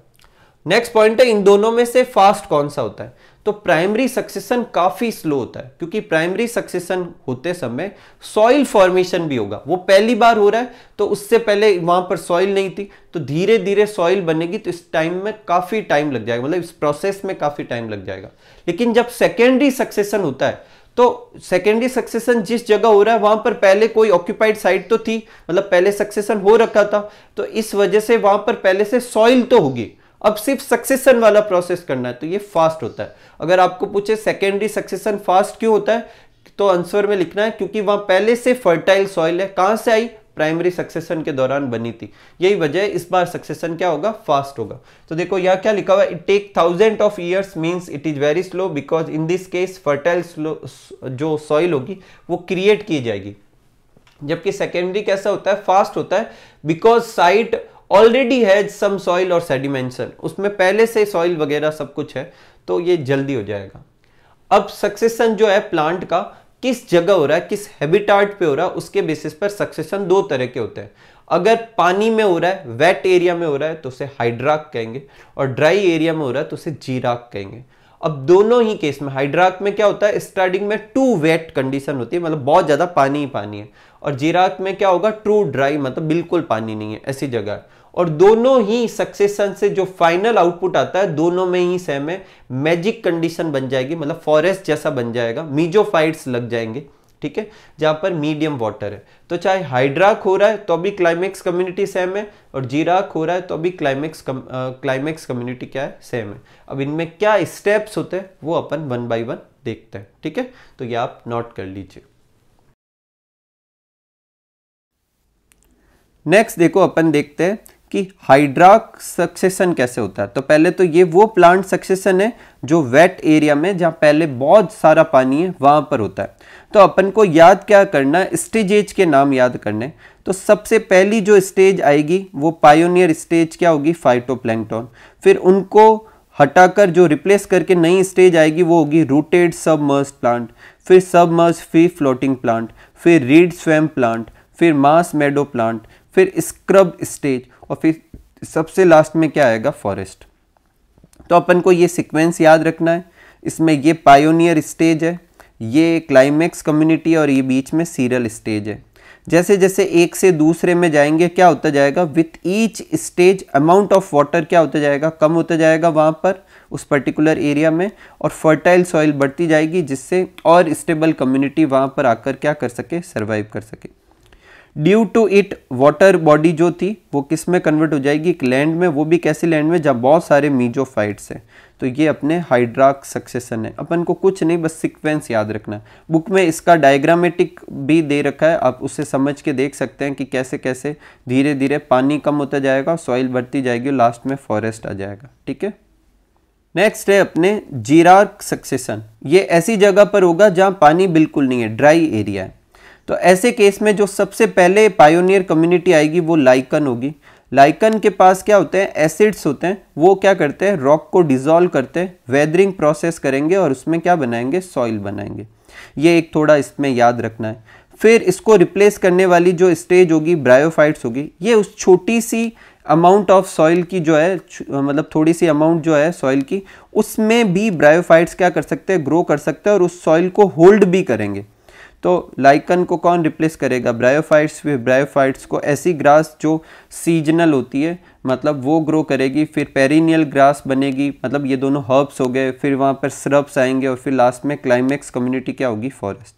नेक्स्ट पॉइंट है इन दोनों में से फास्ट कौन सा होता है तो प्राइमरी सक्सेशन काफी स्लो होता है क्योंकि प्राइमरी सक्सेशन होते समय सॉइल फॉर्मेशन भी होगा वो पहली बार हो रहा है तो उससे पहले वहां पर सॉइल नहीं थी तो धीरे धीरे सॉइल बनेगी तो इस टाइम में काफी टाइम लग जाएगा मतलब इस प्रोसेस में काफी टाइम लग जाएगा लेकिन जब सेकेंडरी सक्सेशन होता है तो सेकेंडरी सक्सेशन जिस जगह हो रहा है वहां पर पहले कोई ऑक्यूपाइड साइट तो थी मतलब पहले सक्सेशन हो रखा था तो इस वजह से वहां पर पहले से सॉइल तो होगी अब सिर्फ सक्सेशन वाला प्रोसेस करना है तो ये फास्ट होता है अगर आपको पूछे सेकेंडरी सक्सेशन फास्ट क्यों होता है तो आंसर में लिखना है क्योंकि वहां पहले से फर्टाइल सॉइल है कहां से आई प्राइमरी सक्सेशन के दौरान बनी थी यही वजह है इस बार सक्सेशन क्या होगा फास्ट होगा तो देखो यहाँ क्या लिखा हुआ है it take thousand of years means it is very slow because in this case fertile जो सॉइल होगी वो क्रिएट की जाएगी जबकि सेकेंडरी कैसा होता है फास्ट होता है बिकॉज साइट ऑलरेडी है सम सॉइल और सेडिमेंशन उसमें पहले से सॉइल वगैरह सब कुछ है तो ये जल्दी हो जाएगा अब सक्सेशन जो है प्लांट का किस जगह हो रहा है किस हैबिटाट पे हो रहा है उसके बेसिस पर सक्सेशन दो तरह के होते हैं अगर पानी में हो रहा है वेट एरिया में हो रहा है तो उसे हाइड्राक कहेंगे और ड्राई एरिया में हो रहा है तो उसे जीराक कहेंगे अब दोनों ही केस में हाइड्राक में क्या होता है स्टार्टिंग में टू वेट कंडीशन होती है मतलब बहुत ज़्यादा पानी ही पानी है और जीराक में क्या होगा ट्रू ड्राई मतलब बिल्कुल पानी नहीं है ऐसी जगह है और दोनों ही सक्सेशन से जो फाइनल आउटपुट आता है दोनों में ही सेम है मैजिक कंडीशन बन जाएगी मतलब फॉरेस्ट जैसा बन जाएगा मीजोफाइट्स लग जाएंगे ठीक है जहां पर मीडियम वाटर है तो चाहे हाइड्राक हो रहा है तो भी क्लाइमेक्स कम्युनिटी सेम है और जीराक हो रहा है तो भी क्लाइमेक्स क्लाइमेक्स कम्युनिटी क्या है सेम है अब इनमें क्या स्टेप्स होते हैं वो अपन वन बाई वन देखते हैं ठीक है तो ये आप नोट कर लीजिए नेक्स्ट देखो अपन देखते हैं कि हाइड्रा सक्सेशन कैसे होता है तो पहले तो ये वो प्लांट सक्सेशन है जो वेट एरिया में जहाँ पहले बहुत सारा पानी है वहाँ पर होता है तो अपन को याद क्या करना है स्टेजेज के नाम याद करने तो सबसे पहली जो स्टेज आएगी वो पायोनियर स्टेज क्या होगी फाइटोप्लैंक्टन फिर उनको हटाकर जो रिप्लेस करके नई स्टेज आएगी वो होगी रूटेड सबमर्स प्लांट फिर सबमर्स फी फ्लोटिंग प्लांट फिर रीड स्वैम प्लांट फिर मास मेडो प्लांट फिर स्क्रब स्टेज और फिर सबसे लास्ट में क्या आएगा फॉरेस्ट तो अपन को ये सिक्वेंस याद रखना है इसमें ये पायोनियर स्टेज है ये क्लाइमैक्स कम्युनिटी और ये बीच में सीरियल स्टेज है जैसे जैसे एक से दूसरे में जाएंगे क्या होता जाएगा with each stage amount of water क्या होता जाएगा कम होता जाएगा वहाँ पर उस पर्टिकुलर एरिया में और फर्टाइल सॉइल बढ़ती जाएगी जिससे और स्टेबल कम्युनिटी वहाँ पर आकर क्या कर सके सर्वाइव कर सके due to it water body जो थी वो किस में कन्वर्ट हो जाएगी एक लैंड में वो भी कैसी लैंड में जहाँ बहुत सारे मीजोफाइट्स हैं तो ये अपने हाइड्राक सक्सेसन है अपन को कुछ नहीं बस सिक्वेंस याद रखना बुक में इसका डायग्रामेटिक भी दे रखा है आप उसे समझ के देख सकते हैं कि कैसे कैसे धीरे धीरे पानी कम होता जाएगा सॉइल बढ़ती जाएगी लास्ट में फॉरेस्ट आ जाएगा ठीक है नेक्स्ट है अपने जीरार्क सक्सेसन ये ऐसी जगह पर होगा जहाँ पानी बिल्कुल नहीं है ड्राई एरिया है तो ऐसे केस में जो सबसे पहले पायोनियर कम्युनिटी आएगी वो लाइकन होगी लाइकन के पास क्या होते हैं एसिड्स होते हैं वो क्या करते हैं रॉक को डिजोल्व करते हैं वेदरिंग प्रोसेस करेंगे और उसमें क्या बनाएंगे सॉइल बनाएंगे ये एक थोड़ा इसमें याद रखना है फिर इसको रिप्लेस करने वाली जो स्टेज होगी ब्रायोफाइट्स होगी ये उस छोटी सी अमाउंट ऑफ सॉइल की जो है मतलब थोड़ी सी अमाउंट जो है सॉइल की उसमें भी ब्रायोफाइट्स क्या कर सकते हैं ग्रो कर सकते हैं और उस सॉइल को होल्ड भी करेंगे तो लाइकन को कौन रिप्लेस करेगा ब्रायोफाइट्स फिर ब्रायोफाइट्स को ऐसी ग्रास जो सीजनल होती है मतलब वो ग्रो करेगी फिर पेरिनियल ग्रास बनेगी मतलब ये दोनों हर्ब्स हो गए फिर वहाँ पर स्रब्स आएंगे और फिर लास्ट में क्लाइमैक्स कम्युनिटी क्या होगी फॉरेस्ट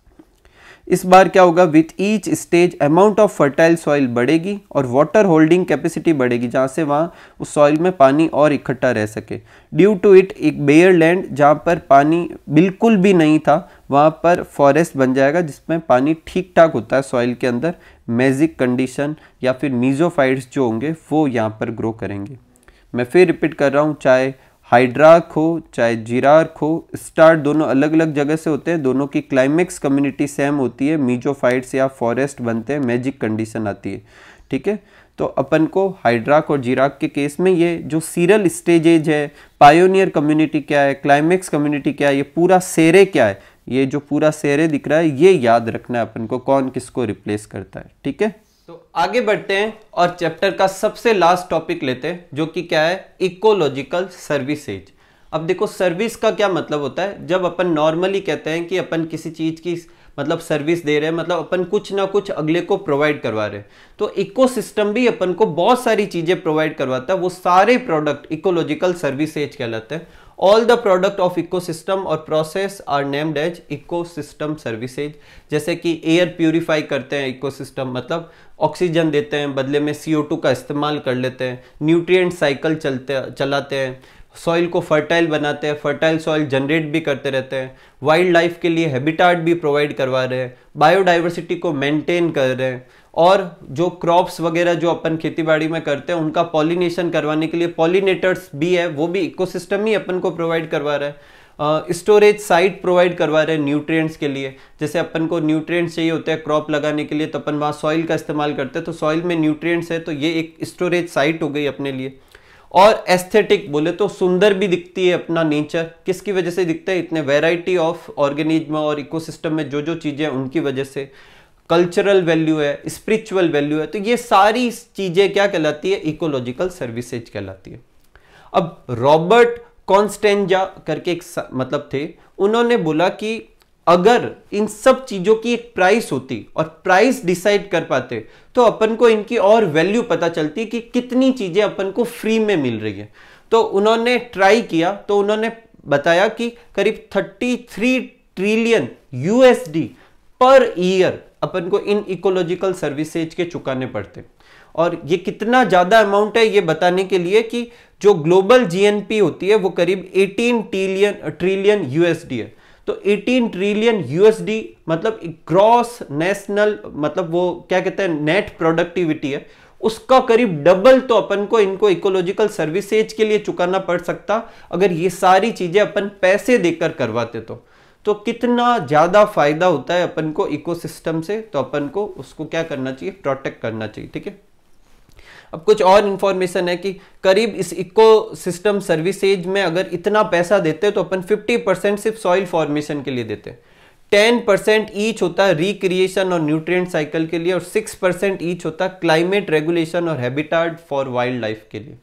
इस बार क्या होगा with each stage amount of fertile soil बढ़ेगी और वाटर होल्डिंग कैपेसिटी बढ़ेगी जहाँ से वहाँ उस सॉइल में पानी और इकट्ठा रह सके ड्यू टू इट एक बेयर लैंड जहाँ पर पानी बिल्कुल भी नहीं था वहाँ पर फॉरेस्ट बन जाएगा जिसमें पानी ठीक ठाक होता है सॉइल के अंदर मेजिक कंडीशन या फिर मीजोफाइड्स जो होंगे वो यहाँ पर ग्रो करेंगे मैं फिर रिपीट कर रहा हूँ चाहे हाइड्राक हो चाहे जीरार्क हो स्टार दोनों अलग अलग जगह से होते हैं दोनों की क्लाइमेक्स कम्युनिटी सेम होती है मीजोफाइट्स या फॉरेस्ट बनते हैं मैजिक कंडीशन आती है ठीक है तो अपन को हाइड्राक और जीराक के केस में ये जो सीरल स्टेजेज है पायोनियर कम्युनिटी क्या है क्लाइमेक्स कम्युनिटी क्या है ये पूरा सेरे क्या है ये जो पूरा सेरे दिख रहा है ये याद रखना है अपन को कौन किसको रिप्लेस करता है ठीक है तो आगे बढ़ते हैं और चैप्टर का सबसे लास्ट टॉपिक लेते हैं जो कि क्या है इकोलॉजिकल सर्विसेज अब देखो सर्विस का क्या मतलब होता है जब अपन नॉर्मली कहते हैं कि अपन किसी चीज़ की मतलब सर्विस दे रहे हैं मतलब अपन कुछ ना कुछ अगले को प्रोवाइड करवा रहे हैं तो इकोसिस्टम भी अपन को बहुत सारी चीज़ें प्रोवाइड करवाता है वो सारे प्रोडक्ट इकोलॉजिकल सर्विसेज कहलाते हैं all the product of ecosystem और process are named as ecosystem services जैसे कि एयर प्योरीफाई करते हैं इकोसिस्टम मतलब ऑक्सीजन देते हैं बदले में टू का इस्तेमाल कर लेते हैं न्यूट्रिएंट साइकिल चलते चलाते हैं सॉइल को फर्टाइल बनाते हैं फर्टाइल सॉइल जनरेट भी करते रहते हैं वाइल्ड लाइफ के लिए हैबिटाट भी प्रोवाइड करवा रहे हैं बायोडाइवर्सिटी को मेंटेन कर रहे हैं और जो क्रॉप्स वगैरह जो अपन खेतीबाड़ी में करते हैं उनका पॉलिनेशन करवाने के लिए पॉलिनेटर्स भी है वो भी इकोसिस्टम ही अपन को प्रोवाइड करवा रहा है स्टोरेज साइट प्रोवाइड करवा रहे हैं न्यूट्रिएंट्स के लिए जैसे अपन को न्यूट्रिएंट्स चाहिए होते हैं क्रॉप लगाने के लिए तो अपन वहाँ सॉइल का इस्तेमाल करते हैं तो सॉइल में न्यूट्रियट्स है तो ये एक स्टोरेज साइट हो गई अपने लिए और एस्थेटिक बोले तो सुंदर भी दिखती है अपना नेचर किसकी वजह से दिखता है इतने वेराइटी ऑफ ऑर्गेनिज्म और इकोसिस्टम में जो जो चीज़ें उनकी वजह से कल्चरल वैल्यू है स्पिरिचुअल वैल्यू है तो ये सारी चीज़ें क्या कहलाती है इकोलॉजिकल सर्विसेज कहलाती है अब रॉबर्ट कॉन्स्टेंजा करके एक मतलब थे उन्होंने बोला कि अगर इन सब चीज़ों की एक प्राइस होती और प्राइस डिसाइड कर पाते तो अपन को इनकी और वैल्यू पता चलती कि कितनी चीज़ें अपन को फ्री में मिल रही है तो उन्होंने ट्राई किया तो उन्होंने बताया कि करीब 33 ट्रिलियन यूएसडी पर ईयर अपन को इन इकोलॉजिकल सर्विसेज के चुकाने पड़ते और ये कितना ज़्यादा अमाउंट है ये बताने के लिए कि जो ग्लोबल जीएनपी होती है वो करीब 18 ट्रिलियन ट्रिलियन यूएसडी है तो 18 ट्रिलियन यूएसडी मतलब ग्रॉस नेशनल मतलब वो क्या कहते हैं नेट प्रोडक्टिविटी है उसका करीब डबल तो अपन को इनको इकोलॉजिकल सर्विसेज के लिए चुकाना पड़ सकता अगर ये सारी चीजें अपन पैसे देकर करवाते तो तो कितना ज़्यादा फायदा होता है अपन को इकोसिस्टम से तो अपन को उसको क्या करना चाहिए प्रोटेक्ट करना चाहिए ठीक है अब कुछ और इन्फॉर्मेशन है कि करीब इस इको सिस्टम सर्विसेज में अगर इतना पैसा देते हैं तो अपन 50 परसेंट सिर्फ सॉइल फॉर्मेशन के लिए देते हैं 10 परसेंट ईच होता है रिक्रिएशन और न्यूट्रिएंट साइकिल के लिए और 6 परसेंट ईच होता है क्लाइमेट रेगुलेशन और हैबिटाट फॉर वाइल्ड लाइफ के लिए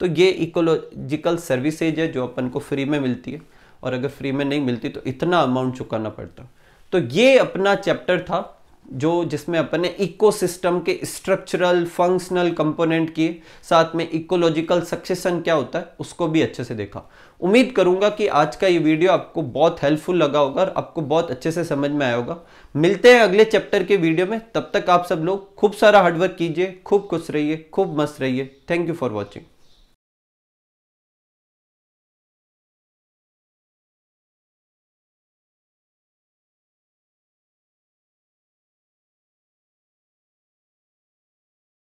तो ये इकोलॉजिकल सर्विसेज है जो अपन को फ्री में मिलती है और अगर फ्री में नहीं मिलती तो इतना अमाउंट चुकाना पड़ता तो ये अपना चैप्टर था जो जिसमें अपन ने इकोसिस्टम के स्ट्रक्चरल फंक्शनल कंपोनेंट की साथ में इकोलॉजिकल सक्सेशन क्या होता है उसको भी अच्छे से देखा उम्मीद करूंगा कि आज का ये वीडियो आपको बहुत हेल्पफुल लगा होगा और आपको बहुत अच्छे से समझ में आया होगा मिलते हैं अगले चैप्टर के वीडियो में तब तक आप सब लोग खूब सारा हार्डवर्क कीजिए खूब खुश रहिए खूब मस्त रहिए थैंक यू फॉर वॉचिंग